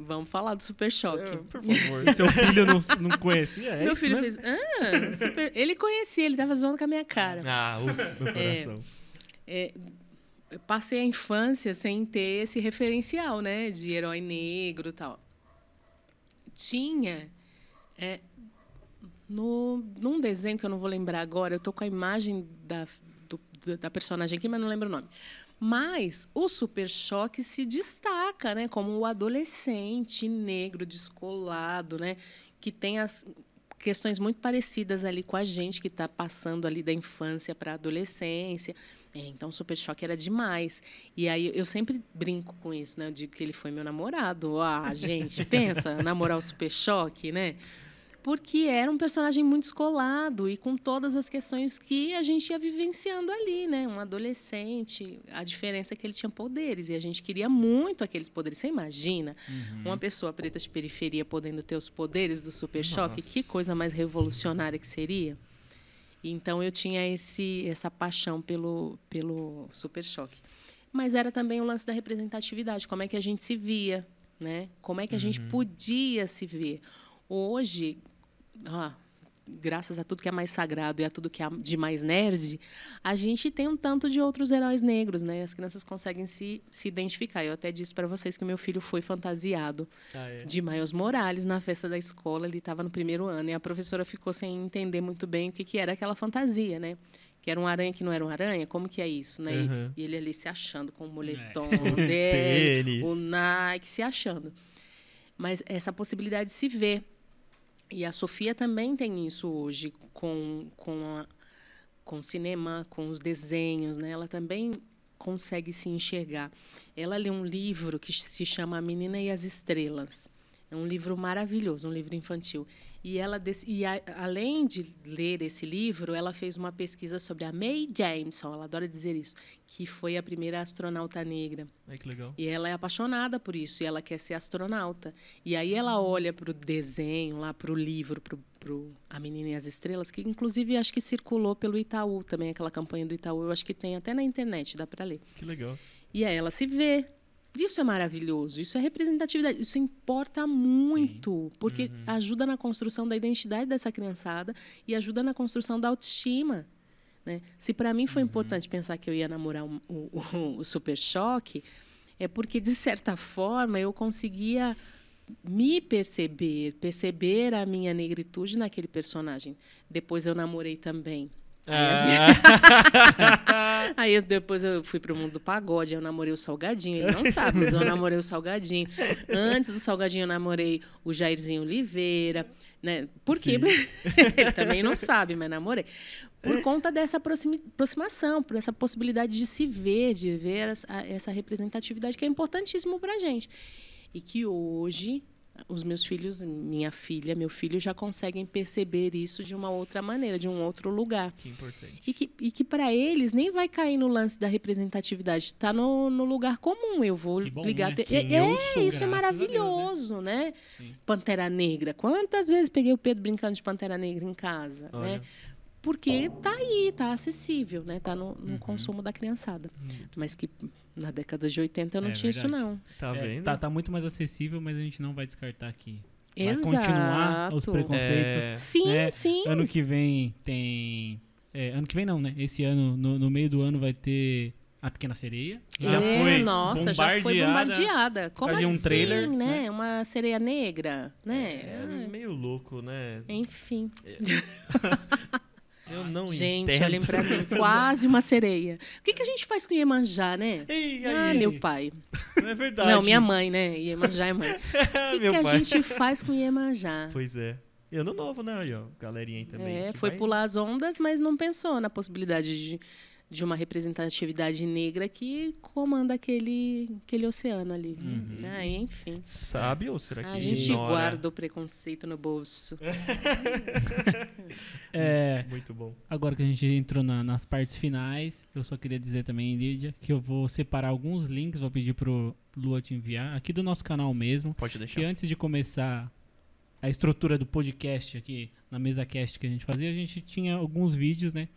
Vamos falar do Super Choque. É, por favor. Seu filho não, não conhecia? É meu filho né? fez. Ah, super... Ele conhecia, ele tava zoando com a minha cara. Ah, o meu é, coração. É, eu passei a infância sem ter esse referencial, né? De herói negro e tal. Tinha. É, no, num desenho que eu não vou lembrar agora, eu tô com a imagem da, do, da personagem aqui, mas não lembro o nome. Mas o super choque se destaca, né, como o adolescente negro descolado, né, que tem as questões muito parecidas ali com a gente que está passando ali da infância para a adolescência. É, então, Super Choque era demais. E aí eu sempre brinco com isso, né? Eu digo que ele foi meu namorado. Ah, gente, pensa, namorar o Super Choque, né? porque era um personagem muito escolado e com todas as questões que a gente ia vivenciando ali, né? Um adolescente, a diferença é que ele tinha poderes e a gente queria muito aqueles poderes. Você imagina uhum. uma pessoa preta de periferia podendo ter os poderes do super choque? Que coisa mais revolucionária que seria? Então eu tinha esse essa paixão pelo pelo super choque. Mas era também o lance da representatividade, como é que a gente se via, né? Como é que a uhum. gente podia se ver? Hoje, ah, graças a tudo que é mais sagrado e a tudo que é de mais nerd, a gente tem um tanto de outros heróis negros, né? As crianças conseguem se, se identificar. Eu até disse para vocês que meu filho foi fantasiado ah, é. de Miles Morales na festa da escola, ele estava no primeiro ano, e a professora ficou sem entender muito bem o que, que era aquela fantasia, né? que era um aranha que não era um aranha, como que é isso, né? Uhum. E, ele ali se achando com o moletom é. dele, o Nike, se achando. Mas essa possibilidade de se ver. E a Sofia também tem isso hoje com, com, a, com o cinema, com os desenhos, né? Ela também consegue se enxergar. Ela lê um livro que se chama A Menina e as Estrelas. É um livro maravilhoso, um livro infantil. E ela e a, além de ler esse livro, ela fez uma pesquisa sobre a Mae Jameson, ela adora dizer isso, que foi a primeira astronauta negra. É que legal. E ela é apaixonada por isso, e ela quer ser astronauta. E aí ela olha para o desenho, lá para o livro, para pro A Menina e as Estrelas, que inclusive acho que circulou pelo Itaú também, aquela campanha do Itaú, eu acho que tem até na internet, dá para ler. Que legal. E aí ela se vê isso é maravilhoso, isso é representatividade, isso importa muito, Sim. porque uhum. ajuda na construção da identidade dessa criançada e ajuda na construção da autoestima. Né? Se para mim foi uhum. importante pensar que eu ia namorar o, o, o Super Choque, é porque, de certa forma, eu conseguia me perceber, perceber a minha negritude naquele personagem. Depois eu namorei também aí ah. depois eu fui pro mundo do pagode, eu namorei o Salgadinho. Ele não sabe, mas eu namorei o Salgadinho. Antes do Salgadinho, eu namorei o Jairzinho Oliveira. Né? Por quê? Ele também não sabe, mas namorei. Por conta dessa aproximação, por essa possibilidade de se ver, de ver essa representatividade que é importantíssimo para gente. E que hoje os meus filhos, minha filha, meu filho já conseguem perceber isso de uma outra maneira, de um outro lugar. Que importante. E que, e que para eles nem vai cair no lance da representatividade. Está no, no lugar comum. Eu vou bom, ligar. Né? Te... É, isso é maravilhoso, Deus, né? né? Pantera Negra. Quantas vezes peguei o Pedro brincando de Pantera Negra em casa, né? Olha. né? Porque tá aí, tá acessível, né? Tá no, no uhum. consumo da criançada uhum. Mas que na década de 80 eu não é, tinha verdade. isso, não. Tá é, tá, vendo? Tá, tá, muito mais acessível, mas a gente não vai descartar aqui. Vai Exato. continuar os preconceitos. É... Sim, né? sim. Ano que vem tem. É, ano que vem não, né? Esse ano, no, no meio do ano, vai ter a Pequena Sereia. Já é, foi nossa, já foi bombardeada. Como assim, um trailer, né? né? Uma sereia negra, né? É, é meio louco, né? Enfim. É. Eu não Gente, entendo. olhem pra mim, quase uma sereia. O que, que a gente faz com Iemanjá, né? Ei, ah, meu pai. Não é verdade. Não, minha mãe, né? Iemanjá é mãe. O que, que a gente faz com Iemanjá? Pois é. E ano novo, né? Aí, ó, galerinha aí também. É, foi vai... pular as ondas, mas não pensou na possibilidade de de uma representatividade negra que comanda aquele, aquele oceano ali. Uhum. Ah, enfim. Sabe ou será que A gente ignora? guarda o preconceito no bolso. é, Muito bom. Agora que a gente entrou na, nas partes finais, eu só queria dizer também, Lídia, que eu vou separar alguns links, vou pedir pro Lua te enviar, aqui do nosso canal mesmo. Pode deixar. E antes de começar a estrutura do podcast aqui, na mesa cast que a gente fazia, a gente tinha alguns vídeos, né?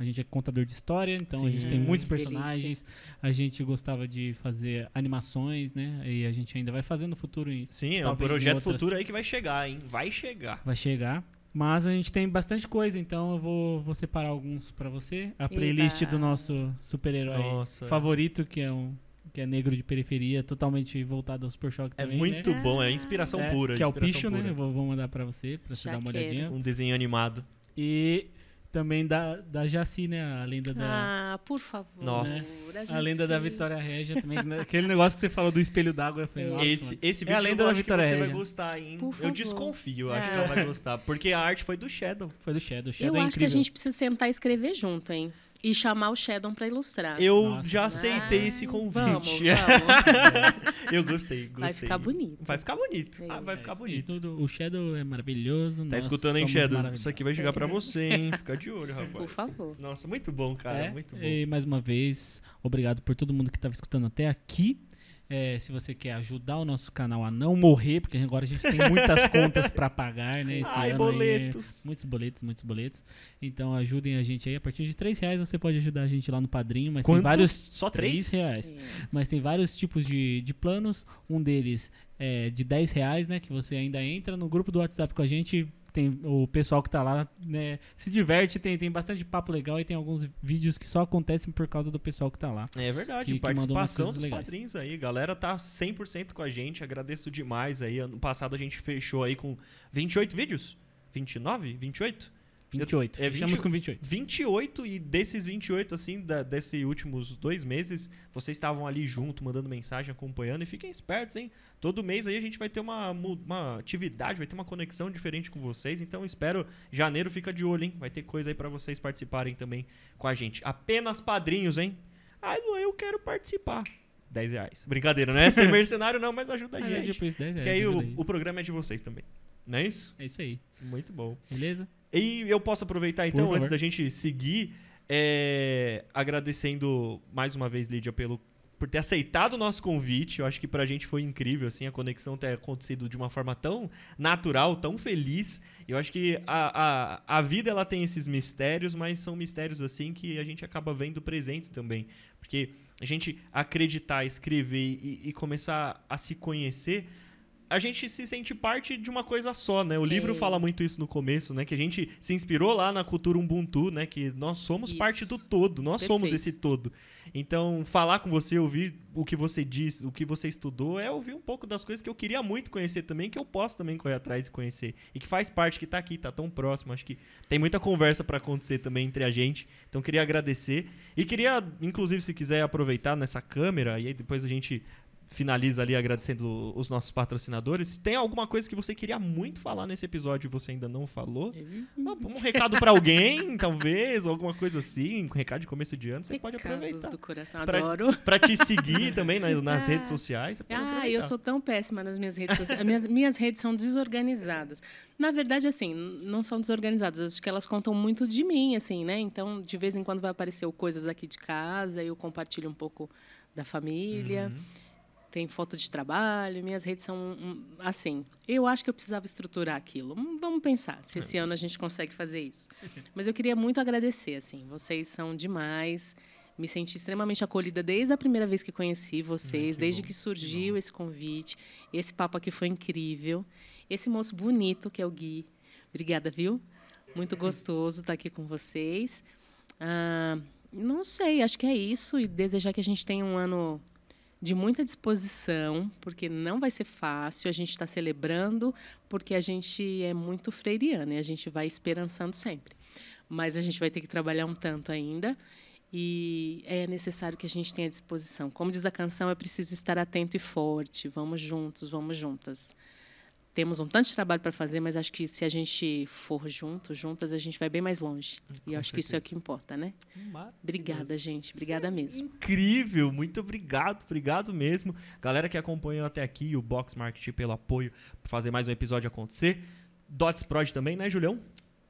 A gente é contador de história, então Sim. a gente tem muitos personagens. Delícia. A gente gostava de fazer animações, né? E a gente ainda vai fazer no futuro. Sim, é um projeto outras... futuro aí que vai chegar, hein? Vai chegar. Vai chegar. Mas a gente tem bastante coisa, então eu vou, vou separar alguns para você. A playlist do nosso super-herói favorito, que é um que é negro de periferia, totalmente voltado ao Super Shock é também, É muito né? bom, é inspiração é, pura. Que é o Picho, né? Eu vou, vou mandar para você, para você dar uma olhadinha. Um desenho animado. E também da, da Jaci, né? A lenda da. Ah, por favor. Nossa. Né? A, lenda da Vitória Regia também. Né? Aquele negócio que você falou do espelho d'água. foi é. Esse, esse vídeo é a lenda eu da acho Vitória que você Regia. vai gostar, hein? Por eu desconfio, é. acho que ela vai gostar. Porque a arte foi do Shadow. Foi do Shadow. Shadow eu é acho incrível. que a gente precisa sentar e escrever junto, hein? E chamar o Shadow para ilustrar. Eu Nossa, já aceitei ai, esse convite. Vamos, vamos. eu gostei, gostei. Vai ficar bonito. Vai ficar bonito. É. Ah, vai ficar é, bonito. Tudo, o Shadow é maravilhoso. Tá escutando, hein, Shadow? Isso aqui vai chegar para você, hein? Fica de olho, rapaz. Por favor. Nossa, muito bom, cara. É? Muito bom. E mais uma vez, obrigado por todo mundo que estava escutando até aqui. É, se você quer ajudar o nosso canal a não morrer, porque agora a gente tem muitas contas para pagar, né? Esse Ai, né. boletos. Aí, muitos boletos, muitos boletos. Então ajudem a gente aí. A partir de três reais você pode ajudar a gente lá no padrinho, mas tem vários. Só três reais. É. Mas tem vários tipos de, de planos. Um deles é de 10 reais, né? Que você ainda entra no grupo do WhatsApp com a gente tem o pessoal que tá lá, né, se diverte, tem, tem bastante papo legal e tem alguns vídeos que só acontecem por causa do pessoal que tá lá. É verdade, que, participação que dos padrinhos aí, galera tá 100% com a gente, agradeço demais aí. Ano passado a gente fechou aí com 28 vídeos, 29, 28 28. Eu, é, 20, com 28. 28, e desses 28, assim, desses últimos dois meses, vocês estavam ali junto, mandando mensagem, acompanhando, e fiquem espertos, hein? Todo mês aí a gente vai ter uma, uma atividade, vai ter uma conexão diferente com vocês, então espero, janeiro fica de olho, hein? Vai ter coisa aí para vocês participarem também com a gente. Apenas padrinhos, hein? Ah, eu quero participar. 10 reais. Brincadeira, não é ser mercenário não, mas ajuda a é gente. É, tipo 10 reais, que aí o, aí. o programa é de vocês também. Não é isso? É isso aí. Muito bom. Beleza? E eu posso aproveitar então, antes da gente seguir, é, agradecendo mais uma vez, Lídia, pelo, por ter aceitado o nosso convite. Eu acho que pra gente foi incrível, assim, a conexão ter acontecido de uma forma tão natural, tão feliz. Eu acho que a, a, a vida ela tem esses mistérios, mas são mistérios assim que a gente acaba vendo presentes também. Porque a gente acreditar, escrever e, e começar a se conhecer a gente se sente parte de uma coisa só, né? O Sim. livro fala muito isso no começo, né? Que a gente se inspirou lá na cultura Ubuntu, né? Que nós somos isso. parte do todo, nós Perfeito. somos esse todo. Então, falar com você, ouvir o que você diz, o que você estudou, é ouvir um pouco das coisas que eu queria muito conhecer também, que eu posso também correr atrás e conhecer. E que faz parte, que está aqui, tá tão próximo. Acho que tem muita conversa para acontecer também entre a gente. Então, queria agradecer. E queria, inclusive, se quiser aproveitar nessa câmera, e aí depois a gente finaliza ali agradecendo os nossos patrocinadores. tem alguma coisa que você queria muito falar nesse episódio e você ainda não falou, uhum. ah, um, recado para alguém, talvez, alguma coisa assim, um recado de começo de ano, você Recados pode aproveitar. do coração, pra, adoro. Para te seguir também nas é. redes ah. sociais. ah, aproveitar. eu sou tão péssima nas minhas redes sociais. minhas, minhas redes são desorganizadas. Na verdade, assim, não são desorganizadas. Acho que elas contam muito de mim, assim, né? Então, de vez em quando vai aparecer coisas aqui de casa, eu compartilho um pouco da família. Uhum tem foto de trabalho, minhas redes são assim. Eu acho que eu precisava estruturar aquilo. Hum, vamos pensar se esse é. ano a gente consegue fazer isso. Mas eu queria muito agradecer, assim, vocês são demais. Me senti extremamente acolhida desde a primeira vez que conheci vocês, que desde bom. que surgiu que esse convite. Esse papo aqui foi incrível. Esse moço bonito que é o Gui. Obrigada, viu? Muito gostoso estar tá aqui com vocês. Ah, não sei, acho que é isso. E desejar que a gente tenha um ano de muita disposição, porque não vai ser fácil. A gente está celebrando porque a gente é muito freiriana e a gente vai esperançando sempre. Mas a gente vai ter que trabalhar um tanto ainda e é necessário que a gente tenha disposição. Como diz a canção, é preciso estar atento e forte. Vamos juntos, vamos juntas temos um tanto de trabalho para fazer, mas acho que se a gente for junto, juntas, a gente vai bem mais longe. Ah, com e certeza. acho que isso é o que importa, né? Obrigada, gente. Obrigada é mesmo. Incrível. Muito obrigado. Obrigado mesmo. Galera que acompanhou até aqui, o Box Marketing pelo apoio para fazer mais um episódio acontecer. Dots Prod também, né, Julião?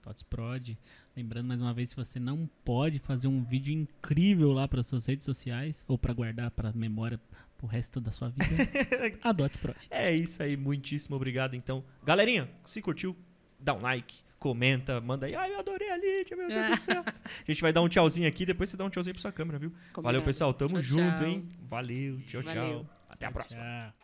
Dots Prod. Lembrando mais uma vez, se você não pode fazer um vídeo incrível lá para suas redes sociais ou para guardar para memória pro resto da sua vida, adote Sprott. É isso aí, muitíssimo obrigado. Então, galerinha, se curtiu, dá um like, comenta, manda aí. Ai, eu adorei a Lídia, meu Deus do céu. A gente vai dar um tchauzinho aqui, depois você dá um tchauzinho pra sua câmera, viu? Combinado. Valeu, pessoal. Tamo tchau, junto, tchau. hein? Valeu, tchau, Valeu. tchau. Até a próxima. Tchau.